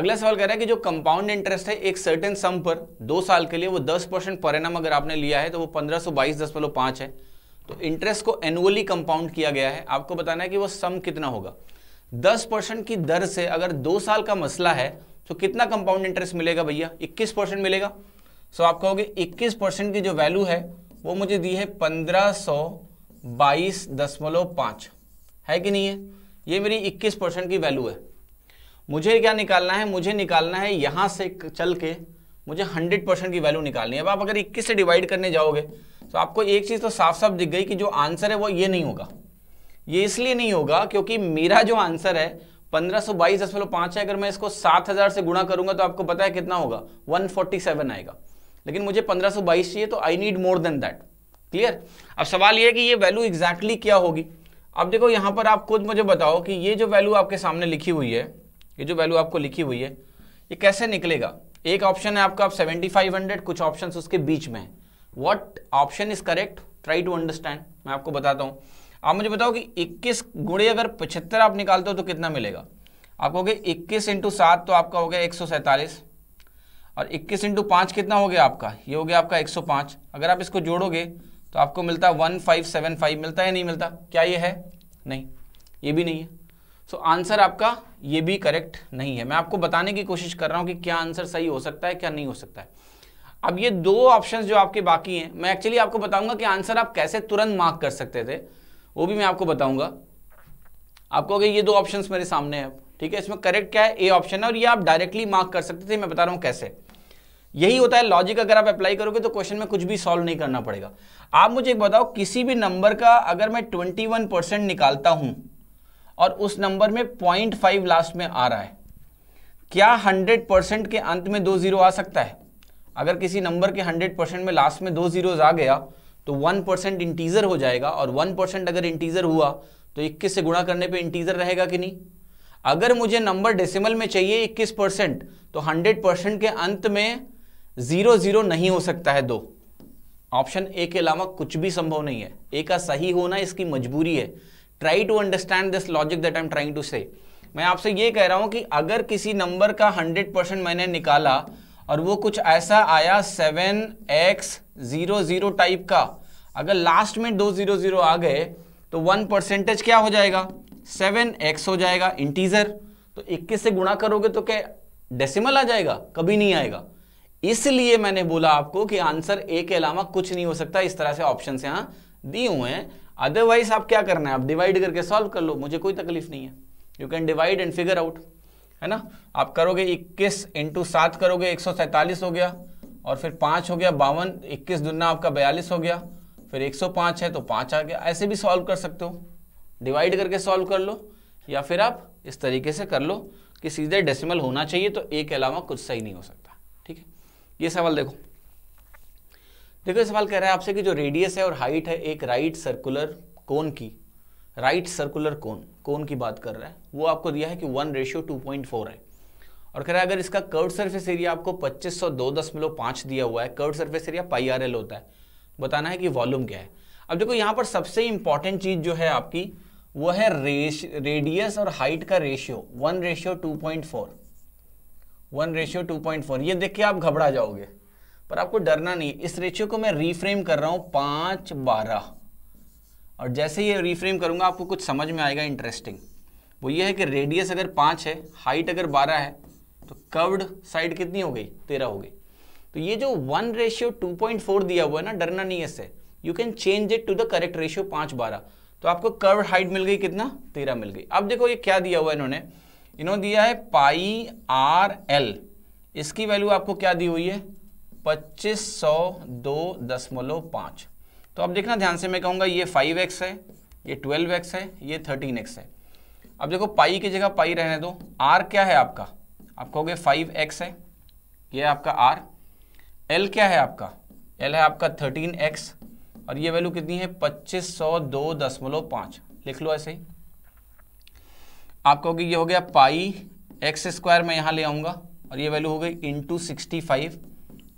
अगला सवाल कह रहा है कि जो कंपाउंड इंटरेस्ट है एक सर्टेन सम पर दो साल के लिए वो दस परसेंट पर एनम अगर आपने लिया है तो वो पंद्रह सौ बाईस दशमलव पांच है तो इंटरेस्ट को एनुअली कंपाउंड किया गया है आपको बताना है कि वो सम कितना होगा दस परसेंट की दर से अगर दो साल का मसला है तो कितना कंपाउंड इंटरेस्ट मिलेगा भैया इक्कीस परसेंट मिलेगा सो आप कहोगे इक्कीस परसेंट की जो वैल्यू है वो मुझे दी है पंद्रह सौ बाईस दशमलव पांच है कि नहीं है ये मेरी इक्कीस परसेंट की वैल्यू है मुझे क्या निकालना है मुझे निकालना है यहाँ से चल के मुझे हंड्रेड परसेंट की वैल्यू निकालनी है अब आप अगर इक्कीस से डिवाइड करने जाओगे तो आपको एक चीज़ तो साफ साफ दिख गई कि जो आंसर है वो ये नहीं होगा ये इसलिए नहीं होगा क्योंकि मेरा जो आंसर है पंद्रह सौ बाईस दशमलव पांच है अगर मैं इसको सात हज़ार से गुणा करूंगा तो आपको पता है कितना होगा वन फोर्टी सेवन आएगा लेकिन मुझे पंद्रह सौ बाईस चाहिए तो I need more than that clear अब सवाल ये है कि ये वैल्यू एग्जैक्टली exactly क्या होगी अब देखो यहां पर आप खुद मुझे बताओ कि ये जो वैल्यू आपके सामने लिखी हुई है ये जो वैल्यू आपको लिखी हुई है ये कैसे निकलेगा एक ऑप्शन है आपका आप हंड्रेड कुछ ऑप्शन उसके बीच में है option is correct try to understand मैं आपको बताता हूँ आप मुझे बताओ कि इक्कीस गुड़े अगर पचहत्तर आप निकालते हो तो कितना मिलेगा आपको हो इक्कीस इंटू सात तो आपका हो गया एक और इक्कीस इंटू पाँच कितना हो गया आपका ये हो गया आपका एक अगर आप इसको जोड़ोगे तो आपको मिलता है वन फाइव सेवन फाइव मिलता है नहीं मिलता क्या ये है नहीं ये भी नहीं है सो so, आंसर आपका ये भी करेक्ट नहीं है मैं आपको बताने की कोशिश कर रहा हूँ कि क्या आंसर सही हो सकता है क्या नहीं हो सकता है अब ये दो ऑप्शंस जो आपके बाकी हैं मैं एक्चुअली आपको बताऊंगा कि आंसर आप कैसे तुरंत मार्क कर सकते थे वो भी मैं आपको बताऊंगा आपको अगर ये दो ऑप्शन मेरे सामने हैं ठीक है इसमें करेक्ट क्या है ए ऑप्शन है और ये आप डायरेक्टली मार्क कर सकते थे मैं बता रहा हूँ कैसे यही होता है लॉजिक अगर आप अप्लाई करोगे तो क्वेश्चन में कुछ भी सॉल्व नहीं करना पड़ेगा आप मुझे एक बताओ किसी भी नंबर का अगर मैं ट्वेंटी वन परसेंट निकालता हूं और उस नंबर में पॉइंट फाइव लास्ट में आ रहा है क्या हंड्रेड परसेंट के अंत में दो जीरो आ सकता है अगर किसी नंबर के हंड्रेड परसेंट में लास्ट में दो जीरो आ गया तो वन परसेंट इंटीजर हो जाएगा और वन परसेंट अगर इंटीजर हुआ तो इक्कीस से गुणा करने पर इंटीजर रहेगा कि नहीं अगर मुझे नंबर डेसिमल में चाहिए इक्कीस परसेंट तो हंड्रेड परसेंट के अंत में जीरो जीरो नहीं हो सकता है दो ऑप्शन ए के अलावा कुछ भी संभव नहीं है ए का सही होना इसकी मजबूरी है try to understand this logic that I am trying to say मैं आपसे ये कह रहा हूं कि अगर किसी नंबर का हंड्रेड परसेंट मैंने निकाला और वो कुछ ऐसा आया seven X zero zero type का अगर लास्ट में दो जीरो जीरो आ गए तो वन परसेंटेज क्या हो जाएगा सेवन एक्स हो जाएगा इंटीजर तो इक्कीस से गुणा करोगे तो क्या डेसिमल आ जाएगा कभी नहीं आएगा इसलिए मैंने बोला आपको कि आंसर ए के अलावा कुछ नहीं हो सकता इस तरह से ऑप्शन यहां दिए हुए हैं अदरवाइज आप क्या करना है आप डिवाइड करके सॉल्व कर लो मुझे कोई तकलीफ नहीं है you can divide and figure out है ना आप करोगे 21 इंटू सात करोगे एक हो गया और फिर पांच हो गया बावन इक्कीस दुनिया आपका बयालीस हो गया फिर 105 है तो पांच आ गया ऐसे भी सॉल्व कर सकते हो डिवाइड करके सॉल्व कर लो या फिर आप इस तरीके से कर लो कि सीधे डेसिमल होना चाहिए तो एक के अलावा कुछ सही नहीं हो सकता ठीक है ये सवाल देखो देखो सवाल कह रहा है आपसे कि जो रेडियस है और हाइट है एक राइट सर्कुलर कोन की राइट सर्कुलर कोन कोन की बात कर रहा है वो आपको दिया है कि one ratio two point four है और कह रहा है अगर इसका कर्ड सरफेस एरिया आपको पच्चीस सौ दो दशमलव पांच दिया हुआ है curved surface area pi R L होता है बताना है कि वॉल्यूम क्या है अब देखो यहां पर सबसे इंपॉर्टेंट चीज़ जो है आपकी वो है रेडियस और हाइट का ratio one ratio two point four one ratio two point four ये देख के आप घबरा जाओगे पर आपको डरना नहीं इस रेशियो को मैं रीफ्रेम कर रहा हूँ पाँच बारह और जैसे ये रीफ्रेम करूँगा आपको कुछ समझ में आएगा इंटरेस्टिंग वो ये है कि रेडियस अगर पाँच है हाइट अगर बारह है तो कर्व्ड साइड कितनी हो गई तेरह हो गई तो ये जो one ratio two point four दिया हुआ है ना डरना नहीं है इससे you can change it to the correct ratio पाँच बारह तो आपको कर्व हाइट मिल गई कितना तेरह मिल गई अब देखो ये क्या दिया हुआ है इन्होंने इन्होंने दिया है पाई आर एल इसकी वैल्यू आपको क्या दी हुई है पच्चीस सौ दो दशमलव पाँच तो अब देखना ध्यान से मैं कहूँगा ये फाइव एक्स है ये ट्वेल्व एक्स है ये थर्टीन एक्स है अब देखो पाई की जगह पाई रहने दो आर क्या है आपका आप कहोगे फाइव एक्स है ये आपका आर एल क्या है आपका एल है आपका थर्टीन एक्स और ये वैल्यू कितनी है पच्चीस सौ दो दशमलव पाँच लिख लो ऐसे ही आप कहोगे ये हो गया पाई एक्स स्क्वायर मैं यहाँ ले आऊँगा और ये वैल्यू हो गई इंटू सिक्सटी फाइव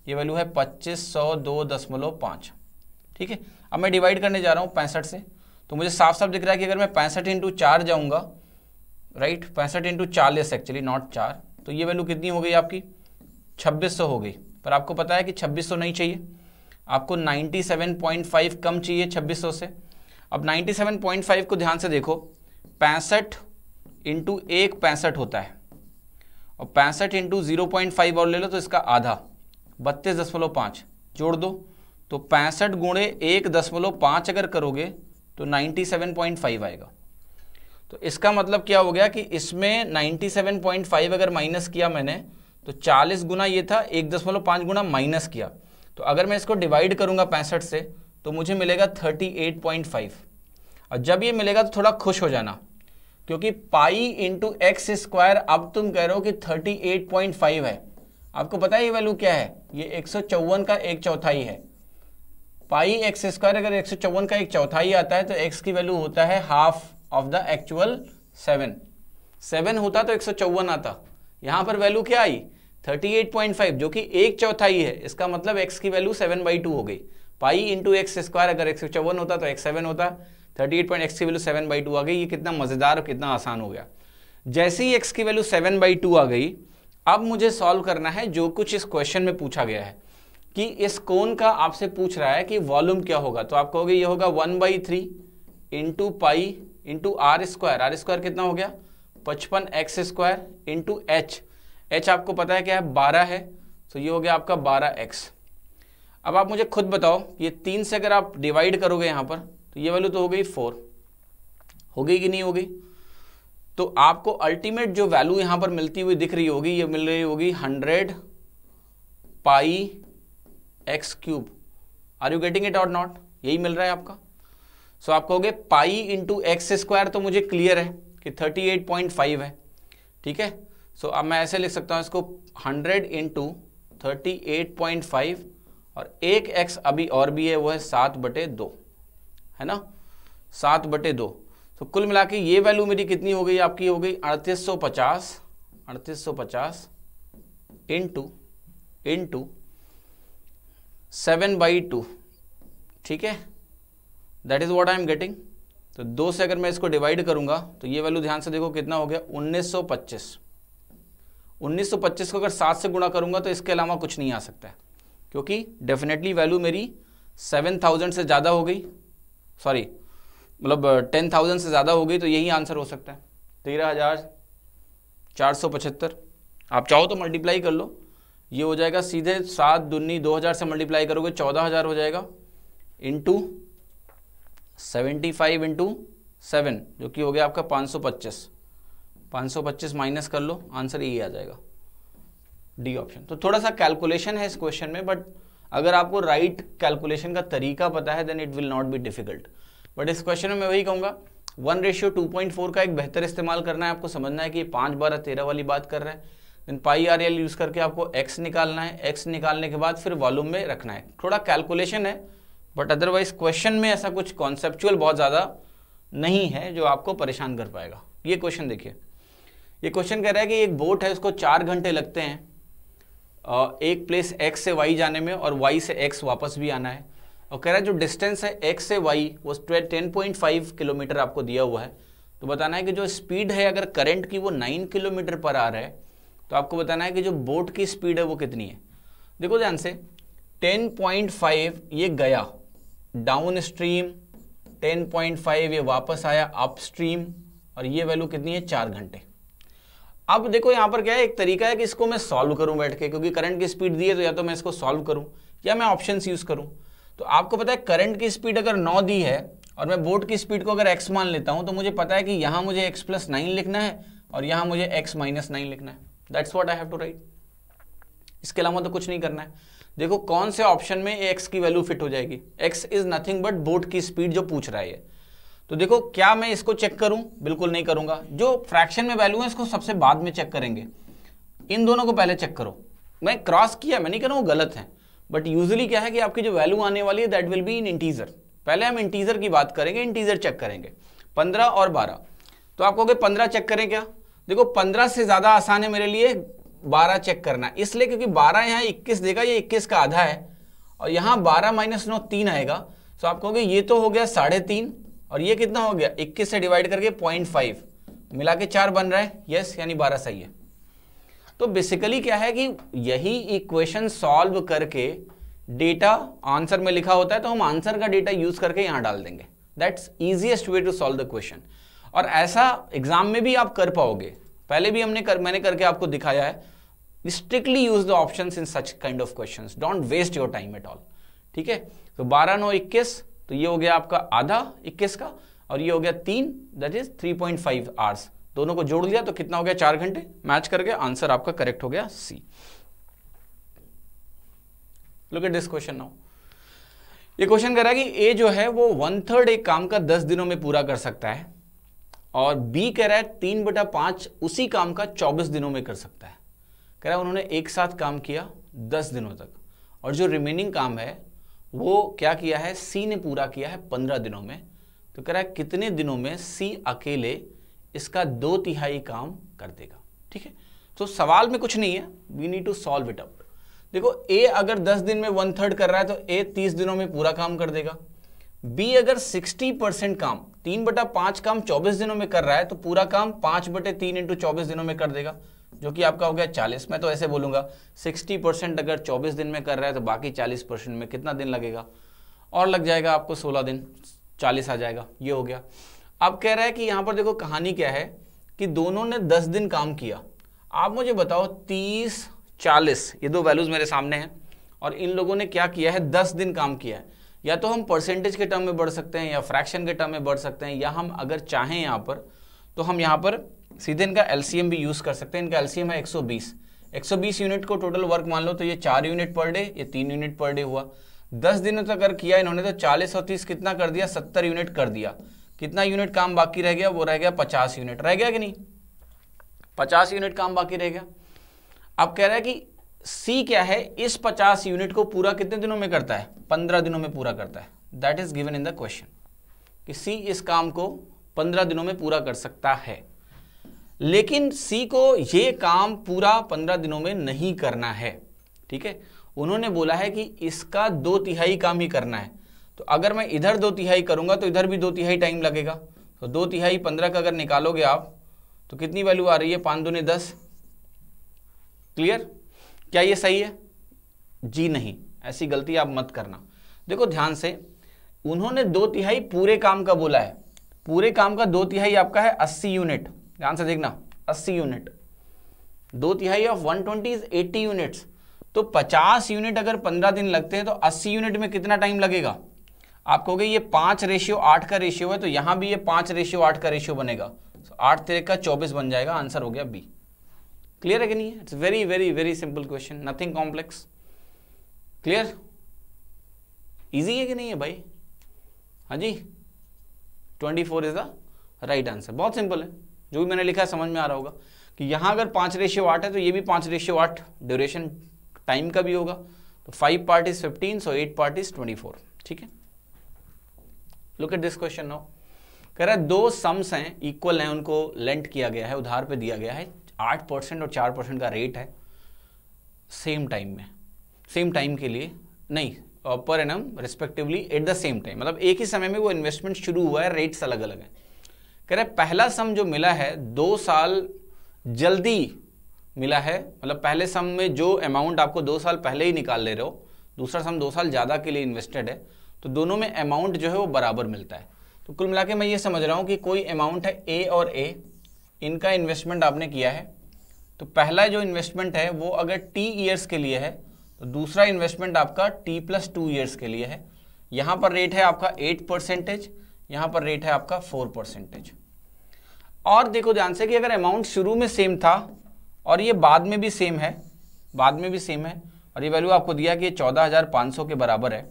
ये वैल्यू है पच्चीस सौ दो दशमलव पाँच ठीक है अब मैं डिवाइड करने जा रहा हूँ पैंसठ से तो मुझे साफ साफ दिख रहा है कि अगर मैं पैंसठ इंटू चार जाऊँगा राइट पैंसठ इंटू चालीस एक्चुअली नॉट चार तो ये वैल्यू कितनी हो गई आपकी छब्बीस सौ हो गई पर आपको पता है कि छब्बीस सौ नहीं चाहिए आपको नाइन्टी सेवन पॉइंट फाइव कम चाहिए छब्बीस सौ से अब नाइन्टी सेवन पॉइंट फाइव को ध्यान से देखो पैंसठ इंटू एक पैंसठ होता है और पैंसठ इंटू जीरो पॉइंट फाइव और ले लो तो इसका आधा बत्तीस दशमलव पाँच जोड़ दो तो पैंसठ गुणे एक दशमलव पाँच अगर करोगे तो नाइन्टी सेवन पॉइंट फाइव आएगा तो इसका मतलब क्या हो गया कि इसमें नाइन्टी सेवन पॉइंट फाइव अगर माइनस किया मैंने तो चालीस गुना ये था एक दशमलव पाँच गुना माइनस किया तो अगर मैं इसको डिवाइड करूंगा पैंसठ से तो मुझे मिलेगा थर्टी एट पॉइंट फाइव और जब ये मिलेगा तो थोड़ा खुश हो जाना क्योंकि पाई इंटू एक्स स्क्वायर अब तुम कह रहे हो कि 38.5 है आपको पता है ये वैल्यू क्या है ये एक का एक चौथाई है पाई एक्स स्क्वायर अगर एक का एक चौथाई आता है तो एक्स की वैल्यू होता है half of the actual seven seven होता तो एक आता यहां पर वैल्यू क्या आई 38.5 जो कि एक चौथाई है इसका मतलब एक्स की वैल्यू सेवन बाई टू हो गई पाई इंटू एक्स स्क्वायर अगर एक होता तो एक्स सेवन होता थर्टी एट पॉइंट एक्स की वैल्यू सेवन बाई टू आ गई ये कितना मज़ेदार और कितना आसान हो गया जैसे ही एक्स की वैल्यू सेवन बाई टू आ गई अब मुझे सॉल्व करना है जो कुछ इस क्वेश्चन में पूछा गया है कि इस कोन का आपसे पूछ रहा है कि वॉल्यूम क्या होगा तो आप कहोगे ये होगा one by three into pi into R square R square कितना हो गया पचपन X square into H H आपको पता है क्या है बारह है तो ये हो गया आपका बारह एक्स अब आप मुझे खुद बताओ ये तीन से अगर आप डिवाइड करोगे यहाँ पर तो ये वैल्यू तो हो गई फोर हो गई कि नहीं हो गई तो आपको अल्टीमेट जो वैल्यू यहां पर मिलती हुई दिख रही होगी ये मिल रही होगी hundred pi X cube are you getting it और नॉट यही मिल रहा है आपका सो so, आप कहोगे पाई इंटू एक्स स्क्वायर तो मुझे क्लियर है कि 38.5 है ठीक है सो so, अब मैं ऐसे लिख सकता हूं इसको 100 इंटू थर्टी और एक एक्स अभी और भी है वो है सात बटे दो है ना सात बटे दो तो कुल मिला के ये वैल्यू मेरी कितनी हो गई आपकी हो गई अड़तीस सौ पचास अड़तीस सौ पचास into into seven by two ठीक है that is what I am getting तो दो से अगर मैं इसको डिवाइड करूंगा तो ये वैल्यू ध्यान से देखो कितना हो गया 1925 1925 को अगर सात से गुणा करूंगा तो इसके अलावा कुछ नहीं आ सकता है क्योंकि डेफिनेटली वैल्यू मेरी 7000 से ज़्यादा हो गई सॉरी मतलब टेन थाउजेंड से ज़्यादा हो गई तो यही आंसर हो सकता है तेरह हज़ार चार सौ पचहत्तर आप चाहो तो मल्टीप्लाई कर लो ये हो जाएगा सीधे सात दुन्नी दो हज़ार से मल्टीप्लाई करोगे चौदह हज़ार हो जाएगा into seventy five into seven जो कि हो गया आपका पाँच सौ पच्चीस पाँच सौ पच्चीस माइनस कर लो आंसर यही आ जाएगा डी ऑप्शन तो थोड़ा सा कैलकुलेशन है इस क्वेश्चन में बट अगर आपको राइट right कैलकुलेशन का तरीका पता है then it will not be difficult but इस क्वेश्चन में मैं वही कहूँगा one ratio two point four का एक बेहतर इस्तेमाल करना है आपको समझना है कि पाँच बारह तेरह वाली बात कर रहे हैं then pi R L use करके आपको एक्स निकालना है एक्स निकालने के बाद फिर वॉल्यूम में रखना है थोड़ा कैलकुलेशन है बट अदरवाइज क्वेश्चन में ऐसा कुछ कॉन्सेप्चुअल बहुत ज़्यादा नहीं है जो आपको परेशान कर पाएगा ये क्वेश्चन देखिए ये क्वेश्चन कह रहा है कि एक बोट है उसको चार घंटे लगते हैं एक प्लेस एक्स से वाई जाने में और वाई से एक्स वापस भी आना है और कह रहा है जो डिस्टेंस है एक्स से वाई वो टेन पॉइंट फाइव किलोमीटर आपको दिया हुआ है तो बताना है कि जो स्पीड है अगर करंट की वो नाइन किलोमीटर पर आ रहा है तो आपको बताना है कि जो बोट की स्पीड है वो कितनी है देखो ध्यान से 10.5 ये गया डाउन स्ट्रीम 10.5 ये वापस आया अप और ये वैल्यू कितनी है चार घंटे अब देखो यहां पर क्या है एक तरीका है कि इसको मैं सॉल्व करूं बैठ के क्योंकि करंट की स्पीड दी है तो या तो मैं इसको सॉल्व करूं या मैं ऑप्शन यूज़ करूं तो आपको पता है करंट की स्पीड अगर नौ दी है और मैं बोट की स्पीड को अगर एक्स मान लेता हूं तो मुझे पता है कि यहां मुझे एक्स प्लस नाइन लिखना है और यहां मुझे एक्स माइनस नाइन लिखना है that's what I have to write इसके अलावा तो कुछ नहीं करना है देखो कौन से ऑप्शन में एक्स की वैल्यू फिट हो जाएगी X is nothing but boat की स्पीड जो पूछ रहा है तो देखो क्या मैं इसको चेक करूं बिल्कुल नहीं करूंगा जो फ्रैक्शन में वैल्यू है इसको सबसे बाद में चेक करेंगे इन दोनों को पहले चेक करो मैं क्रॉस किया मैं नहीं कह रहा गलत है बट यूजली क्या है कि आपकी जो वैल्यू आने वाली है that will be in integer पहले हम इंटीजर की बात करेंगे इंटीजर चेक करेंगे पंद्रह और बारह तो आप कहोगे पंद्रह चेक करें क्या देखो पंद्रह से ज़्यादा आसान है मेरे लिए बारह चेक करना इसलिए क्योंकि बारह यहाँ इक्कीस देगा ये इक्कीस का आधा है और यहाँ बारह माइनस नौ तीन आएगा तो आप कहोगे ये तो हो गया साढ़े तीन और ये कितना हो गया 21 से डिवाइड करके 0.5 मिला के चार बन रहा है यस यानी 12 सही है तो बेसिकली क्या है कि यही इक्वेशन सॉल्व करके डेटा आंसर में लिखा होता है तो हम आंसर का डेटा यूज करके यहां डाल देंगे that's easiest way to solve the question और ऐसा एग्जाम में भी आप कर पाओगे पहले भी हमने कर मैंने करके आपको दिखाया है strictly use the option in such kind of question don't waste your time at all ठीक है तो बारह नौ इक्कीस तो ये हो गया आपका आधा इक्कीस का और ये हो गया तीन that is three point five hours दोनों को जोड़ लिया तो कितना हो गया चार घंटे मैच करके आंसर आपका करेक्ट हो गया see look at this question now ये क्वेश्चन कह रहा है कि ए जो है वो वन थर्ड एक काम का दस दिनों में पूरा कर सकता है और बी कह रहा है तीन बटा पांच उसी काम का चौबीस दिनों में कर सकता है कह रहा है उन्होंने एक साथ काम किया दस दिनों तक और जो रिमेनिंग काम है वो क्या किया है सी ने पूरा किया है पंद्रह दिनों में तो कह रहा है कितने दिनों में सी अकेले इसका दो तिहाई काम कर देगा ठीक है तो सवाल में कुछ नहीं है we need to solve it out देखो ए अगर दस दिन में वन थर्ड कर रहा है तो ए तीस दिनों में पूरा काम कर देगा बी अगर सिक्सटी परसेंट काम तीन बटा पांच काम चौबीस दिनों में कर रहा है तो पूरा काम पांच बटे तीन इंटू चौबीस दिनों में कर देगा जो कि आपका हो गया चालीस मैं तो ऐसे बोलूंगा सिक्सटी परसेंट अगर चौबीस दिन में कर रहा है तो बाकी चालीस परसेंट में कितना दिन लगेगा और लग जाएगा आपको सोलह दिन चालीस आ जाएगा ये हो गया अब कह रहा है कि यहाँ पर देखो कहानी क्या है कि दोनों ने दस दिन काम किया आप मुझे बताओ तीस चालीस ये दो वैल्यूज़ मेरे सामने हैं और इन लोगों ने क्या किया है दस दिन काम किया है या तो हम परसेंटेज के टर्म में बढ़ सकते हैं या फ्रैक्शन के टर्म में बढ़ सकते हैं या हम अगर चाहें यहाँ पर तो हम यहाँ पर सीधे इनका एलसीएम भी यूज़ कर सकते हैं इनका एलसीएम है 120 120 यूनिट को टोटल वर्क मान लो तो ये चार यूनिट पर डे ये तीन यूनिट पर डे हुआ दस दिनों तक अगर किया इन्होंने तो चालीस और तीस कितना कर दिया सत्तर यूनिट कर दिया कितना यूनिट काम बाकी रह गया वो रह गया पचास यूनिट रह गया कि नहीं पचास यूनिट काम बाकी रह गया अब कह रहा है कि सी क्या है इस पचास यूनिट को पूरा कितने दिनों में करता है पंद्रह दिनों में पूरा करता है that is given in the question कि सी इस काम को पंद्रह दिनों में पूरा कर सकता है लेकिन सी को ये काम पूरा पंद्रह दिनों में नहीं करना है ठीक है उन्होंने बोला है कि इसका दो तिहाई काम ही करना है तो अगर मैं इधर दो तिहाई करूंगा तो इधर भी दो तिहाई टाइम लगेगा तो दो तिहाई पंद्रह का अगर निकालोगे आप तो कितनी वैल्यू आ रही है पाँच दूनी दस क्लियर क्या ये सही है जी नहीं ऐसी गलती आप मत करना देखो ध्यान से उन्होंने दो तिहाई पूरे काम का बोला है पूरे काम का दो तिहाई आपका है अस्सी यूनिट ध्यान से देखना 80 यूनिट दो तिहाई ऑफ 120 इज एट्टी यूनिट तो 50 यूनिट अगर 15 दिन लगते हैं तो 80 यूनिट में कितना टाइम लगेगा आप कहोगे ये पांच रेशियो आठ का रेशियो है तो यहां भी ये पांच रेशियो आठ का रेशियो बनेगा आठ तेरह का चौबीस बन जाएगा आंसर हो गया बी क्लियर है कि नहीं it's very very very simple question nothing complex clear easy है कि नहीं है भाई हाँ जी twenty four is the right answer बहुत सिंपल है जो भी मैंने लिखा है समझ में आ रहा होगा कि यहाँ अगर पाँच रेशियो आठ है तो ये भी पाँच रेशियो आठ ड्यूरेशन टाइम का भी होगा तो five part is fifteen so eight part is twenty four ठीक है look at this question now कह रहा है दो सम्स हैं इक्वल हैं उनको लेंट किया गया है उधार पे दिया गया है आठ परसेंट और चार परसेंट का रेट है सेम टाइम में सेम टाइम के लिए नहीं पर एनम respectively at the same time मतलब एक ही समय में वो इन्वेस्टमेंट शुरू हुआ है रेट्स अलग अलग हैं कह रहे पहला सम जो मिला है दो साल जल्दी मिला है मतलब पहले सम में जो अमाउंट आपको दो साल पहले ही निकाल ले रहे हो दूसरा सम दो साल ज़्यादा के लिए इन्वेस्टेड है तो दोनों में अमाउंट जो है वो बराबर मिलता है तो कुल मिला मैं ये समझ रहा हूँ कि कोई अमाउंट है ए और ए इनका इन्वेस्टमेंट आपने किया है तो पहला जो इन्वेस्टमेंट है वो अगर टी ईयर्स के लिए है तो दूसरा इन्वेस्टमेंट आपका टी प्लस टू ईयर्स के लिए है यहाँ पर रेट है आपका एट परसेंटेज यहां पर रेट है आपका फोर परसेंटेज और देखो ध्यान से कि अगर अमाउंट शुरू में सेम था और ये बाद में भी सेम है बाद में भी सेम है और ये वैल्यू आपको दिया कि ये चौदह हज़ार पाँच सौ के बराबर है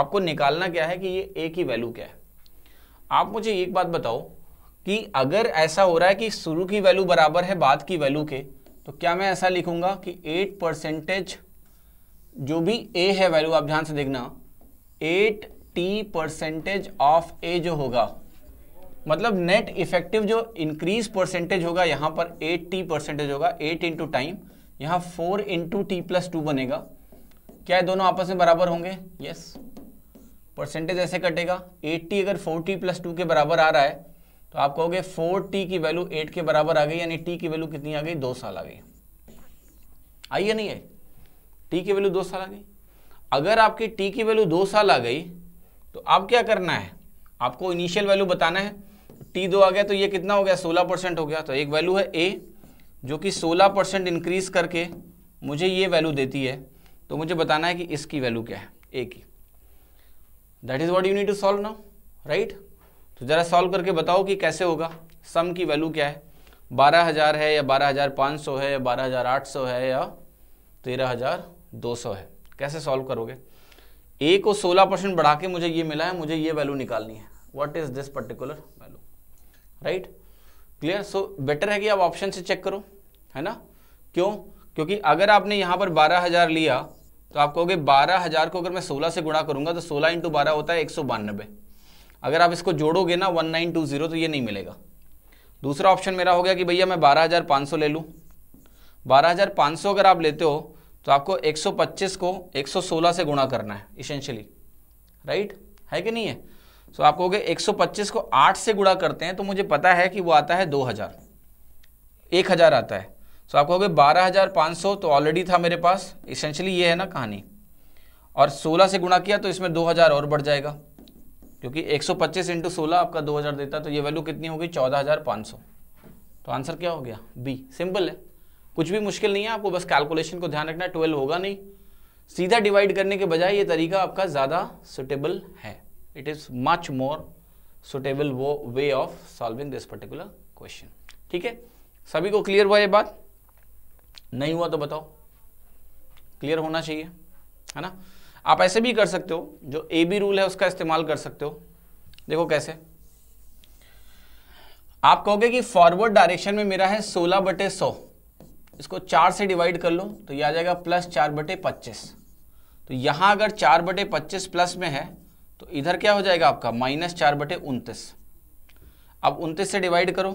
आपको निकालना क्या है कि ये ए की वैल्यू क्या है आप मुझे एक बात बताओ कि अगर ऐसा हो रहा है कि शुरू की वैल्यू बराबर है बाद की वैल्यू के तो क्या मैं ऐसा लिखूंगा कि एट परसेंटेज जो भी ए है वैल्यू आप ध्यान से देखना eight T percentage of A जो होगा मतलब नेट इफेक्टिव जो इंक्रीज परसेंटेज होगा यहां पर एट टी परसेंटेज होगा एट इंटू टाइम यहां four into T plus two बनेगा क्या है दोनों आपस में बराबर होंगे यस परसेंटेज ऐसे कटेगा एट टी अगर फोर टी प्लस टू के बराबर आ रहा है तो आप कहोगे फोर टी की वैल्यू एट के बराबर आ गई यानी टी की वैल्यू कितनी आ गई दो साल आ गई आई या नहीं आई टी की वैल्यू दो साल आ गई अगर आपकी टी की वैल्यू दो साल आ गई तो अब क्या करना है आपको इनिशियल वैल्यू बताना है टी दो आ गया तो ये कितना हो गया सोलह परसेंट हो गया तो एक वैल्यू है ए जो कि सोलह परसेंट इंक्रीज करके मुझे ये वैल्यू देती है तो मुझे बताना है कि इसकी वैल्यू क्या है ए की that is what you need to solve now right तो ज़रा सॉल्व करके बताओ कि कैसे होगा सम की वैल्यू क्या है बारह हज़ार है या बारह हज़ार पाँच सौ है या बारह हज़ार आठ सौ है या तेरह हज़ार दो सौ है कैसे सॉल्व करोगे ए को 16 परसेंट बढ़ा के मुझे ये मिला है मुझे ये वैल्यू निकालनी है what is this particular value right clear so better है कि आप ऑप्शन से चेक करो है ना क्यों क्योंकि अगर आपने यहाँ पर बारह हजार लिया तो आप कहोगे बारह हजार को अगर मैं सोलह से गुणा करूंगा तो सोलह इंटू बारह होता है एक सौ बानबे अगर आप इसको जोड़ोगे ना वन नाइन टू जीरो तो ये नहीं मिलेगा दूसरा ऑप्शन मेरा हो गया कि भैया मैं बारह हजार पाँच सौ ले लूँ बारह हजार पाँच सौ अगर आप लेते हो तो आपको 125 को 116 से गुणा करना है इसेंशली राइट है कि नहीं है सो so, आप कहोगे 125 को 8 से गुणा करते हैं तो मुझे पता है कि वो आता है 2000 1000 आता है सो so, आप कहोगे 12500 तो ऑलरेडी था मेरे पास इसेंशियली ये है ना कहानी और 16 से गुणा किया तो इसमें 2000 और बढ़ जाएगा क्योंकि 125 सौ पच्चीस इंटू सोलह आपका 2000 देता तो ये वैल्यू कितनी होगी चौदह तो आंसर क्या हो गया बी सिंपल है कुछ भी मुश्किल नहीं है आपको बस कैलकुलेशन को ध्यान रखना ट्वेल्व होगा नहीं सीधा डिवाइड करने के बजाय ये तरीका आपका ज़्यादा सुटेबल है it is much more suitable वो way of solving this particular question ठीक है सभी को क्लियर हुआ ये बात नहीं हुआ तो बताओ क्लियर होना चाहिए है ना आप ऐसे भी कर सकते हो जो ए बी रूल है उसका इस्तेमाल कर सकते हो देखो कैसे आप कहोगे कि फॉरवर्ड डायरेक्शन में मेरा है सोलह बटे सौ इसको चार से डिवाइड कर लो तो ये आ जाएगा प्लस चार बटे पच्चीस तो यहाँ अगर चार बटे पच्चीस प्लस में है तो इधर क्या हो जाएगा आपका माइनस चार बटे उनतीस अब उनतीस से डिवाइड करो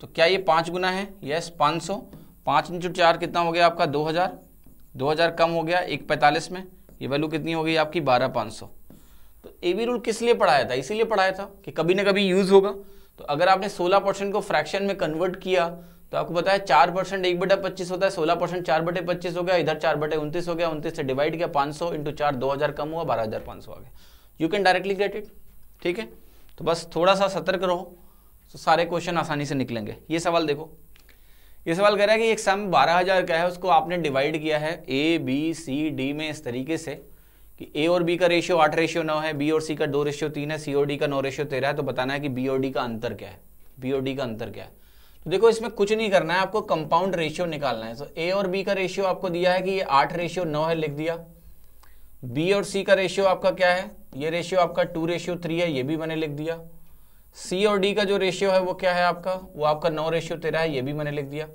तो क्या ये पाँच गुना है यस पाँच सौ पाँच इंचू चार कितना हो गया आपका दो हज़ार दो हज़ार कम हो गया एक पैंतालीस में ये वैल्यू कितनी हो गई आपकी बारह पाँच सौ तो ए वी रूल किस लिए पढ़ाया था इसीलिए पढ़ाया था कि कभी ना कभी यूज़ होगा तो अगर आपने सोलह परसेंट को फ्रैक्शन में कन्वर्ट किया तो आपको बताया चार परसेंट एक बटा पच्चीस होता है सोलह परसेंट चार बटे पच्चीस हो गया इधर चार बटे उन्तीस हो गया उन्तीस से डिवाइड किया पाँच सौ इंटू चार दो हज़ार कम हुआ बारह हज़ार पाँच सौ आ गया you can directly get it ठीक है तो बस थोड़ा सा सतर्क रहो तो सारे क्वेश्चन आसानी से निकलेंगे ये सवाल देखो ये सवाल कह रहा है कि एक सम बारह हज़ार का है उसको आपने डिवाइड किया है ए बी सी डी में इस तरीके से कि ए और बी का रेशियो आठ रेशियो नौ है बी और सी का दो रेशियो तीन है सी और डी का नौ रेशियो तेरह है तो बताना है कि बी और डी का अंतर क्या है बी और डी का अंतर क्या है तो देखो इसमें कुछ नहीं करना है आपको कंपाउंड रेशियो निकालना है तो ए और बी का रेशियो आपको दिया है कि ये आठ रेशियो नौ है लिख दिया बी और सी का रेशियो आपका क्या है ये रेशियो आपका टू रेशियो थ्री है ये भी मैंने लिख दिया सी और डी का जो रेशियो है वो क्या है आपका वो आपका नौ रेशियो तेरह है ये भी मैंने लिख दिया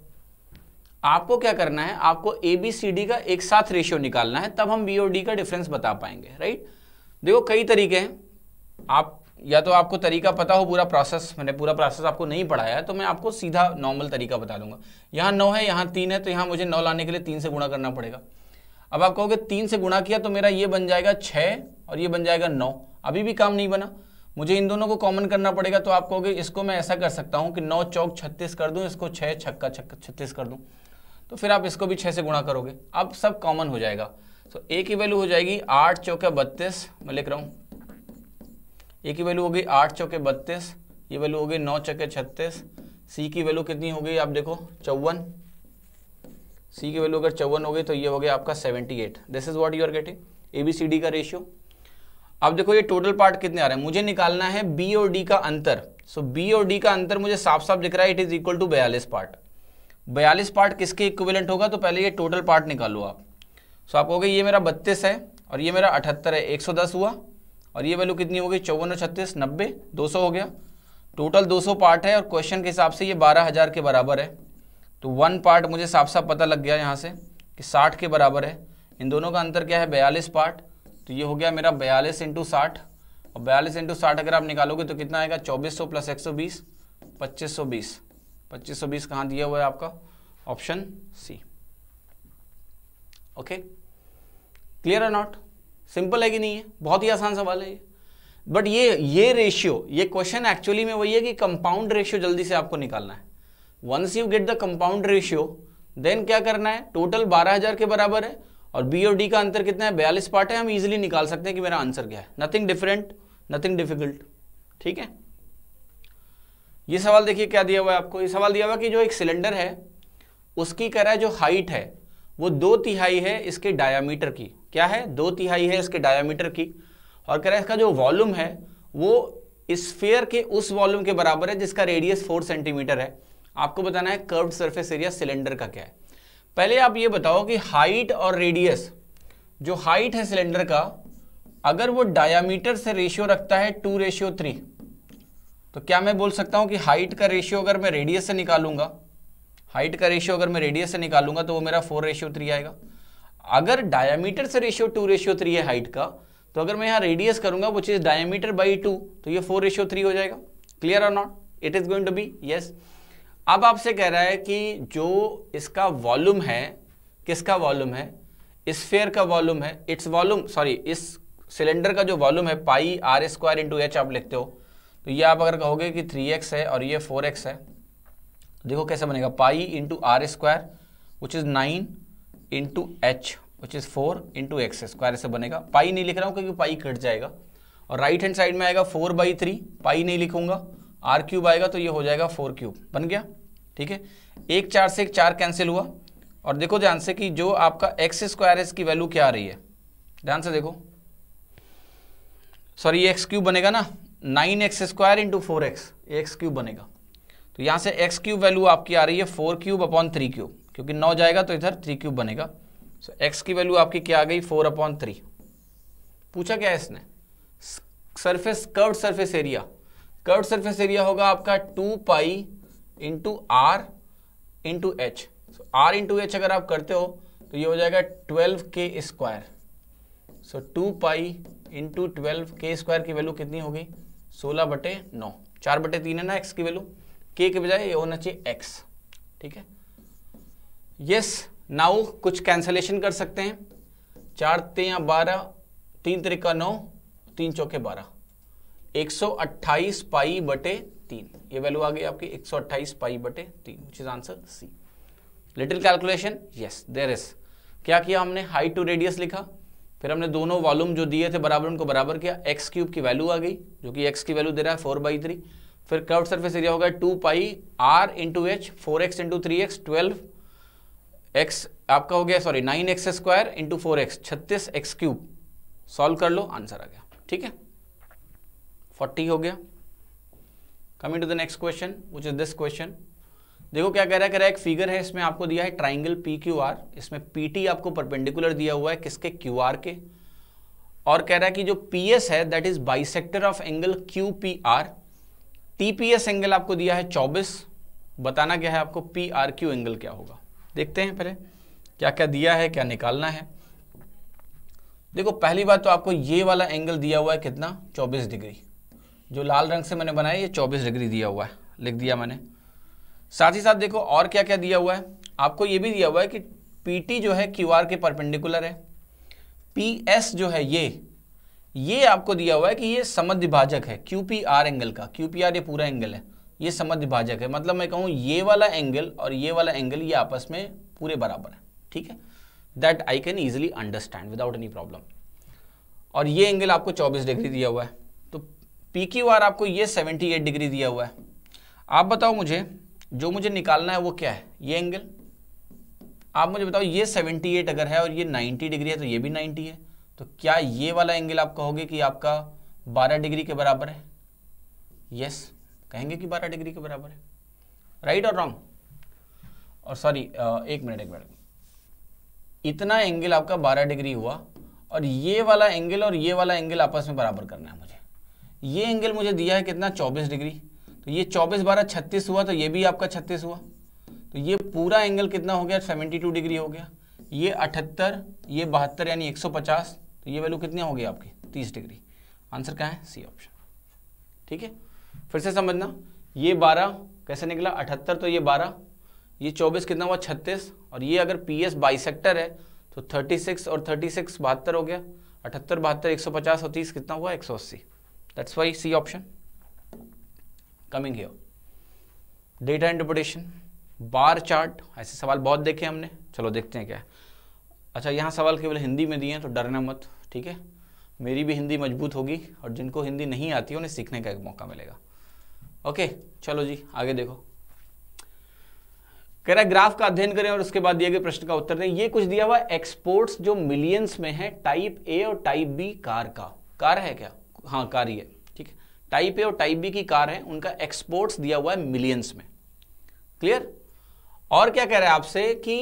आपको क्या करना है आपको ए बी सी डी का एक साथ रेशियो निकालना है तब हम बी और डी का डिफरेंस बता पाएंगे राइट देखो कई तरीके हैं आप या तो आपको तरीका पता हो पूरा प्रोसेस मैंने पूरा प्रोसेस आपको नहीं पढ़ाया तो मैं आपको सीधा नॉर्मल तरीका बता दूंगा यहाँ नौ है यहाँ तीन है तो यहाँ मुझे नौ लाने के लिए तीन से गुणा करना पड़ेगा अब आप कहोगे तीन से गुणा किया तो मेरा ये बन जाएगा छः और ये बन जाएगा नौ अभी भी काम नहीं बना मुझे इन दोनों को कॉमन करना पड़ेगा तो आप कहोगे इसको मैं ऐसा कर सकता हूँ कि नौ चौक छत्तीस कर दूँ इसको छः छक्का छक्का छत्तीस कर दूँ तो फिर आप इसको भी छः से गुणा करोगे अब सब कॉमन हो जाएगा तो ए की वैल्यू हो जाएगी आठ चौका बत्तीस मैं लिख रहा हूँ ए की वैल्यू होगी आठ चौके बत्तीस ये वैल्यू होगी नौ चौके छत्तीस सी की वैल्यू कितनी होगी आप देखो चौवन सी की वैल्यू अगर चौवन होगी तो ये हो गया आपका seventy eight this is what you are getting A B C D का रेशियो अब देखो ये टोटल पार्ट कितने आ रहे हैं मुझे निकालना है बी और डी का अंतर सो so, बी और डी का अंतर मुझे साफ साफ दिख रहा है इट इज इक्वल टू बयालीस पार्ट बयालीस पार्ट किसके इक्विवेलेंट होगा तो पहले ये टोटल पार्ट निकालो आप सो so, आप कहोगे ये मेरा बत्तीस है और ये मेरा अठहत्तर है एक सौ दस हुआ और ये वैल्यू कितनी हो गई चौवन और छत्तीस नब्बे दो सौ हो गया टोटल दो सौ पार्ट है और क्वेश्चन के हिसाब से ये बारह हज़ार के बराबर है तो वन पार्ट मुझे साफ साफ पता लग गया यहाँ से कि साठ के बराबर है इन दोनों का अंतर क्या है बयालीस पार्ट तो ये हो गया मेरा बयालीस इंटू साठ और बयालीस इंटू साठ अगर आप निकालोगे तो कितना आएगा चौबीस सौ प्लस एक सौ बीस पच्चीस सौ बीस पच्चीस सौ बीस कहाँ दिया हुआ है आपका option C okay clear not simple है कि नहीं है बहुत ही आसान सवाल है ये बट ये ये रेशियो ये क्वेश्चन एक्चुअली में वही है कि कंपाउंड रेशियो जल्दी से आपको निकालना है once you get the compound ratio then क्या करना है टोटल 12000 के बराबर है और बी और डी का अंतर कितना है बयालीस पार्ट है हम इजिली निकाल सकते हैं कि मेरा आंसर क्या है नथिंग डिफरेंट नथिंग डिफिकल्ट ठीक है ये सवाल देखिए क्या दिया हुआ है आपको ये सवाल दिया हुआ कि जो एक सिलेंडर है उसकी कह रहा है जो हाइट है वो दो तिहाई है इसके डायामीटर की क्या है दो तिहाई है इसके डायामीटर की और कह रहा है इसका जो वॉल्यूम है वो स्फेयर के उस वॉल्यूम के बराबर है जिसका रेडियस फोर सेंटीमीटर है आपको बताना है कर्व सरफेस एरिया सिलेंडर का क्या है पहले आप ये बताओ कि हाइट और रेडियस जो हाइट है सिलेंडर का अगर वो डायामीटर से रेशियो रखता है टू रेशियो थ्री तो क्या मैं बोल सकता हूँ कि हाइट का रेशियो अगर मैं रेडियस से निकालूंगा हाइट का रेशियो अगर मैं रेडियस से निकालूंगा तो वो मेरा फोर रेशियो थ्री आएगा अगर डायामीटर से रेशियो टू रेशियो थ्री है हाइट का तो अगर मैं यहाँ रेडियस करूंगा वो चीज़ डायमीटर बाई टू तो ये फोर रेशियो थ्री हो जाएगा क्लियर और not it is going to be yes अब आपसे कह रहा है कि जो इसका वॉल्यूम है किसका वॉल्यूम है स्फेयर का वॉल्यूम है इट्स वॉल्यूम सॉरी इस सिलेंडर का जो वॉल्यूम है pi R square into H आप लिखते हो तो ये आप अगर कहोगे कि थ्री एक्स है और ये फोर एक्स है देखो कैसे बनेगा pi into R square which is nine into H which is four into X square से बनेगा पाई नहीं लिख रहा हूँ क्योंकि पाई कट जाएगा और राइट हैंड साइड में आएगा फोर बाई थ्री पाई नहीं लिखूंगा आर क्यूब आएगा तो ये हो जाएगा फोर क्यूब बन गया ठीक है एक चार से एक चार कैंसिल हुआ और देखो ध्यान से कि जो आपका एक्स स्क्वायर है इसकी वैल्यू क्या आ रही है ध्यान से देखो सॉरी एक्स क्यूब बनेगा ना nine X square into four X X cube बनेगा तो यहाँ से एक्स क्यूब वैल्यू आपकी आ रही है four cube upon three cube क्योंकि नौ जाएगा तो इधर थ्री क्यूब बनेगा सो so, एक्स की वैल्यू आपकी क्या आ गई फोर अपॉन थ्री पूछा क्या है इसने surface curve surface area curve surface area होगा आपका two pi into R into H so R into H अगर आप करते हो तो ये हो जाएगा ट्वेल्व के square so two pi into twelve के स्क्वायर की वैल्यू कितनी होगी सोलह बटे नौ चार बटे तीन है ना एक्स की वैल्यू के के बजाय ये होना चाहिए एक्स ठीक है यस नाउ कुछ कैंसलेशन कर सकते हैं चार तेया बारह तीन तरीका नौ तीन चौके बारह एक सौ अट्ठाईस पाई बटे तीन ये वैल्यू आ गई आपकी एक सौ अट्ठाईस पाई बटे तीन which is answer C little calculation yes there is क्या किया हमने हाइट टू रेडियस लिखा फिर हमने दोनों वॉल्यूम जो दिए थे बराबर उनको बराबर किया एक्स क्यूब की वैल्यू आ गई जो कि एक्स की वैल्यू दे रहा है फोर बाई थ्री फिर कर्व सर्फेस एरिया हो गया two pi R into H four X into three X twelve X आपका हो गया sorry nine X square into four X छत्तीस एक्स क्यूब सॉल्व कर लो आंसर आ गया ठीक है फोर्टी हो गया coming to the next question which is this question देखो क्या कह रहा है कह रहा है एक फिगर है इसमें आपको दिया है ट्राइंगल पी क्यू आर इसमें पी टी आपको परपेंडिकुलर दिया हुआ है किसके क्यू आर के और कह रहा है कि जो पी एस है that is bisector of angle Q P R T P S angle आपको दिया है चौबीस बताना क्या है आपको पी आर क्यू एंगल क्या होगा देखते हैं पहले क्या क्या दिया है क्या निकालना है देखो पहली बात तो आपको ये वाला एंगल दिया हुआ है कितना 24 डिग्री जो लाल रंग से मैंने बनाया ये 24 डिग्री दिया हुआ है लिख दिया मैंने साथ ही साथ देखो और क्या क्या दिया हुआ है आपको ये भी दिया हुआ है कि पी जो है क्यू के परपेंडिकुलर है पी जो है ये ये आपको दिया हुआ है कि ये समद्विभाजक है क्यू एंगल का क्यू ये पूरा एंगल है ये समझ भाजक है मतलब मैं कहूँ ये वाला एंगल और ये वाला एंगल ये आपस में पूरे बराबर है ठीक है that I can easily understand without any problem और ये एंगल आपको 24 डिग्री दिया हुआ है तो पी क्यू आर आपको ये 78 डिग्री दिया हुआ है आप बताओ मुझे जो मुझे निकालना है वो क्या है ये एंगल आप मुझे बताओ ये 78 अगर है और ये 90 डिग्री है तो ये भी 90 है तो क्या ये वाला एंगल आप कहोगे कि आपका 12 डिग्री के बराबर है यस yes. कहेंगे कि बारह डिग्री के बराबर है राइट और रॉन्ग और सॉरी एक मिनट एक मिनट इतना एंगल आपका बारह डिग्री हुआ और ये वाला एंगल और ये वाला एंगल आपस में बराबर करना है मुझे ये एंगल मुझे दिया है कितना चौबीस डिग्री तो ये चौबीस बारह छत्तीस हुआ तो ये भी आपका छत्तीस हुआ तो ये पूरा एंगल कितना हो गया सेवेंटी टू डिग्री हो गया ये अठहत्तर ये बहत्तर यानी एक सौ पचास तो ये वैल्यू कितनी हो गई आपकी तीस डिग्री आंसर क्या है सी ऑप्शन ठीक है फिर से समझना ये बारह कैसे निकला अठहत्तर तो ये बारह ये चौबीस कितना हुआ छत्तीस और ये अगर पी एस बाइसेक्टर है तो थर्टी सिक्स और थर्टी सिक्स बहत्तर हो गया अठहत्तर बहत्तर एक सौ पचास और तीस कितना हुआ एक सौ अस्सी that's why C option coming here data interpretation bar chart ऐसे सवाल बहुत देखे हमने चलो देखते हैं क्या है अच्छा यहाँ सवाल केवल हिंदी में दिए हैं तो डरना मत ठीक है मेरी भी हिंदी मजबूत होगी और जिनको हिंदी नहीं आती उन्हें सीखने का एक मौका मिलेगा ओके चलो जी आगे देखो कह रहा है ग्राफ का अध्ययन करें और उसके बाद दिए गए प्रश्न का उत्तर दें ये कुछ दिया हुआ एक्सपोर्ट्स जो मिलियंस में है टाइप ए और टाइप बी कार का कार है क्या हाँ कार ही है ठीक है टाइप ए और टाइप बी की कार है उनका एक्सपोर्ट्स दिया हुआ है मिलियंस में क्लियर और क्या कह रहे हैं आपसे कि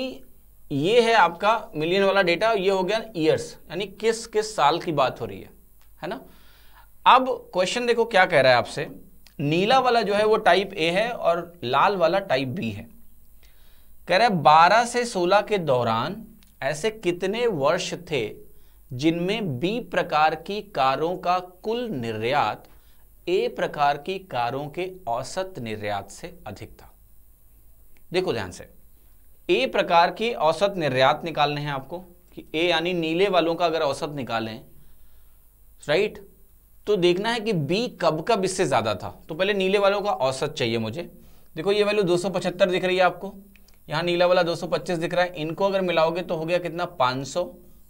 ये है आपका मिलियन वाला डेटा ये हो गया ईयर्स यानी किस किस साल की बात हो रही है है ना अब क्वेश्चन देखो क्या कह रहा है आपसे नीला वाला जो है वो टाइप ए है और लाल वाला टाइप बी है कह रहे बारह से सोलह के दौरान ऐसे कितने वर्ष थे जिनमें बी प्रकार की कारों का कुल निर्यात ए प्रकार की कारों के औसत निर्यात से अधिक था देखो ध्यान से ए प्रकार की औसत निर्यात निकालने हैं आपको कि ए यानी नीले वालों का अगर औसत निकालें राइट तो देखना है कि बी कब कब इससे ज़्यादा था तो पहले नीले वालों का औसत चाहिए मुझे देखो ये वैल्यू 275 दिख रही है आपको यहाँ नीला वाला 225 दिख रहा है इनको अगर मिलाओगे तो हो गया कितना 500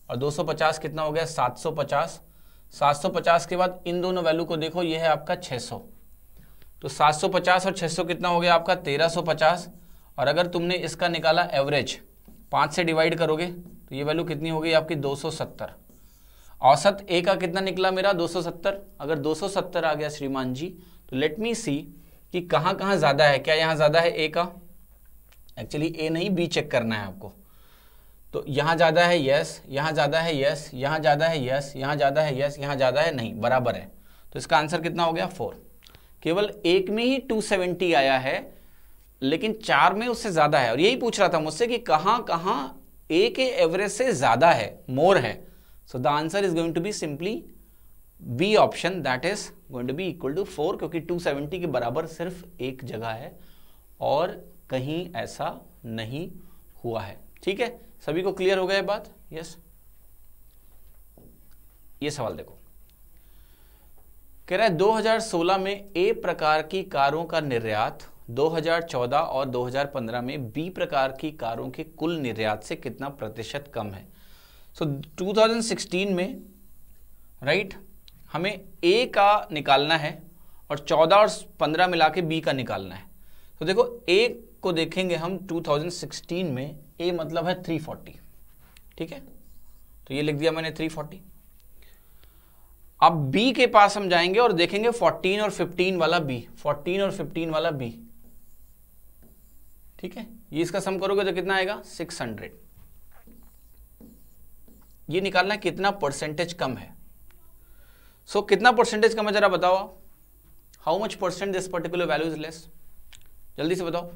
और 250 कितना हो गया 750 750 के बाद इन दोनों वैल्यू को देखो ये है आपका 600 तो 750 और 600 कितना हो गया आपका 1350 और अगर तुमने इसका निकाला एवरेज पाँच से डिवाइड करोगे तो ये वैल्यू कितनी हो गई आपकी दो औसत ए का कितना निकला मेरा 270 अगर 270 आ गया श्रीमान जी तो लेट मी सी कि कहाँ कहाँ ज़्यादा है क्या यहाँ ज़्यादा है ए का एक्चुअली ए नहीं बी चेक करना है आपको तो यहाँ ज़्यादा है यस यहाँ ज़्यादा है यस यहाँ ज़्यादा है यस यहाँ ज़्यादा है यस यहाँ ज़्यादा है नहीं बराबर है तो इसका आंसर कितना हो गया फोर केवल एक में ही 270 आया है लेकिन चार में उससे ज़्यादा है और यही पूछ रहा था मुझसे कि कहाँ कहाँ ए के एवरेज से ज़्यादा है मोर है so the answer is going to be simply B option that is going to be equal to four क्योंकि 270 के बराबर सिर्फ एक जगह है और कहीं ऐसा नहीं हुआ है ठीक है सभी को क्लियर हो गया बात यस ये सवाल देखो कह रहा है 2016 में ए प्रकार की कारों का निर्यात 2014 और 2015 में बी प्रकार की कारों के कुल निर्यात से कितना प्रतिशत कम है सो so, 2016 में राइट right, हमें ए का निकालना है और 14 और 15 मिला के बी का निकालना है तो so, देखो ए को देखेंगे हम 2016 में ए मतलब है 340 ठीक है तो ये लिख दिया मैंने 340 अब बी के पास हम जाएंगे और देखेंगे 14 और 15 वाला बी 14 और 15 वाला बी ठीक है ये इसका सम करोगे तो कितना आएगा 600 ये निकालना कितना परसेंटेज कम है सो so, कितना परसेंटेज कम है जरा बताओ how much percent this particular value is less जल्दी से बताओ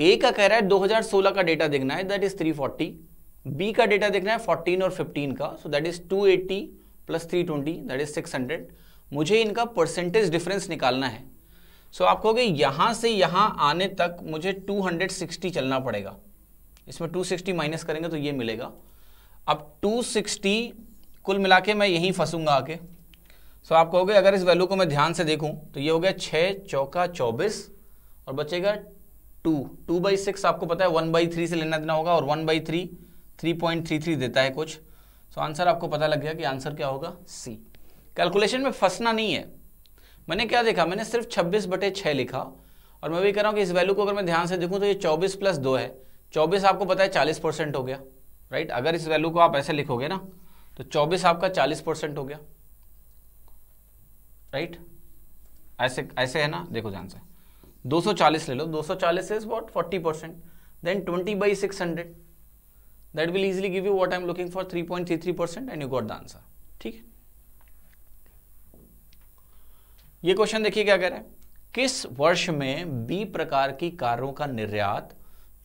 ए का कह रहा है 2016 का डेटा देखना है दैट इज 340 बी का डेटा देखना है 14 और 15 का so that is 280 plus twenty that is six मुझे इनका परसेंटेज डिफरेंस निकालना है सो so, आप कहोगे यहाँ से यहाँ आने तक मुझे 260 चलना पड़ेगा इसमें 260 माइनस करेंगे तो ये मिलेगा अब 260 कुल मिला के मैं यहीं फंसूंगा आके सो आप कहोगे अगर इस वैल्यू को मैं ध्यान से देखूं तो ये हो गया छः चौका चौबीस और बचेगा टू टू बाई सिक्स आपको पता है वन बाई थ्री से लेना देना होगा और one by three three point three three देता है कुछ सो आंसर आपको पता लग गया कि आंसर क्या होगा सी कैलकुलेशन में फंसना नहीं है मैंने क्या देखा मैंने सिर्फ छब्बीस बटे छः लिखा और मैं भी कह रहा हूँ कि इस वैल्यू को अगर मैं ध्यान से देखूँ तो ये चौबीस प्लस दो है चौबीस आपको पता है चालीस परसेंट हो गया राइट right? अगर इस वैल्यू को आप ऐसे लिखोगे ना तो 24 आपका 40 परसेंट हो गया राइट right? ऐसे ऐसे है ना देखो ध्यान से 240 ले लो 240 is what forty percent then twenty by six hundred that will easily give you what I am looking for three three point three percent and you got the answer ठीक है ये क्वेश्चन देखिए क्या कह रहा है किस वर्ष में बी प्रकार की कारों का निर्यात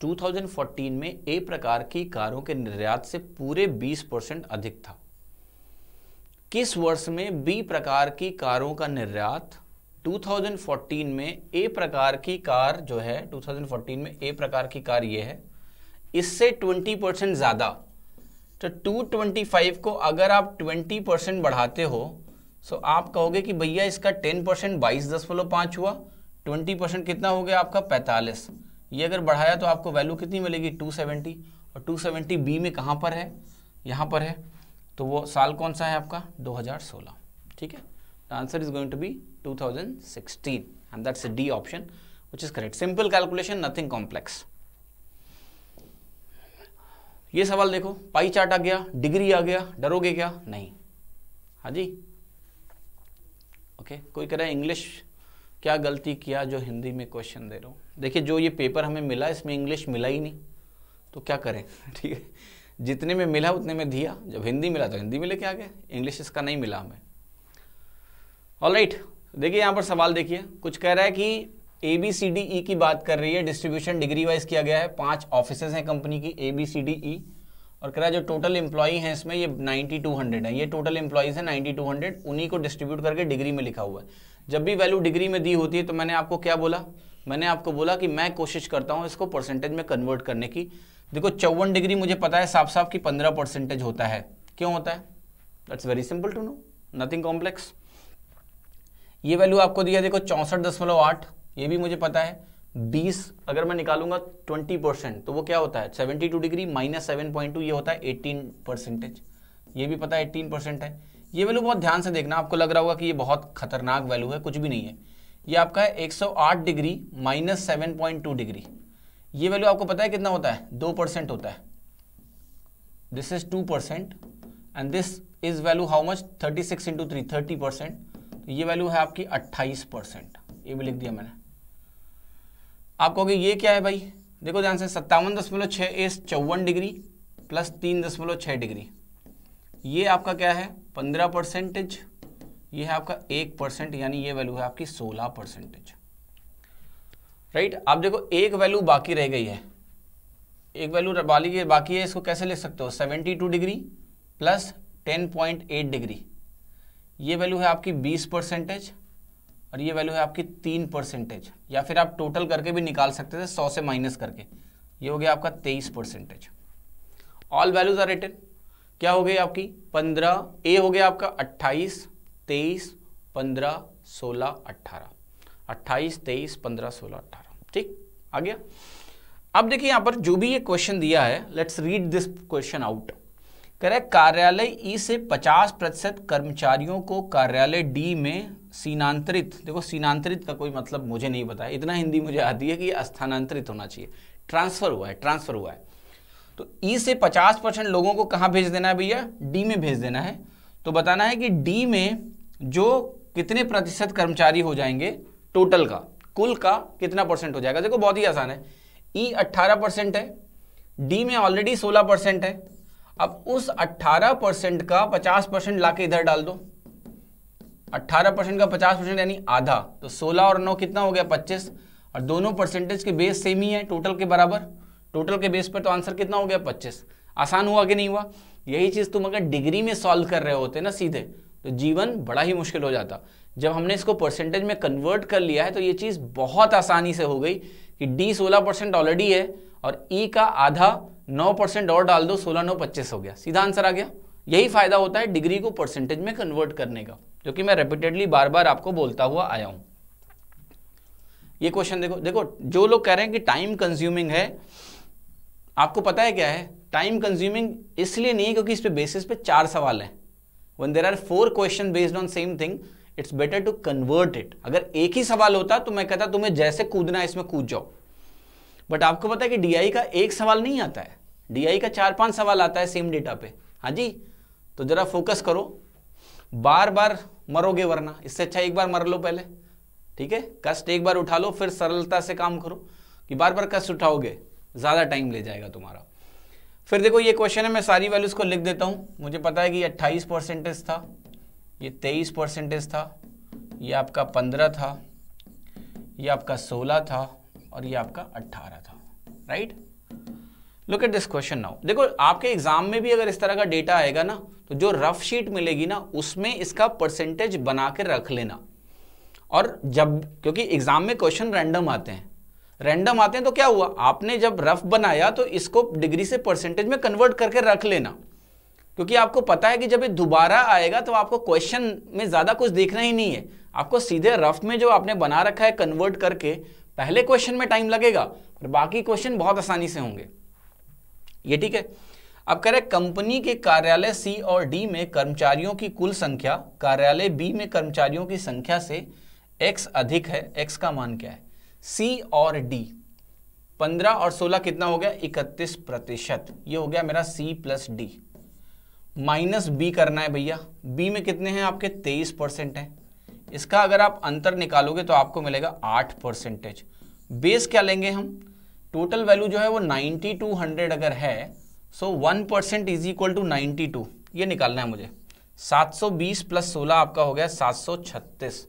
2014 में ए प्रकार की कारों के निर्यात से पूरे 20 परसेंट अधिक था किस वर्ष में बी प्रकार की कारों का निर्यात 2014 में ए प्रकार की कार जो है 2014 में ए प्रकार की कार ये है इससे 20 परसेंट ज़्यादा तो 225 को अगर आप 20 परसेंट बढ़ाते हो सो तो आप कहोगे कि भैया इसका 10 परसेंट बाईस दशमलव हुआ 20 परसेंट कितना हो गया आपका 45 ये अगर बढ़ाया तो आपको वैल्यू कितनी मिलेगी 270 और 270 बी में कहाँ पर है यहाँ पर है तो वो साल कौन सा है आपका 2016 ठीक है the answer is going to be 2016 and that's the D option which is correct simple calculation nothing complex ये सवाल देखो पाई चार्ट आ गया डिग्री आ गया डरोगे क्या नहीं हाँ जी ओके okay, कोई कह रहा है इंग्लिश क्या गलती किया जो हिंदी में क्वेश्चन दे रहा हूँ देखिए जो ये पेपर हमें मिला इसमें इंग्लिश मिला ही नहीं तो क्या करें ठीक है जितने में मिला उतने में दिया जब हिंदी मिला तो हिंदी में लेके आ गए इंग्लिश इसका नहीं मिला हमें ऑल राइट देखिए यहाँ पर सवाल देखिए कुछ कह रहा है कि ए बी सी डी ई की बात कर रही है डिस्ट्रीब्यूशन डिग्री वाइज किया गया है पांच ऑफिस हैं कंपनी की ए बी सी डी ई और कह रहा है जो टोटल इंप्लॉई हैं इसमें ये 9200 है ये टोटल एम्प्लॉयज़ हैं 9200 उन्हीं को डिस्ट्रीब्यूट करके डिग्री में लिखा हुआ है जब भी वैल्यू डिग्री में दी होती है तो मैंने आपको क्या बोला मैंने आपको बोला कि मैं कोशिश करता हूँ इसको परसेंटेज में कन्वर्ट करने की देखो चौवन डिग्री मुझे पता है साफ साफ कि पंद्रह परसेंटेज होता है क्यों होता है that's very simple to know nothing complex ये वैल्यू आपको दिया देखो चौंसठ दशमलव आठ ये भी मुझे पता है बीस अगर मैं निकालूंगा ट्वेंटी परसेंट तो वो क्या होता है seventy two degree minus seven point two ये होता है एटीन परसेंटेज ये भी पता है एटीन परसेंट है ये वैल्यू बहुत ध्यान से देखना आपको लग रहा होगा कि ये बहुत खतरनाक वैल्यू है कुछ भी नहीं है ये आपका है 108 डिग्री माइनस सेवन डिग्री ये वैल्यू आपको पता है कितना होता है दो परसेंट होता है this is two percent and this is value how much thirty six into three thirty percent तो ये वैल्यू है आपकी अट्ठाईस परसेंट ये भी लिख दिया मैंने आप कहोगे ये क्या है भाई देखो ध्यान से सत्तावन दशमलव छः एस डिग्री प्लस तीन दशमलव डिग्री ये आपका क्या है पंद्रह परसेंटेज ये है आपका एक परसेंट यानी ये वैल्यू है आपकी सोलह परसेंटेज राइट आप देखो एक वैल्यू बाकी रह गई है एक वैल्यू बाली बाकी है इसको कैसे ले सकते हो seventy two degree plus ten point eight degree ये वैल्यू है आपकी बीस परसेंटेज और ये वैल्यू है आपकी तीन परसेंटेज या फिर आप टोटल करके भी निकाल सकते थे सौ से माइनस करके ये हो गया आपका तेईस percentage all values are return क्या हो गई आपकी पंद्रह ए हो गया आपका अट्ठाईस तेईस पंद्रह सोलह अट्ठारह अट्ठाईस तेईस पंद्रह सोलह अट्ठारह ठीक आ गया अब देखिए यहां पर जो भी ये क्वेश्चन दिया है let's read this question out करें कार्यालय ई e से 50 प्रतिशत कर्मचारियों को कार्यालय डी में सीनांतरित देखो सीनांतरित का कोई मतलब मुझे नहीं पता इतना हिंदी मुझे आती है कि स्थानांतरित होना चाहिए ट्रांसफर हुआ है ट्रांसफर हुआ है तो ई e से 50 परसेंट लोगों को कहाँ भेज देना है भैया डी में भेज देना है तो बताना है कि डी में जो कितने प्रतिशत कर्मचारी हो जाएंगे टोटल का कुल का कितना परसेंट हो जाएगा देखो बहुत ही आसान है ई e 18 परसेंट है डी में ऑलरेडी 16 परसेंट है अब उस 18 परसेंट का 50 परसेंट ला इधर डाल दो 18 परसेंट का 50 परसेंट यानी आधा तो 16 और 9 कितना हो गया 25 और दोनों परसेंटेज के बेस सेम ही है टोटल के बराबर टोटल के बेस पर तो आंसर कितना हो गया पच्चीस आसान हुआ कि नहीं हुआ यही चीज़ तुम अगर डिग्री में सॉल्व कर रहे होते ना सीधे तो जीवन बड़ा ही मुश्किल हो जाता जब हमने इसको परसेंटेज में कन्वर्ट कर लिया है तो ये चीज़ बहुत आसानी से हो गई कि डी सोलह परसेंट ऑलरेडी है और ई e का आधा नौ परसेंट और डाल दो सोलह नौ पच्चीस हो गया सीधा आंसर आ गया यही फायदा होता है डिग्री को परसेंटेज में कन्वर्ट करने का जो कि मैं रिपीटेडली बार बार आपको बोलता हुआ आया हूं ये क्वेश्चन देखो देखो जो लोग कह रहे हैं कि टाइम कंज्यूमिंग है आपको पता है क्या है टाइम कंज्यूमिंग इसलिए नहीं है क्योंकि इस पे बेसिस पे चार सवाल हैं one there are four question based on same thing it's better to convert it अगर एक ही सवाल होता तो मैं कहता तुम्हें जैसे कूदना है इसमें कूद जाओ बट आपको पता है कि डी का एक सवाल नहीं आता है डी का चार पांच सवाल आता है सेम डेटा पे हाँ जी तो जरा फोकस करो बार बार मरोगे वरना इससे अच्छा एक बार मर लो पहले ठीक है कष्ट एक बार उठा लो फिर सरलता से काम करो कि बार बार कष्ट उठाओगे ज़्यादा टाइम ले जाएगा तुम्हारा फिर देखो ये क्वेश्चन है मैं सारी वैल्यूज़ को लिख देता हूँ मुझे पता है कि अट्ठाईस परसेंटेज था ये तेईस परसेंटेज था ये आपका पंद्रह था ये आपका सोलह था और ये आपका अट्ठारह था right look at this question now देखो आपके एग्जाम में भी अगर इस तरह का डेटा आएगा ना तो जो रफ शीट मिलेगी ना उसमें इसका परसेंटेज बना के रख लेना और जब क्योंकि एग्जाम में क्वेश्चन रैंडम आते हैं रैंडम आते हैं तो क्या हुआ आपने जब रफ बनाया तो इसको डिग्री से परसेंटेज में कन्वर्ट करके रख लेना क्योंकि आपको पता है कि जब ये दोबारा आएगा तो आपको क्वेश्चन में ज़्यादा कुछ देखना ही नहीं है आपको सीधे रफ में जो आपने बना रखा है कन्वर्ट करके पहले क्वेश्चन में टाइम लगेगा और बाकी क्वेश्चन बहुत आसानी से होंगे ये ठीक है अब कह रहे कंपनी के कार्यालय सी और डी में कर्मचारियों की कुल संख्या कार्यालय बी में कर्मचारियों की संख्या से एक्स अधिक है एक्स का मान क्या है सी और डी पंद्रह और सोलह कितना हो गया इकतीस प्रतिशत ये हो गया मेरा C plus D minus B करना है भैया बी में कितने हैं आपके तेईस परसेंट हैं इसका अगर आप अंतर निकालोगे तो आपको मिलेगा आठ परसेंटेज बेस क्या लेंगे हम टोटल वैल्यू जो है वो नाइन्टी टू हंड्रेड अगर है so one percent is equal to ninety two ये निकालना है मुझे सात सौ बीस प्लस सोलह आपका हो गया सात सौ छत्तीस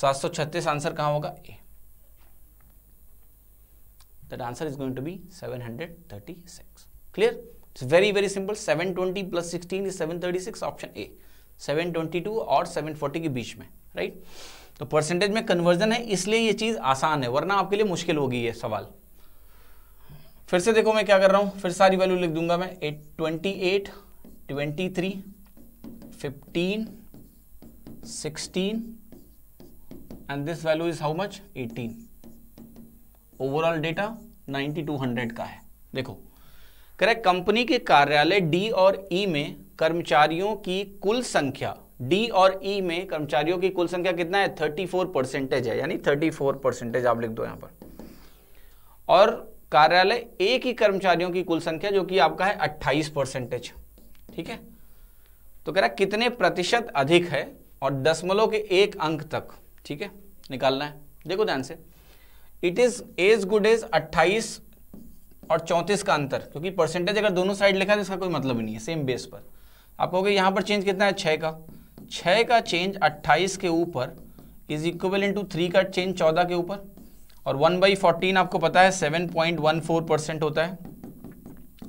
सात सौ छत्तीस आंसर कहाँ होगा A that answer is going to be 736 clear it's very very simple 720 plus 16 is 736 option a 722 or 740 ke beech में right तो परसेंटेज में कन्वर्जन है इसलिए ये चीज आसान है वरना आपके लिए मुश्किल होगी ये सवाल फिर से देखो मैं क्या कर रहा हूं फिर सारी वैल्यू लिख दूंगा मैं at 23, 15, 16 and this value is how much overall data 90 two का है देखो करेक्ट कंपनी के कार्यालय डी और ई e में कर्मचारियों की कुल संख्या डी और ई e में कर्मचारियों की कुल संख्या कितना है 34 परसेंटेज है यानी 34 परसेंटेज आप लिख दो यहां पर और कार्यालय ए की कर्मचारियों की कुल संख्या जो कि आपका है 28 परसेंटेज ठीक है तो कह रहा है कितने प्रतिशत अधिक है और दसमलव के एक अंक तक ठीक है निकालना है देखो ध्यान से it is as good as 28 और 34 का अंतर क्योंकि परसेंटेज अगर दोनों साइड लिखा है तो इसका कोई मतलब ही नहीं है सेम बेस पर आप कहोगे यहाँ पर चेंज कितना है छः का छः का चेंज अट्ठाईस के ऊपर is equal into three का चेंज चौदह के ऊपर और वन बाई फोर्टीन आपको पता है seven point one four percent होता है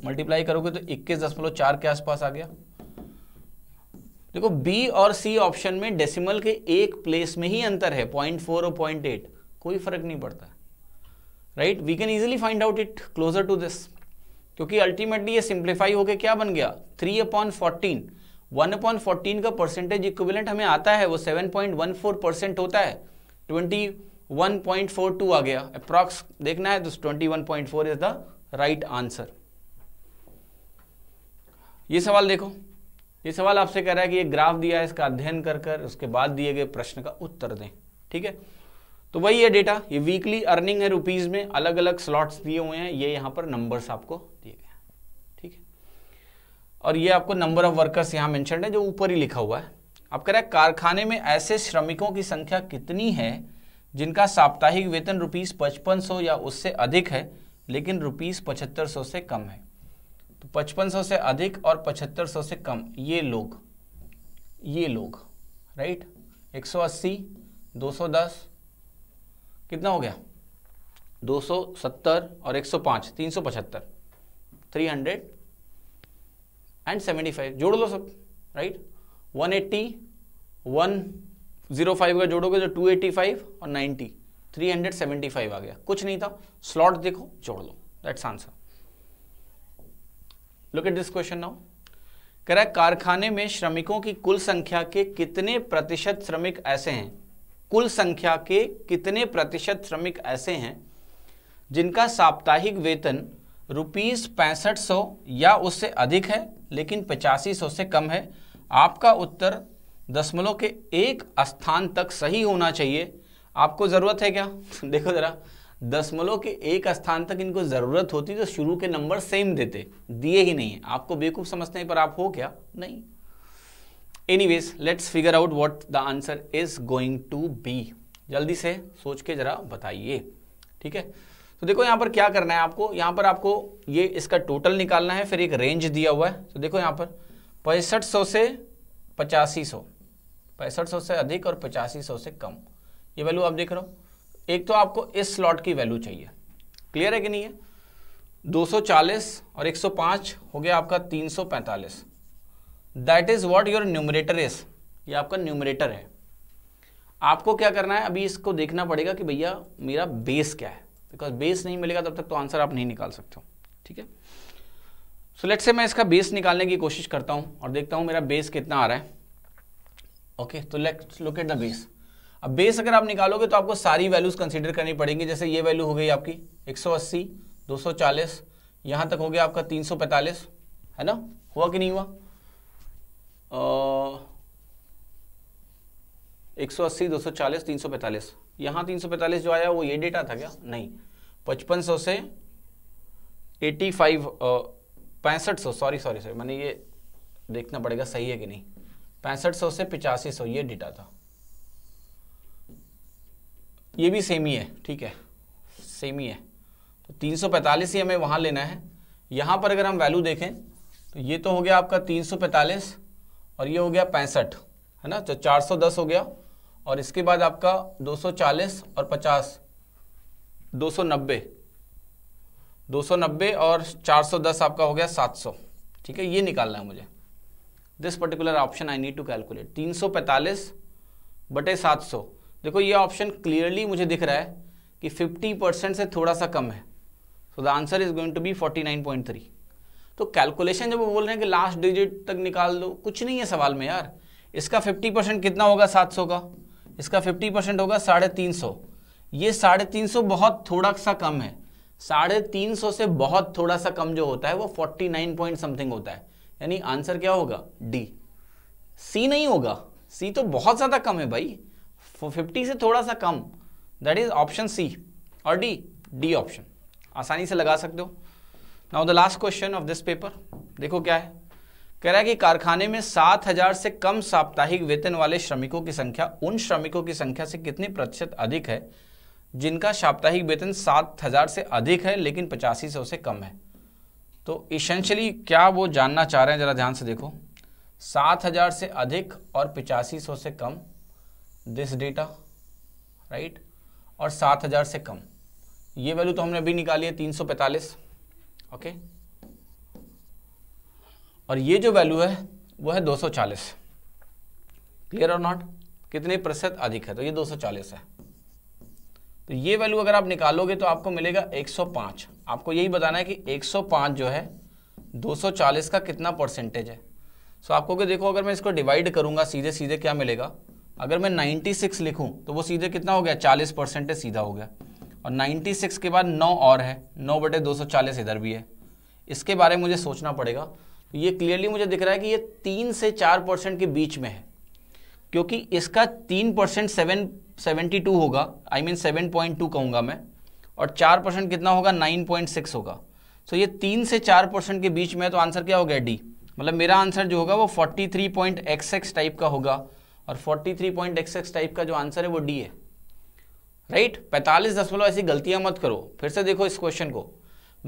मल्टीप्लाई करोगे तो इक्कीस दशमलव चार के आसपास आ गया देखो बी और सी ऑप्शन में डेसिमल के एक प्लेस में ही अंतर है पॉइंट फोर और पॉइंट एट कोई फर्क नहीं पड़ता right we can easily find out it closer to this क्योंकि अल्टीमेटली ये सिंप्लीफाई होकर क्या बन गया three upon fourteen one upon fourteen का परसेंटेज इक्विवेलेंट हमें आता है वो seven point one four percent होता है twenty one point four two आ गया अप्रॉक्स देखना है तो twenty one point four is the right answer ये सवाल देखो ये सवाल आपसे कह रहा है कि ये ग्राफ दिया है इसका अध्ययन कर कर उसके बाद दिए गए प्रश्न का उत्तर दें ठीक है तो वही है डेटा ये वीकली अर्निंग है रुपीज में अलग अलग स्लॉट्स दिए हुए हैं ये यहाँ पर नंबर्स आपको दिए गए हैं ठीक है और ये आपको नंबर ऑफ वर्कर्स यहाँ मैंशन है जो ऊपर ही लिखा हुआ है आप कह रहे हैं कारखाने में ऐसे श्रमिकों की संख्या कितनी है जिनका साप्ताहिक वेतन रुपीज पचपन सौ या उससे अधिक है लेकिन रुपीज पचहत्तर सौ से कम है तो पचपन सौ से अधिक और पचहत्तर सौ से कम ये लोग ये लोग राइट एक सौ अस्सी दो सौ दस कितना हो गया 270 और 105 375 300 एंड 75 जोड़ लो सब राइट 180 105 का जोड़ोगे तो 285 और 90 375 आ गया कुछ नहीं था स्लॉट देखो जोड़ लो that's answer look at this question now कह रहा है कारखाने में श्रमिकों की कुल संख्या के कितने प्रतिशत श्रमिक ऐसे हैं कुल संख्या के कितने प्रतिशत श्रमिक ऐसे हैं जिनका साप्ताहिक वेतन रुपीस पैंसठ सौ या उससे अधिक है लेकिन पचासी सौ से कम है आपका उत्तर दशमलव के एक स्थान तक सही होना चाहिए आपको ज़रूरत है क्या देखो ज़रा दशमलव के एक स्थान तक इनको ज़रूरत होती तो शुरू के नंबर सेम देते दिए ही नहीं आपको बेवकूफ़ समझते हैं पर आप हो क्या नहीं anyways let's figure out what the answer is going to be जल्दी से सोच के जरा बताइए ठीक है तो देखो यहाँ पर क्या करना है आपको यहाँ पर आपको ये इसका टोटल निकालना है फिर एक रेंज दिया हुआ है तो देखो यहाँ पर पैंसठ सौ से पचासी सौ पैंसठ सौ से अधिक और पचासी सौ से कम ये वैल्यू आप देख रहे हो एक तो आपको इस स्लॉट की वैल्यू चाहिए क्लियर है कि नहीं है 240 और 105 हो गया आपका 345 that is what your numerator is ये आपका न्यूमरेटर है आपको क्या करना है अभी इसको देखना पड़ेगा कि भैया मेरा बेस क्या है बिकॉज बेस नहीं मिलेगा तब तक तो आंसर आप नहीं निकाल सकते हो ठीक है सो लेट से मैं इसका बेस निकालने की कोशिश करता हूँ और देखता हूँ मेरा बेस कितना आ रहा है ओके तो let's look at the base अब बेस अगर आप निकालोगे तो आपको सारी वैल्यूज कंसिडर करनी पड़ेंगी जैसे ये वैल्यू हो गई आपकी 180, 240, यहाँ तक हो गया आपका 345, है ना हुआ कि नहीं हुआ एक सौ अस्सी दो सौ चालीस तीन सौ पैंतालीस यहाँ तीन सौ पैंतालीस जो आया वो ये डेटा था क्या नहीं पचपन सौ से एटी फाइव पैंसठ सौ सॉरी सॉरी सॉरी मैंने ये देखना पड़ेगा सही है कि नहीं पैंसठ सौ से पिचासी सौ ये डेटा था ये भी सेम ही है ठीक है सेम ही है तो 345 ही हमें वहाँ लेना है यहाँ पर अगर हम वैल्यू देखें तो ये तो हो गया आपका 345 और ये हो गया पैंसठ है ना तो 410 हो गया और इसके बाद आपका 240 और 50 290 नब्बे और 410 आपका हो गया 700 ठीक है ये निकालना है मुझे this particular option I need to calculate 345 बटे 700 देखो ये ऑप्शन क्लियरली मुझे दिख रहा है कि 50 परसेंट से थोड़ा सा कम है so the answer is going to be three तो कैलकुलेशन जब वो बोल रहे हैं कि लास्ट डिजिट तक निकाल दो कुछ नहीं है सवाल में यार इसका फिफ्टी परसेंट कितना होगा सात सौ का इसका फिफ्टी परसेंट होगा साढ़े तीन सौ ये साढ़े तीन सौ बहुत थोड़ा सा कम है साढ़े तीन सौ से बहुत थोड़ा सा कम जो होता है वो फोर्टी नाइन पॉइंट समथिंग होता है यानी आंसर क्या होगा डी सी नहीं होगा सी तो बहुत ज़्यादा कम है भाई फिफ्टी से थोड़ा सा कम दैट इज ऑप्शन सी और डी डी ऑप्शन आसानी से लगा सकते हो now the last question of this paper देखो क्या है कह रहा है कि कारखाने में सात हजार से कम साप्ताहिक वेतन वाले श्रमिकों की संख्या उन श्रमिकों की संख्या से कितने प्रतिशत अधिक है जिनका साप्ताहिक वेतन सात हजार से अधिक है लेकिन पचासी सौ से कम है तो इसेंशली क्या वो जानना चाह रहे हैं जरा ध्यान से देखो सात हजार से अधिक और पचासी सौ से कम दिस डेटा राइट और सात हजार से कम ये वैल्यू तो हमने अभी निकाली है तीन सौ पैंतालीस ओके और ये जो वैल्यू है वो है 240 क्लियर और नॉट कितने प्रतिशत अधिक है तो ये 240 है तो ये वैल्यू अगर आप निकालोगे तो आपको मिलेगा 105 आपको यही बताना है कि 105 जो है 240 का कितना परसेंटेज है सो आपको कि देखो अगर मैं इसको डिवाइड करूंगा सीधे सीधे क्या मिलेगा अगर मैं 96 लिखूं तो वो सीधे कितना हो गया 40 परसेंटेज सीधा हो गया और 96 के बाद 9 और है 9 बटे दो इधर भी है इसके बारे में मुझे सोचना पड़ेगा तो ये क्लियरली मुझे दिख रहा है कि ये तीन से चार परसेंट के बीच में है क्योंकि इसका तीन परसेंट सेवन सेवेंटी टू होगा I mean seven point two कहूँगा मैं और चार परसेंट कितना होगा नाइन पॉइंट सिक्स होगा सो ये तीन से चार परसेंट के बीच में है तो आंसर क्या हो गया डी मतलब मेरा आंसर जो होगा वो forty three point X X type का होगा और forty three point X X type का जो आंसर है वो डी है राइट पैंतालीस दशमलव ऐसी गलतियां मत करो फिर से देखो इस क्वेश्चन को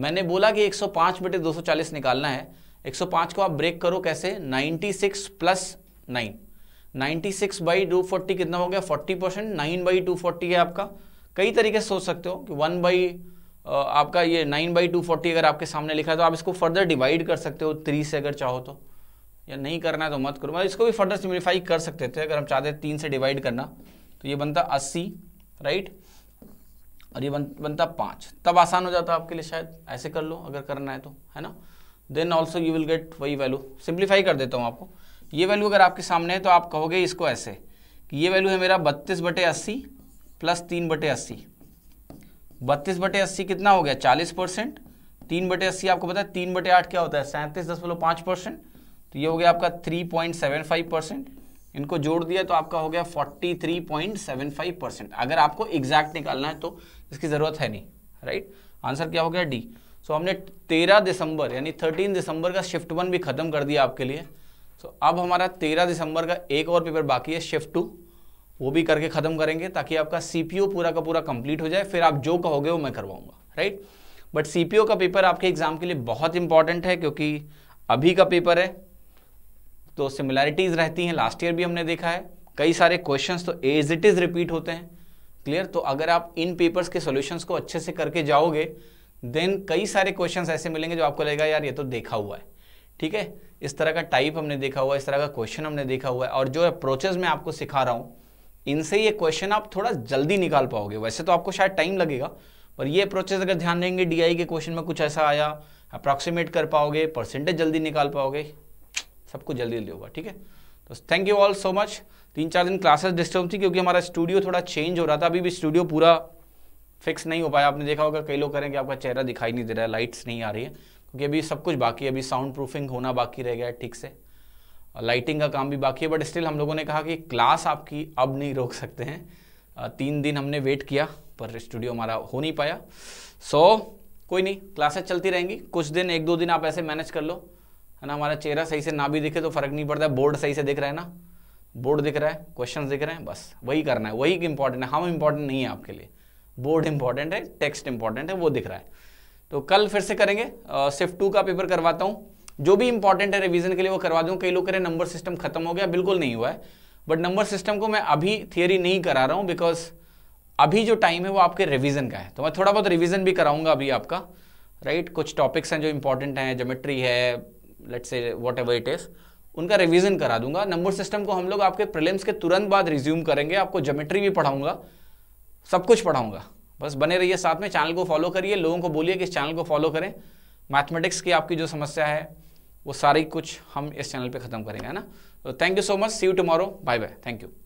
मैंने बोला कि 105 बटे 240 निकालना है 105 को आप ब्रेक करो कैसे 96 plus nine ninety six by two forty कितना हो गया forty percent nine by two forty है आपका कई तरीके से सोच सकते हो कि वन बाई आपका ये नाइन बाई टू फोर्टी अगर आपके सामने लिखा है तो आप इसको फर्दर डिवाइड कर सकते हो थ्री से अगर चाहो तो या नहीं करना है तो मत करो मतलब इसको भी फर्दर सिम्प्लीफाई कर सकते थे अगर हम चाहते तीन से डिवाइड करना तो ये बनता अस्सी राइट और ये बन, बनता पाँच तब आसान हो जाता आपके लिए शायद ऐसे कर लो अगर करना है तो है ना then also you will get वही वैल्यू सिंप्लीफाई कर देता हूँ आपको ये वैल्यू अगर आपके सामने है तो आप कहोगे इसको ऐसे कि ये वैल्यू है मेरा बत्तीस बटे अस्सी प्लस तीन बटे अस्सी बत्तीस बटे अस्सी कितना हो गया चालीस परसेंट तीन बटे अस्सी आपको पता है तीन बटे आठ क्या होता है सैंतीस दशमलव पाँच परसेंट तो ये हो गया आपका three point seven five percent इनको जोड़ दिया तो आपका हो गया 43.75 परसेंट अगर आपको एग्जैक्ट निकालना है तो इसकी ज़रूरत है नहीं राइट right? आंसर क्या हो गया डी सो so, हमने 13 दिसंबर यानी 13 दिसंबर का शिफ्ट वन भी ख़त्म कर दिया आपके लिए सो so, अब हमारा 13 दिसंबर का एक और पेपर बाकी है शिफ्ट टू वो भी करके ख़त्म करेंगे ताकि आपका सी पूरा का पूरा कंप्लीट हो जाए फिर आप जो कहोगे वो मैं करवाऊँगा राइट बट सी का पेपर आपके एग्ज़ाम के लिए बहुत इंपॉर्टेंट है क्योंकि अभी का पेपर है तो सिमिलैरिटीज़ रहती हैं लास्ट ईयर भी हमने देखा है कई सारे क्वेश्चन तो एज इट इज़ रिपीट होते हैं क्लियर तो अगर आप इन पेपर्स के सोल्यूशंस को अच्छे से करके जाओगे देन कई सारे क्वेश्चंस ऐसे मिलेंगे जो आपको लगेगा यार ये तो देखा हुआ है ठीक है इस तरह का टाइप हमने देखा हुआ है इस तरह का क्वेश्चन हमने देखा हुआ है और जो अप्रोचेज मैं आपको सिखा रहा हूँ इनसे ये क्वेश्चन आप थोड़ा जल्दी निकाल पाओगे वैसे तो आपको शायद टाइम लगेगा पर ये अप्रोचेज अगर ध्यान देंगे डीआई e के क्वेश्चन में कुछ ऐसा आया अप्रॉक्सीमेट कर पाओगे परसेंटेज जल्दी निकाल पाओगे सबको जल्दी जल्दी होगा ठीक है तो thank you all so much तीन चार दिन क्लासेस डिस्टर्ब थी क्योंकि हमारा स्टूडियो थोड़ा चेंज हो रहा था अभी भी स्टूडियो पूरा फिक्स नहीं हो पाया आपने देखा होगा कई लोग कह रहे हैं कि आपका चेहरा दिखाई नहीं दे रहा है लाइट्स नहीं आ रही है क्योंकि अभी सब कुछ बाकी है अभी साउंड प्रूफिंग होना बाकी रह गया है ठीक से लाइटिंग का काम भी बाकी है बट स्टिल हम लोगों ने कहा कि क्लास आपकी अब नहीं रोक सकते हैं तीन दिन हमने वेट किया पर स्टूडियो हमारा हो नहीं पाया सो so, कोई नहीं क्लासेस चलती रहेंगी कुछ दिन एक दो दिन आप ऐसे मैनेज कर लो है ना हमारा चेहरा सही से ना भी दिखे तो फर्क नहीं पड़ता है बोर्ड सही से दिख रहा है ना बोर्ड दिख रहा है क्वेश्चन दिख रहे हैं बस वही करना है वही इंपॉर्टेंट है हम इंपॉर्टेंट नहीं है आपके लिए बोर्ड इंपॉर्टेंट है टेक्स्ट इंपॉर्टेंट है वो दिख रहा है तो कल फिर से करेंगे सिर्फ टू का पेपर करवाता हूँ जो भी इंपॉर्टेंट है रिवीजन के लिए वो करवा दूँ कई लोग करें नंबर सिस्टम खत्म हो गया बिल्कुल नहीं हुआ है बट नंबर सिस्टम को मैं अभी थियोरी नहीं करा रहा हूँ बिकॉज अभी जो टाइम है वो आपके रिवीजन का है तो मैं थोड़ा बहुत रिवीजन भी कराऊंगा अभी आपका राइट right? कुछ टॉपिक्स हैं जो इंपॉर्टेंट हैं जोमेट्री है लेट से वॉट एवर इट इज़ उनका रिवीजन करा दूंगा नंबर सिस्टम को हम लोग आपके प्रिलिम्स के तुरंत बाद रिज्यूम करेंगे आपको जोमेट्री भी पढ़ाऊंगा सब कुछ पढ़ाऊंगा बस बने रहिए साथ में चैनल को फॉलो करिए लोगों को बोलिए कि इस चैनल को फॉलो करें मैथमेटिक्स की आपकी जो समस्या है वो सारी कुछ हम इस चैनल पे ख़त्म करेंगे है ना तो thank you so much see you tomorrow bye bye thank you